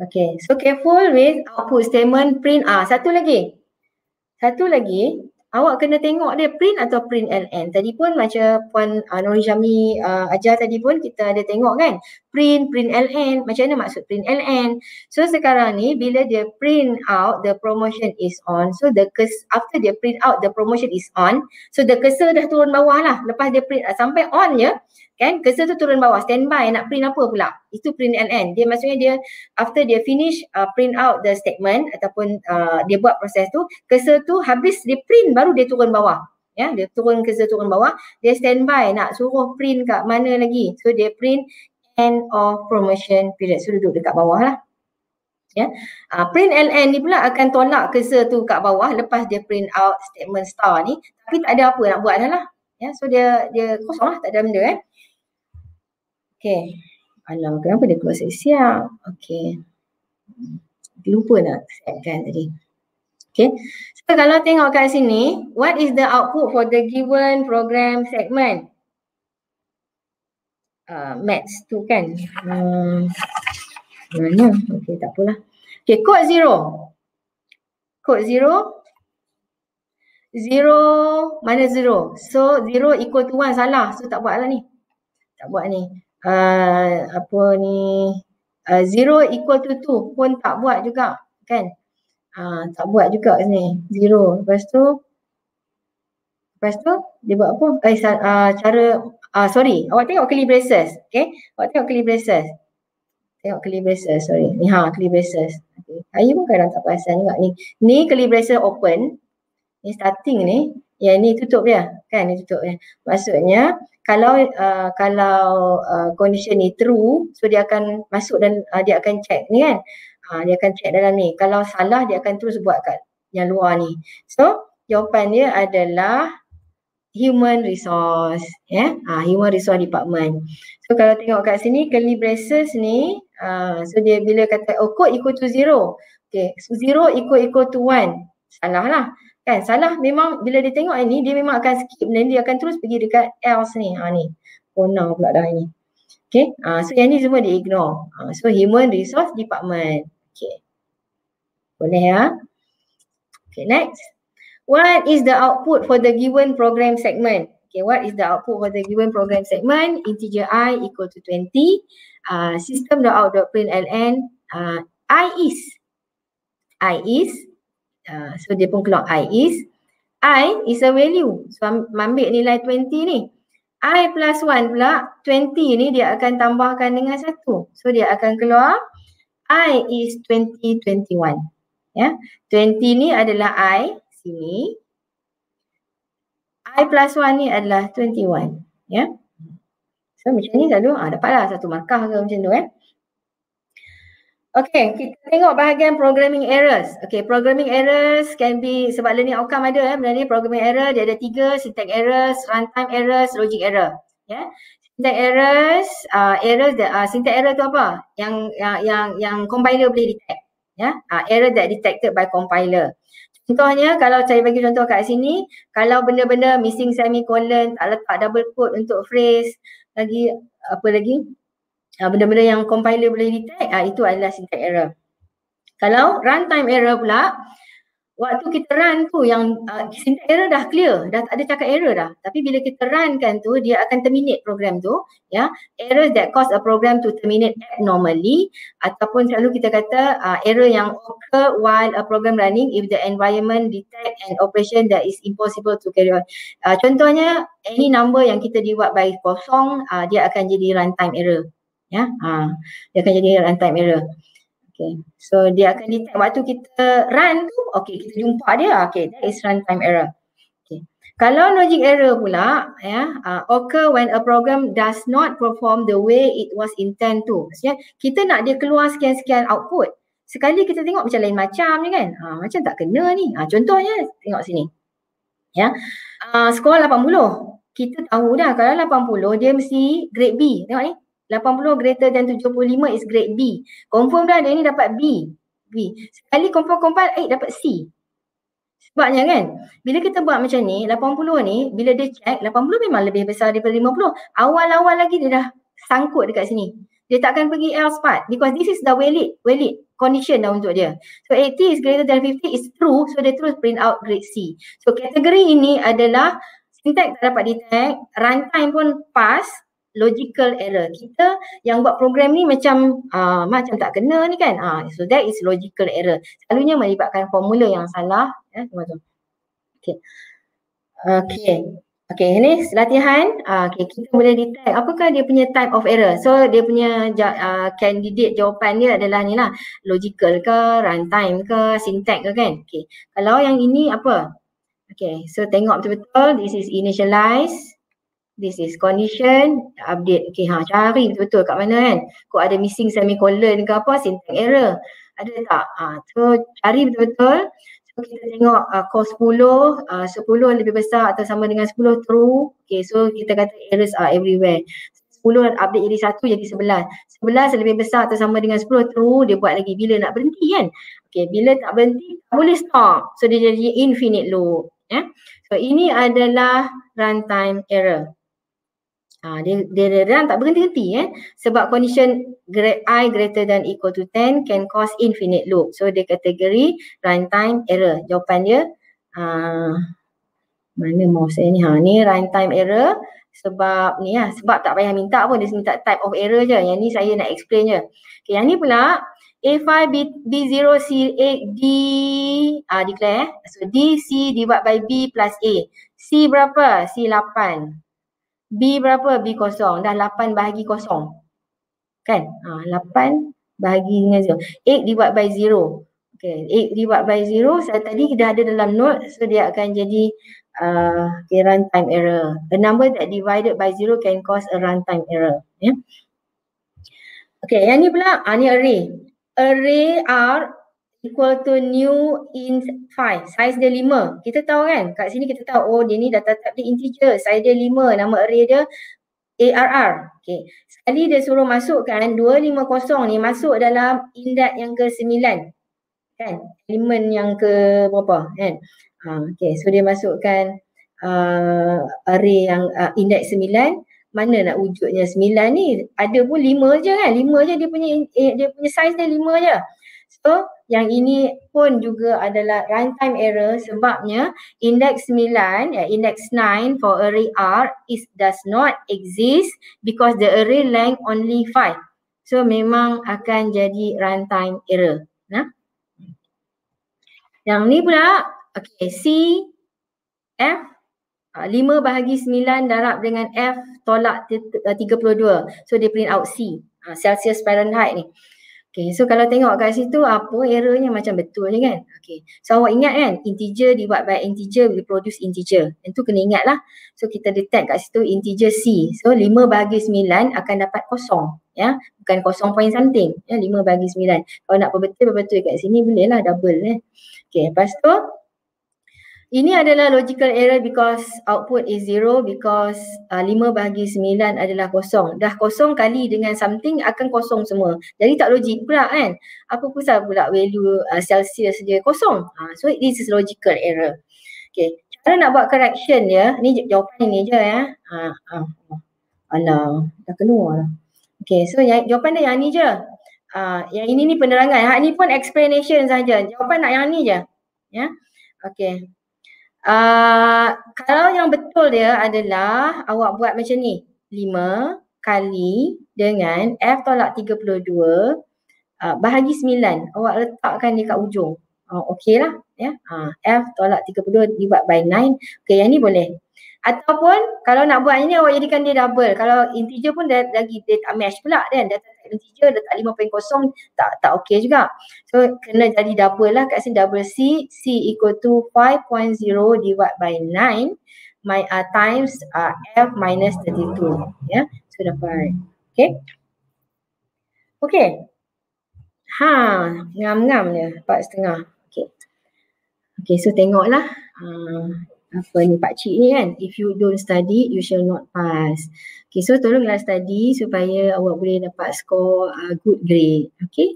Okay, so careful with output statement print. Ah, satu lagi. Satu lagi, awak kena tengok dia print atau print LN. Tadi pun macam Puan uh, Nur Jami uh, ajar tadi pun kita ada tengok kan print, print LN. Macam mana maksud print LN? So sekarang ni bila dia print out the promotion is on. So the kes, after dia print out the promotion is on. So the cursor dah turun bawah lah. Lepas dia print sampai on ya kan cursor tu turun bawah standby nak print apa pula itu print and end dia maksudnya dia after dia finish uh, print out the statement ataupun uh, dia buat proses tu cursor tu habis dia print baru dia turun bawah ya dia turun cursor turun bawah dia standby nak suruh print kat mana lagi so dia print end of promotion period so duduk dekat bawah lah ya uh, print and end ni pula akan tolak cursor tu kat bawah lepas dia print out statement star ni tapi tak ada apa nak buat dah lah Ya, yeah, so dia dia kosonglah tak ada benda eh. Okay. Alam, kenapa dia keluar siap-siap? Okay. Lupa nak siapkan tadi. Okay. So, kalau tengok kat sini, what is the output for the given program segment? Uh, maths tu kan? Um, mana? Okay, tak apalah. Okay, code zero. Code zero. Zero, mana zero? So, zero equal to one, salah. So, tak buat lah ni. Tak buat ni uh, apa ni uh, zero equal to two pun tak buat juga kan uh, tak buat juga ni zero lepas tu lepas tu dia buat apa eh, uh, cara uh, sorry awak tengok curly braces okay awak tengok curly braces tengok curly braces sorry ni ha curly braces okay. saya pun kadang tak perasan juga ni ni curly braces open ni starting ni yang ni tutup dia kan dia tutup kan. Maksudnya kalau uh, kalau uh, condition ni true so dia akan masuk dan uh, dia akan check ni kan. Uh, dia akan check dalam ni. Kalau salah dia akan terus buat kat yang luar ni. So jawapan dia adalah human resource ya. Yeah? Ah uh, human resource department. So kalau tengok kat sini curly braces ni uh, so dia bila kata oh code equal to zero. Okay, so zero equal equal to one. Salah lah kan salah memang bila dia tengok ni dia memang akan skip dan dia akan terus pergi dekat else ni ha ni pronoun oh, pula dah ni okey ha, so yang ni semua dia ignore ha, so human resource department okey boleh ya ha? okey next what is the output for the given program segment okey what is the output for the given program segment integer i equal to 20 uh, system dot out dot print ln uh, i is i is Ah, so dia pun keluar I is I is a value. So ambil nilai 20 ni. I plus 1 pula 20 ni dia akan tambahkan dengan 1. So dia akan keluar I is 2021. Ya. Yeah. 20 ni adalah I sini. I plus 1 ni adalah 21. Ya. Yeah. So macam ni selalu ah dapatlah satu markah ke macam tu eh. Okay, kita tengok bahagian programming errors. Okay, programming errors can be sebab learning outcome ada eh. Benda ni programming error dia ada tiga, syntax errors, runtime errors, logic error. Ya. Yeah. Syntax errors, uh, errors that uh, syntax error tu apa? Yang yang yang, yang compiler boleh detect. Ya, yeah. uh, error that detected by compiler. Contohnya kalau saya bagi contoh kat sini, kalau benda-benda missing semicolon, tak letak double quote untuk phrase, lagi apa lagi? uh, benda-benda yang compiler boleh detect uh, itu adalah syntax error. Kalau runtime error pula waktu kita run tu yang uh, syntax error dah clear, dah tak ada cakap error dah. Tapi bila kita run kan tu dia akan terminate program tu, ya. Yeah. Errors that cause a program to terminate abnormally ataupun selalu kita kata uh, error yang occur while a program running if the environment detect an operation that is impossible to carry out. Uh, contohnya any number yang kita divide by kosong uh, dia akan jadi runtime error ya ha. dia akan jadi run time error okay. so dia akan detect waktu kita run tu okay, kita jumpa dia okay, that is run time error okay. kalau logic error pula ya uh, occur when a program does not perform the way it was intend to maksudnya kita nak dia keluar sekian sekian output sekali kita tengok macam lain macam ni kan ha, macam tak kena ni ha, contohnya tengok sini ya uh, skor 80 kita tahu dah kalau 80 dia mesti grade B tengok ni 80 greater than 75 is grade B. Confirm dah dia ni dapat B. B. Sekali confirm compile, eh dapat C. Sebabnya kan, bila kita buat macam ni, 80 ni, bila dia check, 80 memang lebih besar daripada 50. Awal-awal lagi dia dah sangkut dekat sini. Dia takkan pergi else part because this is the valid, valid condition dah untuk dia. So 80 is greater than 50 is true, so dia terus print out grade C. So kategori ini adalah syntax tak dapat detect, runtime pun pass, logical error kita yang buat program ni macam uh, macam tak kena ni kan uh, so that is logical error selalunya melibatkan formula yang salah ya eh, macam tu okey okey okey ini latihan uh, ah, okey kita boleh detect apakah dia punya type of error so dia punya uh, candidate jawapan dia adalah ni lah logical ke runtime ke syntax ke kan okey kalau yang ini apa Okay, so tengok betul-betul this is initialize this is condition update okey ha cari betul, betul kat mana kan kok ada missing semicolon ke apa syntax error ada tak ha so cari betul, -betul. So, kita tengok uh, cos 10 uh, 10 lebih besar atau sama dengan 10 true okey so kita kata errors are everywhere 10 dan update jadi satu jadi sebelas, sebelas lebih besar atau sama dengan sepuluh true dia buat lagi bila nak berhenti kan Okay, bila tak berhenti tak boleh stop so dia jadi infinite loop ya yeah? so ini adalah runtime error Ha, dia, dia run tak berhenti-henti eh. Sebab condition i greater than equal to 10 can cause infinite loop. So dia kategori runtime error. Jawapan dia, ha, mana mouse ni? Ha, ni runtime error sebab ni ya, sebab tak payah minta pun dia minta type of error je. Yang ni saya nak explain je. Okay, yang ni pula A5 B, B0 C8 D ah, declare eh. So D C divide by B plus A. C berapa? C8. B berapa? B kosong. Dah 8 bahagi kosong. Kan? Ha, 8 bahagi dengan 0. 8 dibuat by 0. Okay. 8 dibuat by 0. Saya tadi dah ada dalam note. So dia akan jadi uh, okay, runtime error. A number that divided by 0 can cause a runtime error. Yeah. Okay. Yang ni pula. Ha, ni array. Array R equal to new in 5, size dia 5. Kita tahu kan kat sini kita tahu oh dia ni data type dia integer, size dia 5, nama array dia ARR. Okay. Sekali dia suruh masukkan 250 ni masuk dalam index yang ke-9. Kan? Elemen yang ke berapa kan? Ha, okay. So dia masukkan uh, array yang uh, index 9 mana nak wujudnya 9 ni ada pun 5 je kan 5 je dia punya eh, dia punya size dia 5 je so yang ini pun juga adalah runtime error sebabnya index 9 eh, index 9 for array R is does not exist because the array length only 5 so memang akan jadi runtime error nah yang ni pula okay C F 5 ah, bahagi 9 darab dengan F tolak 32. Eh, so dia print out C. Ah, Celsius Fahrenheit ni. Okay, so kalau tengok kat situ apa errornya macam betul je kan? Okay, so awak ingat kan integer dibuat by integer will produce integer. Yang tu kena ingat lah. So kita detect kat situ integer C. So 5 bagi 9 akan dapat kosong. Ya, bukan kosong point something. Ya, 5 bagi 9. Kalau nak perbetul-betul kat sini boleh lah double. Eh. Ya? Okay, lepas tu ini adalah logical error because output is zero because uh, 5 bahagi 9 adalah kosong. Dah kosong kali dengan something akan kosong semua. Jadi tak logik pula kan. Apa pusat pula value uh, Celsius dia kosong. Uh, so this is logical error. Okay. Cara nak buat correction dia. Ni jawapan ni je ya. Ha, uh, uh. Alah. Dah keluar lah. Okay. So yang, jawapan dia yang ni je. uh, yang ini ni penerangan. Ha, ni pun explanation saja. Jawapan nak yang ni je. Ya. Yeah? Okay. Ah, kalau yang betul dia adalah awak buat macam ni. 5 kali dengan F tolak 32 uh, ah, bahagi 9. Awak letakkan dia kat ujung. Uh, ah, okay lah. Yeah. Ya. Uh, F tolak 32 dibuat by 9. Okay yang ni boleh. Ataupun kalau nak buat ini awak jadikan dia double. Kalau integer pun dia, lagi dia tak match pula kan. Dia tak tiga letak lima poin kosong tak tak okey juga. So kena jadi double lah kat sini double C C equal to 5.0 divide by 9 my uh, times uh, F minus 32. Ya. Yeah. So dapat. okay Okey. Ha, ngam-ngam dia, 4.5. okay okay so tengoklah. Ha, apa ni Pak Cik ni kan if you don't study you shall not pass okay so tolonglah study supaya awak boleh dapat skor uh, good grade okay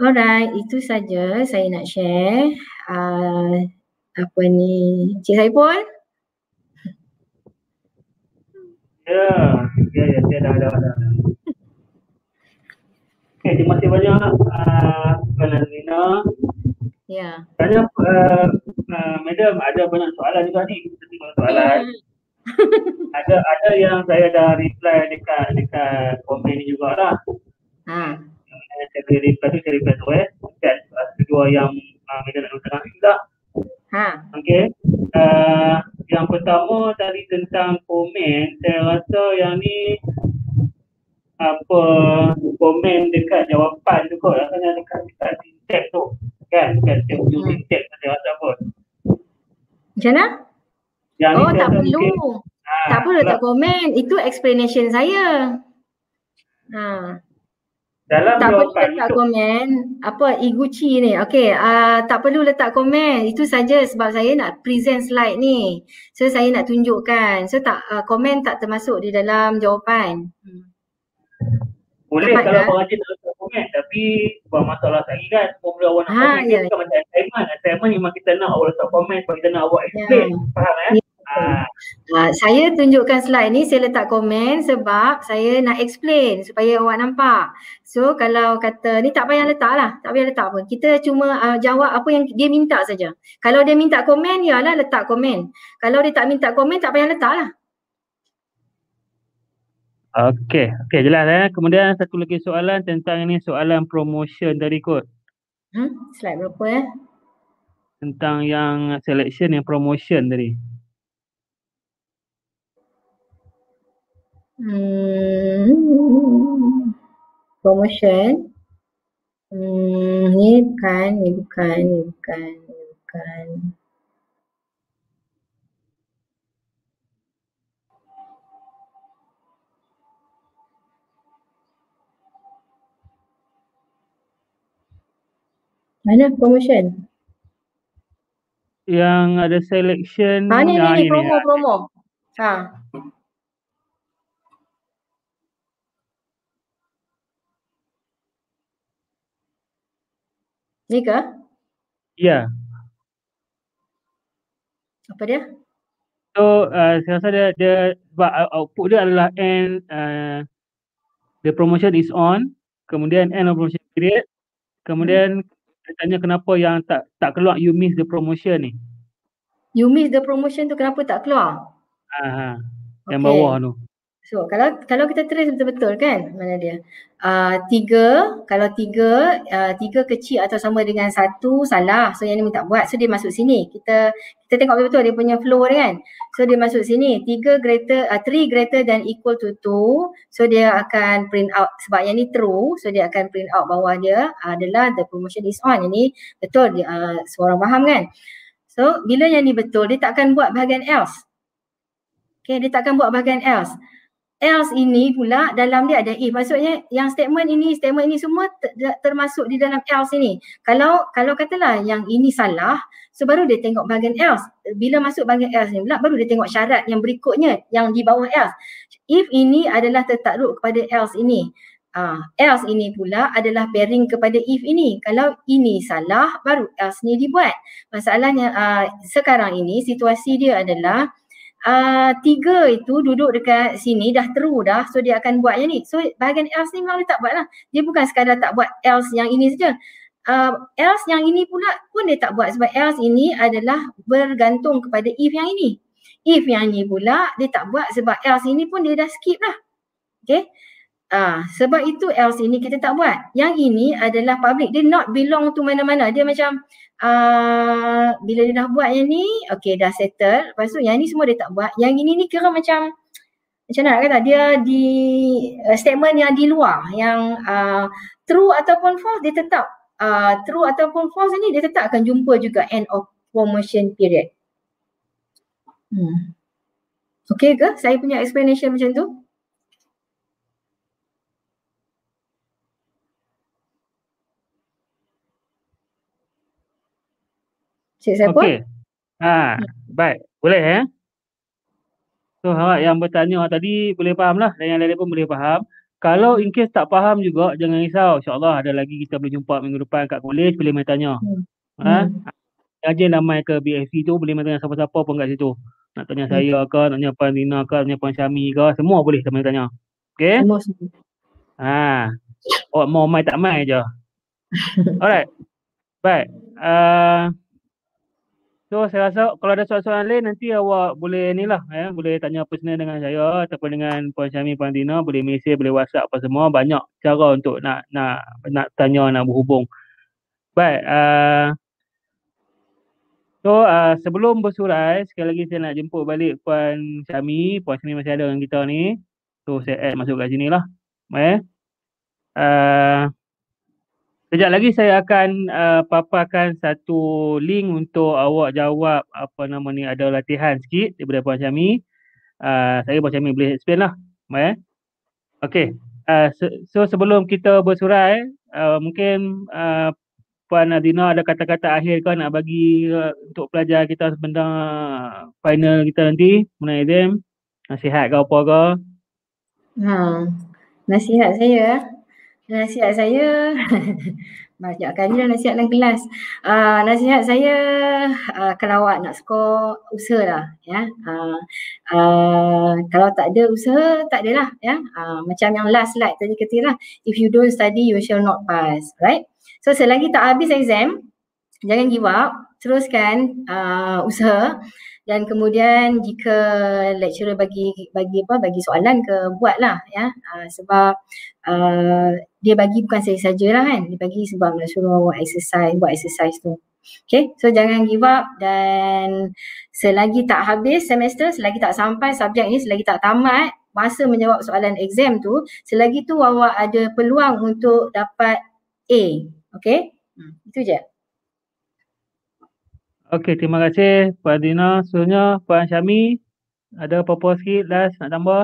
alright itu saja saya nak share uh, apa ni cik Saipul ya ya ya dah ada dah, dah. Okay, terima kasih banyak uh, Puan Nazlina Ya. Yeah. Uh, uh, madam ada banyak soalan juga ni. Banyak soalan. Hmm. *laughs* ada ada yang saya dah reply dekat dekat komen ni jugalah. Hmm. Saya cari reply tu cari reply tu eh. Dan eh, dua yang uh, madam nak tanya juga. Ha. Okey. Uh, yang pertama tadi tentang komen, saya rasa yang ni apa komen dekat jawapan tu kot. Rasanya dekat dekat tu kan bukan kita hmm. using tag pada WhatsApp macam mana? Yang oh tak perlu mungkin, Ha, tak perlu tak komen. Itu explanation saya. Ha. Dalam tak perlu letak itu. komen. Apa Iguchi ni? Okay. Uh, ah, tak perlu letak komen. Itu saja sebab saya nak present slide ni. So saya nak tunjukkan. So tak uh, ah, komen tak termasuk di dalam jawapan. Hmm. Boleh Tempat kalau lah. pengajian tak letak komen tapi buat masalah tadi kan formula awak nak ha, komen yeah. bukan macam assignment. Assignment memang kita nak awak letak komen sebab kita nak awak ya. explain. Yeah. Faham kan? Yeah. Uh, saya tunjukkan slide ni saya letak komen sebab saya nak explain supaya awak nampak. So kalau kata ni tak payah letak lah. Tak payah letak pun. Kita cuma uh, jawab apa yang dia minta saja. Kalau dia minta komen ya lah letak komen. Kalau dia tak minta komen tak payah letak lah. Okey, okey jelas eh. Kemudian satu lagi soalan tentang ini soalan promotion tadi kot. Hmm, slide berapa eh? Tentang yang selection yang promotion tadi. Hmm. Promotion. Hmm, ni bukan, ni bukan, ni bukan, ni bukan. Mana promotion? Yang ada selection. Ha, ni, ni, ni, promo, ni. promo. Ha. Ni ke? Ya. Apa dia? So, uh, saya rasa dia, dia sebab output dia adalah end uh, the promotion is on, kemudian end of promotion period, kemudian hmm saya tanya kenapa yang tak tak keluar you miss the promotion ni. You miss the promotion tu kenapa tak keluar? Ha, ha. Yang okay. bawah tu. So kalau kalau kita trace betul-betul kan mana dia? Uh, tiga, kalau tiga, uh, tiga kecil atau sama dengan satu salah. So yang ni tak buat. So dia masuk sini. Kita kita tengok betul-betul dia punya flow kan. So dia masuk sini. Tiga greater, uh, three greater than equal to two. So dia akan print out sebab yang ni true. So dia akan print out bawah dia adalah the promotion is on. Yang ni betul. Dia, uh, semua orang faham kan? So bila yang ni betul, dia tak akan buat bahagian else. Okay, dia tak akan buat bahagian else else ini pula dalam dia ada if maksudnya yang statement ini statement ini semua termasuk di dalam else ini kalau kalau katalah yang ini salah so baru dia tengok bahagian else bila masuk bahagian else ni pula baru dia tengok syarat yang berikutnya yang di bawah else if ini adalah tertakluk kepada else ini Uh, else ini pula adalah bearing kepada if ini. Kalau ini salah baru else ni dibuat. Masalahnya uh, sekarang ini situasi dia adalah Ah, tiga itu duduk dekat sini dah teru dah so dia akan buat yang ni. So bahagian else ni memang dia tak buat lah. Dia bukan sekadar tak buat else yang ini saja. Uh, else yang ini pula pun dia tak buat sebab else ini adalah bergantung kepada if yang ini. If yang ini pula dia tak buat sebab else ini pun dia dah skip lah. Okay. Uh, sebab itu else ini kita tak buat. Yang ini adalah public. Dia not belong to mana-mana. Dia macam Ah, bila dia dah buat yang ni, okay dah settle. Lepas tu yang ni semua dia tak buat. Yang ini ni kira macam macam nak kata dia di uh, statement yang di luar yang uh, true ataupun false dia tetap uh, true ataupun false ni dia tetap akan jumpa juga end of promotion period. Hmm. Okay ke? Saya punya explanation macam tu. Cik siapa? Okey. Ha, ya. baik. Boleh eh? So, awak yang bertanya awak tadi boleh faham lah. Dan yang lain-lain pun boleh faham. Kalau in case tak faham juga, jangan risau. InsyaAllah ada lagi kita boleh jumpa minggu depan kat kolej. Boleh main tanya. Hmm. Ha? Hmm. Ajin ramai ke BFC tu, boleh main tanya siapa-siapa pun kat situ. Nak tanya hmm. saya ke, nak tanya Puan Nina ke, nak tanya Puan Syami ke. Semua boleh tanya tanya. Okay? Semua Ha. Awak mau main tak main je. *laughs* Alright. Baik. Uh, So saya rasa kalau ada soalan-soalan lain nanti awak boleh ni lah ya. Eh, boleh tanya personal dengan saya ataupun dengan Puan Syami, Puan Tina. Boleh mesej, boleh whatsapp apa semua. Banyak cara untuk nak nak nak tanya, nak berhubung. Baik. Uh, so uh, sebelum bersurai, sekali lagi saya nak jemput balik Puan Syami. Puan Syami masih ada dengan kita ni. So saya masuk kat sini lah. Baik. Eh. Uh, Sekejap lagi saya akan uh, paparkan satu link untuk awak jawab apa nama ni ada latihan sikit daripada Puan Syami. Uh, saya Puan Syami boleh explain lah. Eh? Okay. Uh, so, so sebelum kita bersurai, uh, mungkin uh, Puan Adina ada kata-kata akhir kan nak bagi uh, untuk pelajar kita sebentar final kita nanti mengenai exam. Nasihat kau apa kau Hmm. Ha, nasihat saya eh. Nasihat saya *laughs* banyak kali dah nasihat dalam kelas. Uh, nasihat saya uh, kalau awak nak skor lah, ya. Uh, uh, kalau tak ada usaha tak adalah ya. Uh, macam yang last slide tadi kata lah if you don't study you shall not pass, right? So selagi tak habis exam jangan give up, teruskan uh, usaha dan kemudian jika lecturer bagi bagi apa bagi soalan ke buatlah ya uh, sebab uh, dia bagi bukan saya sajalah kan dia bagi sebab nak suruh awak exercise buat exercise tu Okay, so jangan give up dan selagi tak habis semester, selagi tak sampai subjek ni, selagi tak tamat masa menjawab soalan exam tu, selagi tu awak ada peluang untuk dapat A. Okay, hmm. itu je. Okey, terima kasih Puan Dina. Sebenarnya Puan Syami ada apa-apa sikit last nak tambah?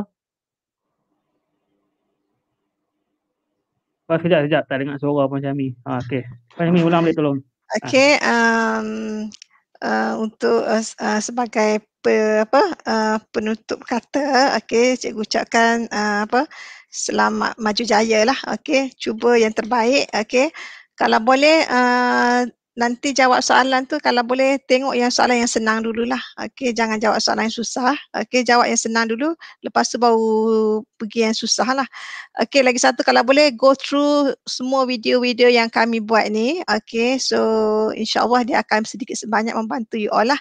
Puan oh, sekejap, sekejap. Tak dengar suara Puan Syami. Ha, okey. Puan Syami ulang balik tolong. Okey, ha. um, uh, untuk uh, uh, sebagai pe, apa uh, penutup kata, okey, cikgu ucapkan uh, apa selamat maju jaya lah. Okey, cuba yang terbaik. Okey, kalau boleh uh, nanti jawab soalan tu kalau boleh tengok yang soalan yang senang dululah. Okey, jangan jawab soalan yang susah. Okey, jawab yang senang dulu. Lepas tu baru pergi yang susah lah. Okey, lagi satu kalau boleh go through semua video-video yang kami buat ni. Okey, so insyaAllah dia akan sedikit sebanyak membantu you all lah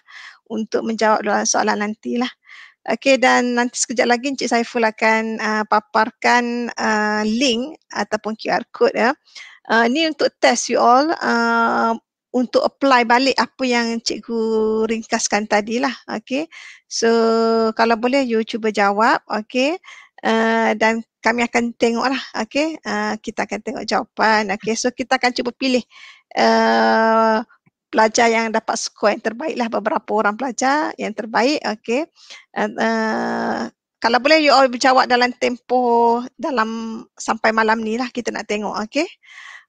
untuk menjawab soalan nantilah. Okey dan nanti sekejap lagi Encik Saiful akan uh, paparkan uh, link ataupun QR code ya. Uh, ni untuk test you all uh, untuk apply balik apa yang cikgu ringkaskan tadilah. Okay. So kalau boleh you cuba jawab. Okay. Uh, eh, dan kami akan tengoklah. Okay. Uh, eh, kita akan tengok jawapan. Okay. So kita akan cuba pilih uh, pelajar yang dapat skor yang terbaiklah Beberapa orang pelajar yang terbaik. Okay. uh, kalau boleh you all jawab dalam tempoh dalam sampai malam ni lah kita nak tengok. Okay.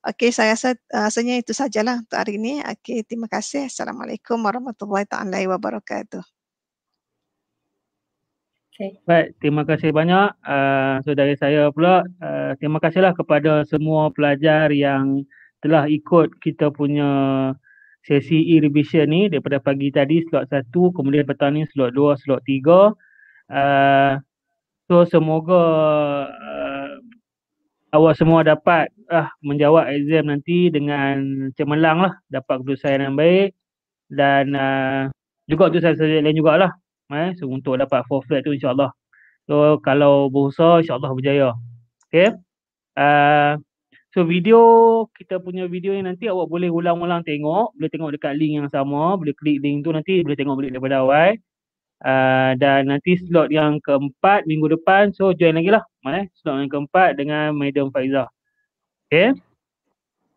Okey, saya rasa eh, asalnya itu sajalah untuk hari ini. Okey, terima kasih. Assalamualaikum warahmatullahi taala wabarakatuh. Okay. Baik, terima kasih banyak. Uh, eh, so saya pula, uh, terima kasihlah kepada semua pelajar yang telah ikut kita punya sesi e-revision ni daripada pagi tadi slot satu, kemudian petang ni slot dua, slot tiga. Uh, so semoga uh, awak semua dapat ah menjawab exam nanti dengan cemerlang lah dapat keputusan yang baik dan uh, juga tu saya saya lain jugalah eh so untuk dapat four flat tu insyaallah so kalau berusaha insyaallah berjaya Okay, uh, so video kita punya video ni nanti awak boleh ulang-ulang tengok boleh tengok dekat link yang sama boleh klik link tu nanti boleh tengok balik daripada awal eh. Uh, dan nanti slot yang keempat minggu depan so join lagi lah eh? slot yang keempat dengan Madam Faiza okay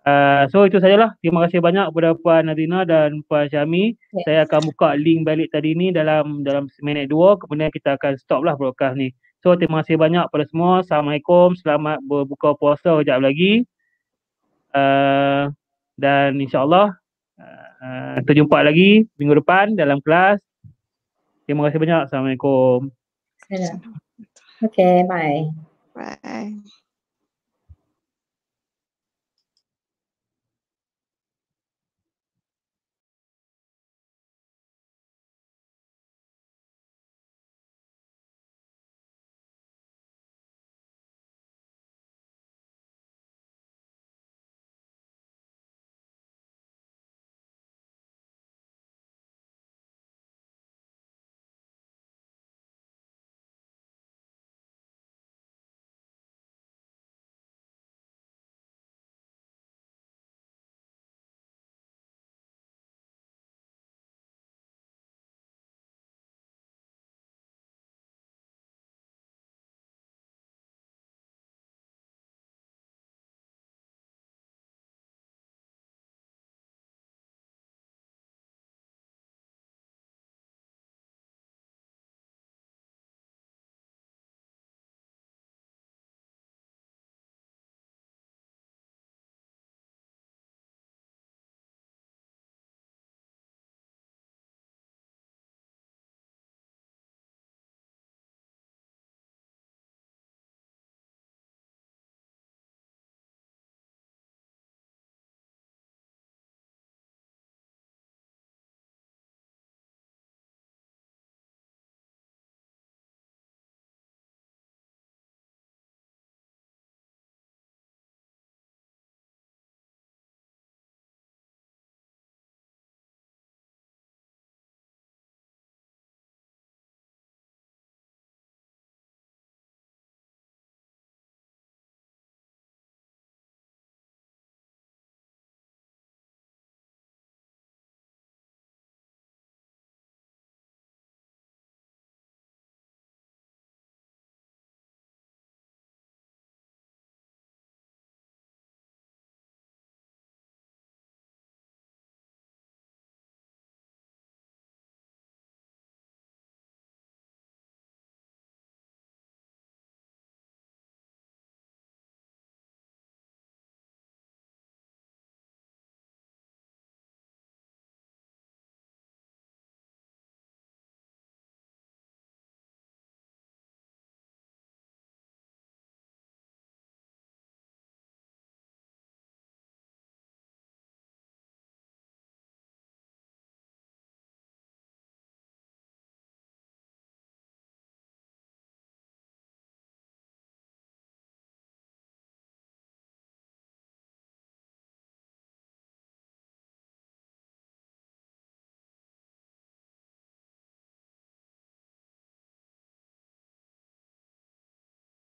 uh, so itu sajalah terima kasih banyak kepada Puan Nadina dan Puan Syami yes. saya akan buka link balik tadi ni dalam dalam seminit dua kemudian kita akan stop lah broadcast ni so terima kasih banyak kepada semua Assalamualaikum selamat berbuka puasa sekejap lagi uh, dan insyaAllah uh, terjumpa lagi minggu depan dalam kelas Terima kasih banyak. Assalamualaikum. Okay, bye. Bye.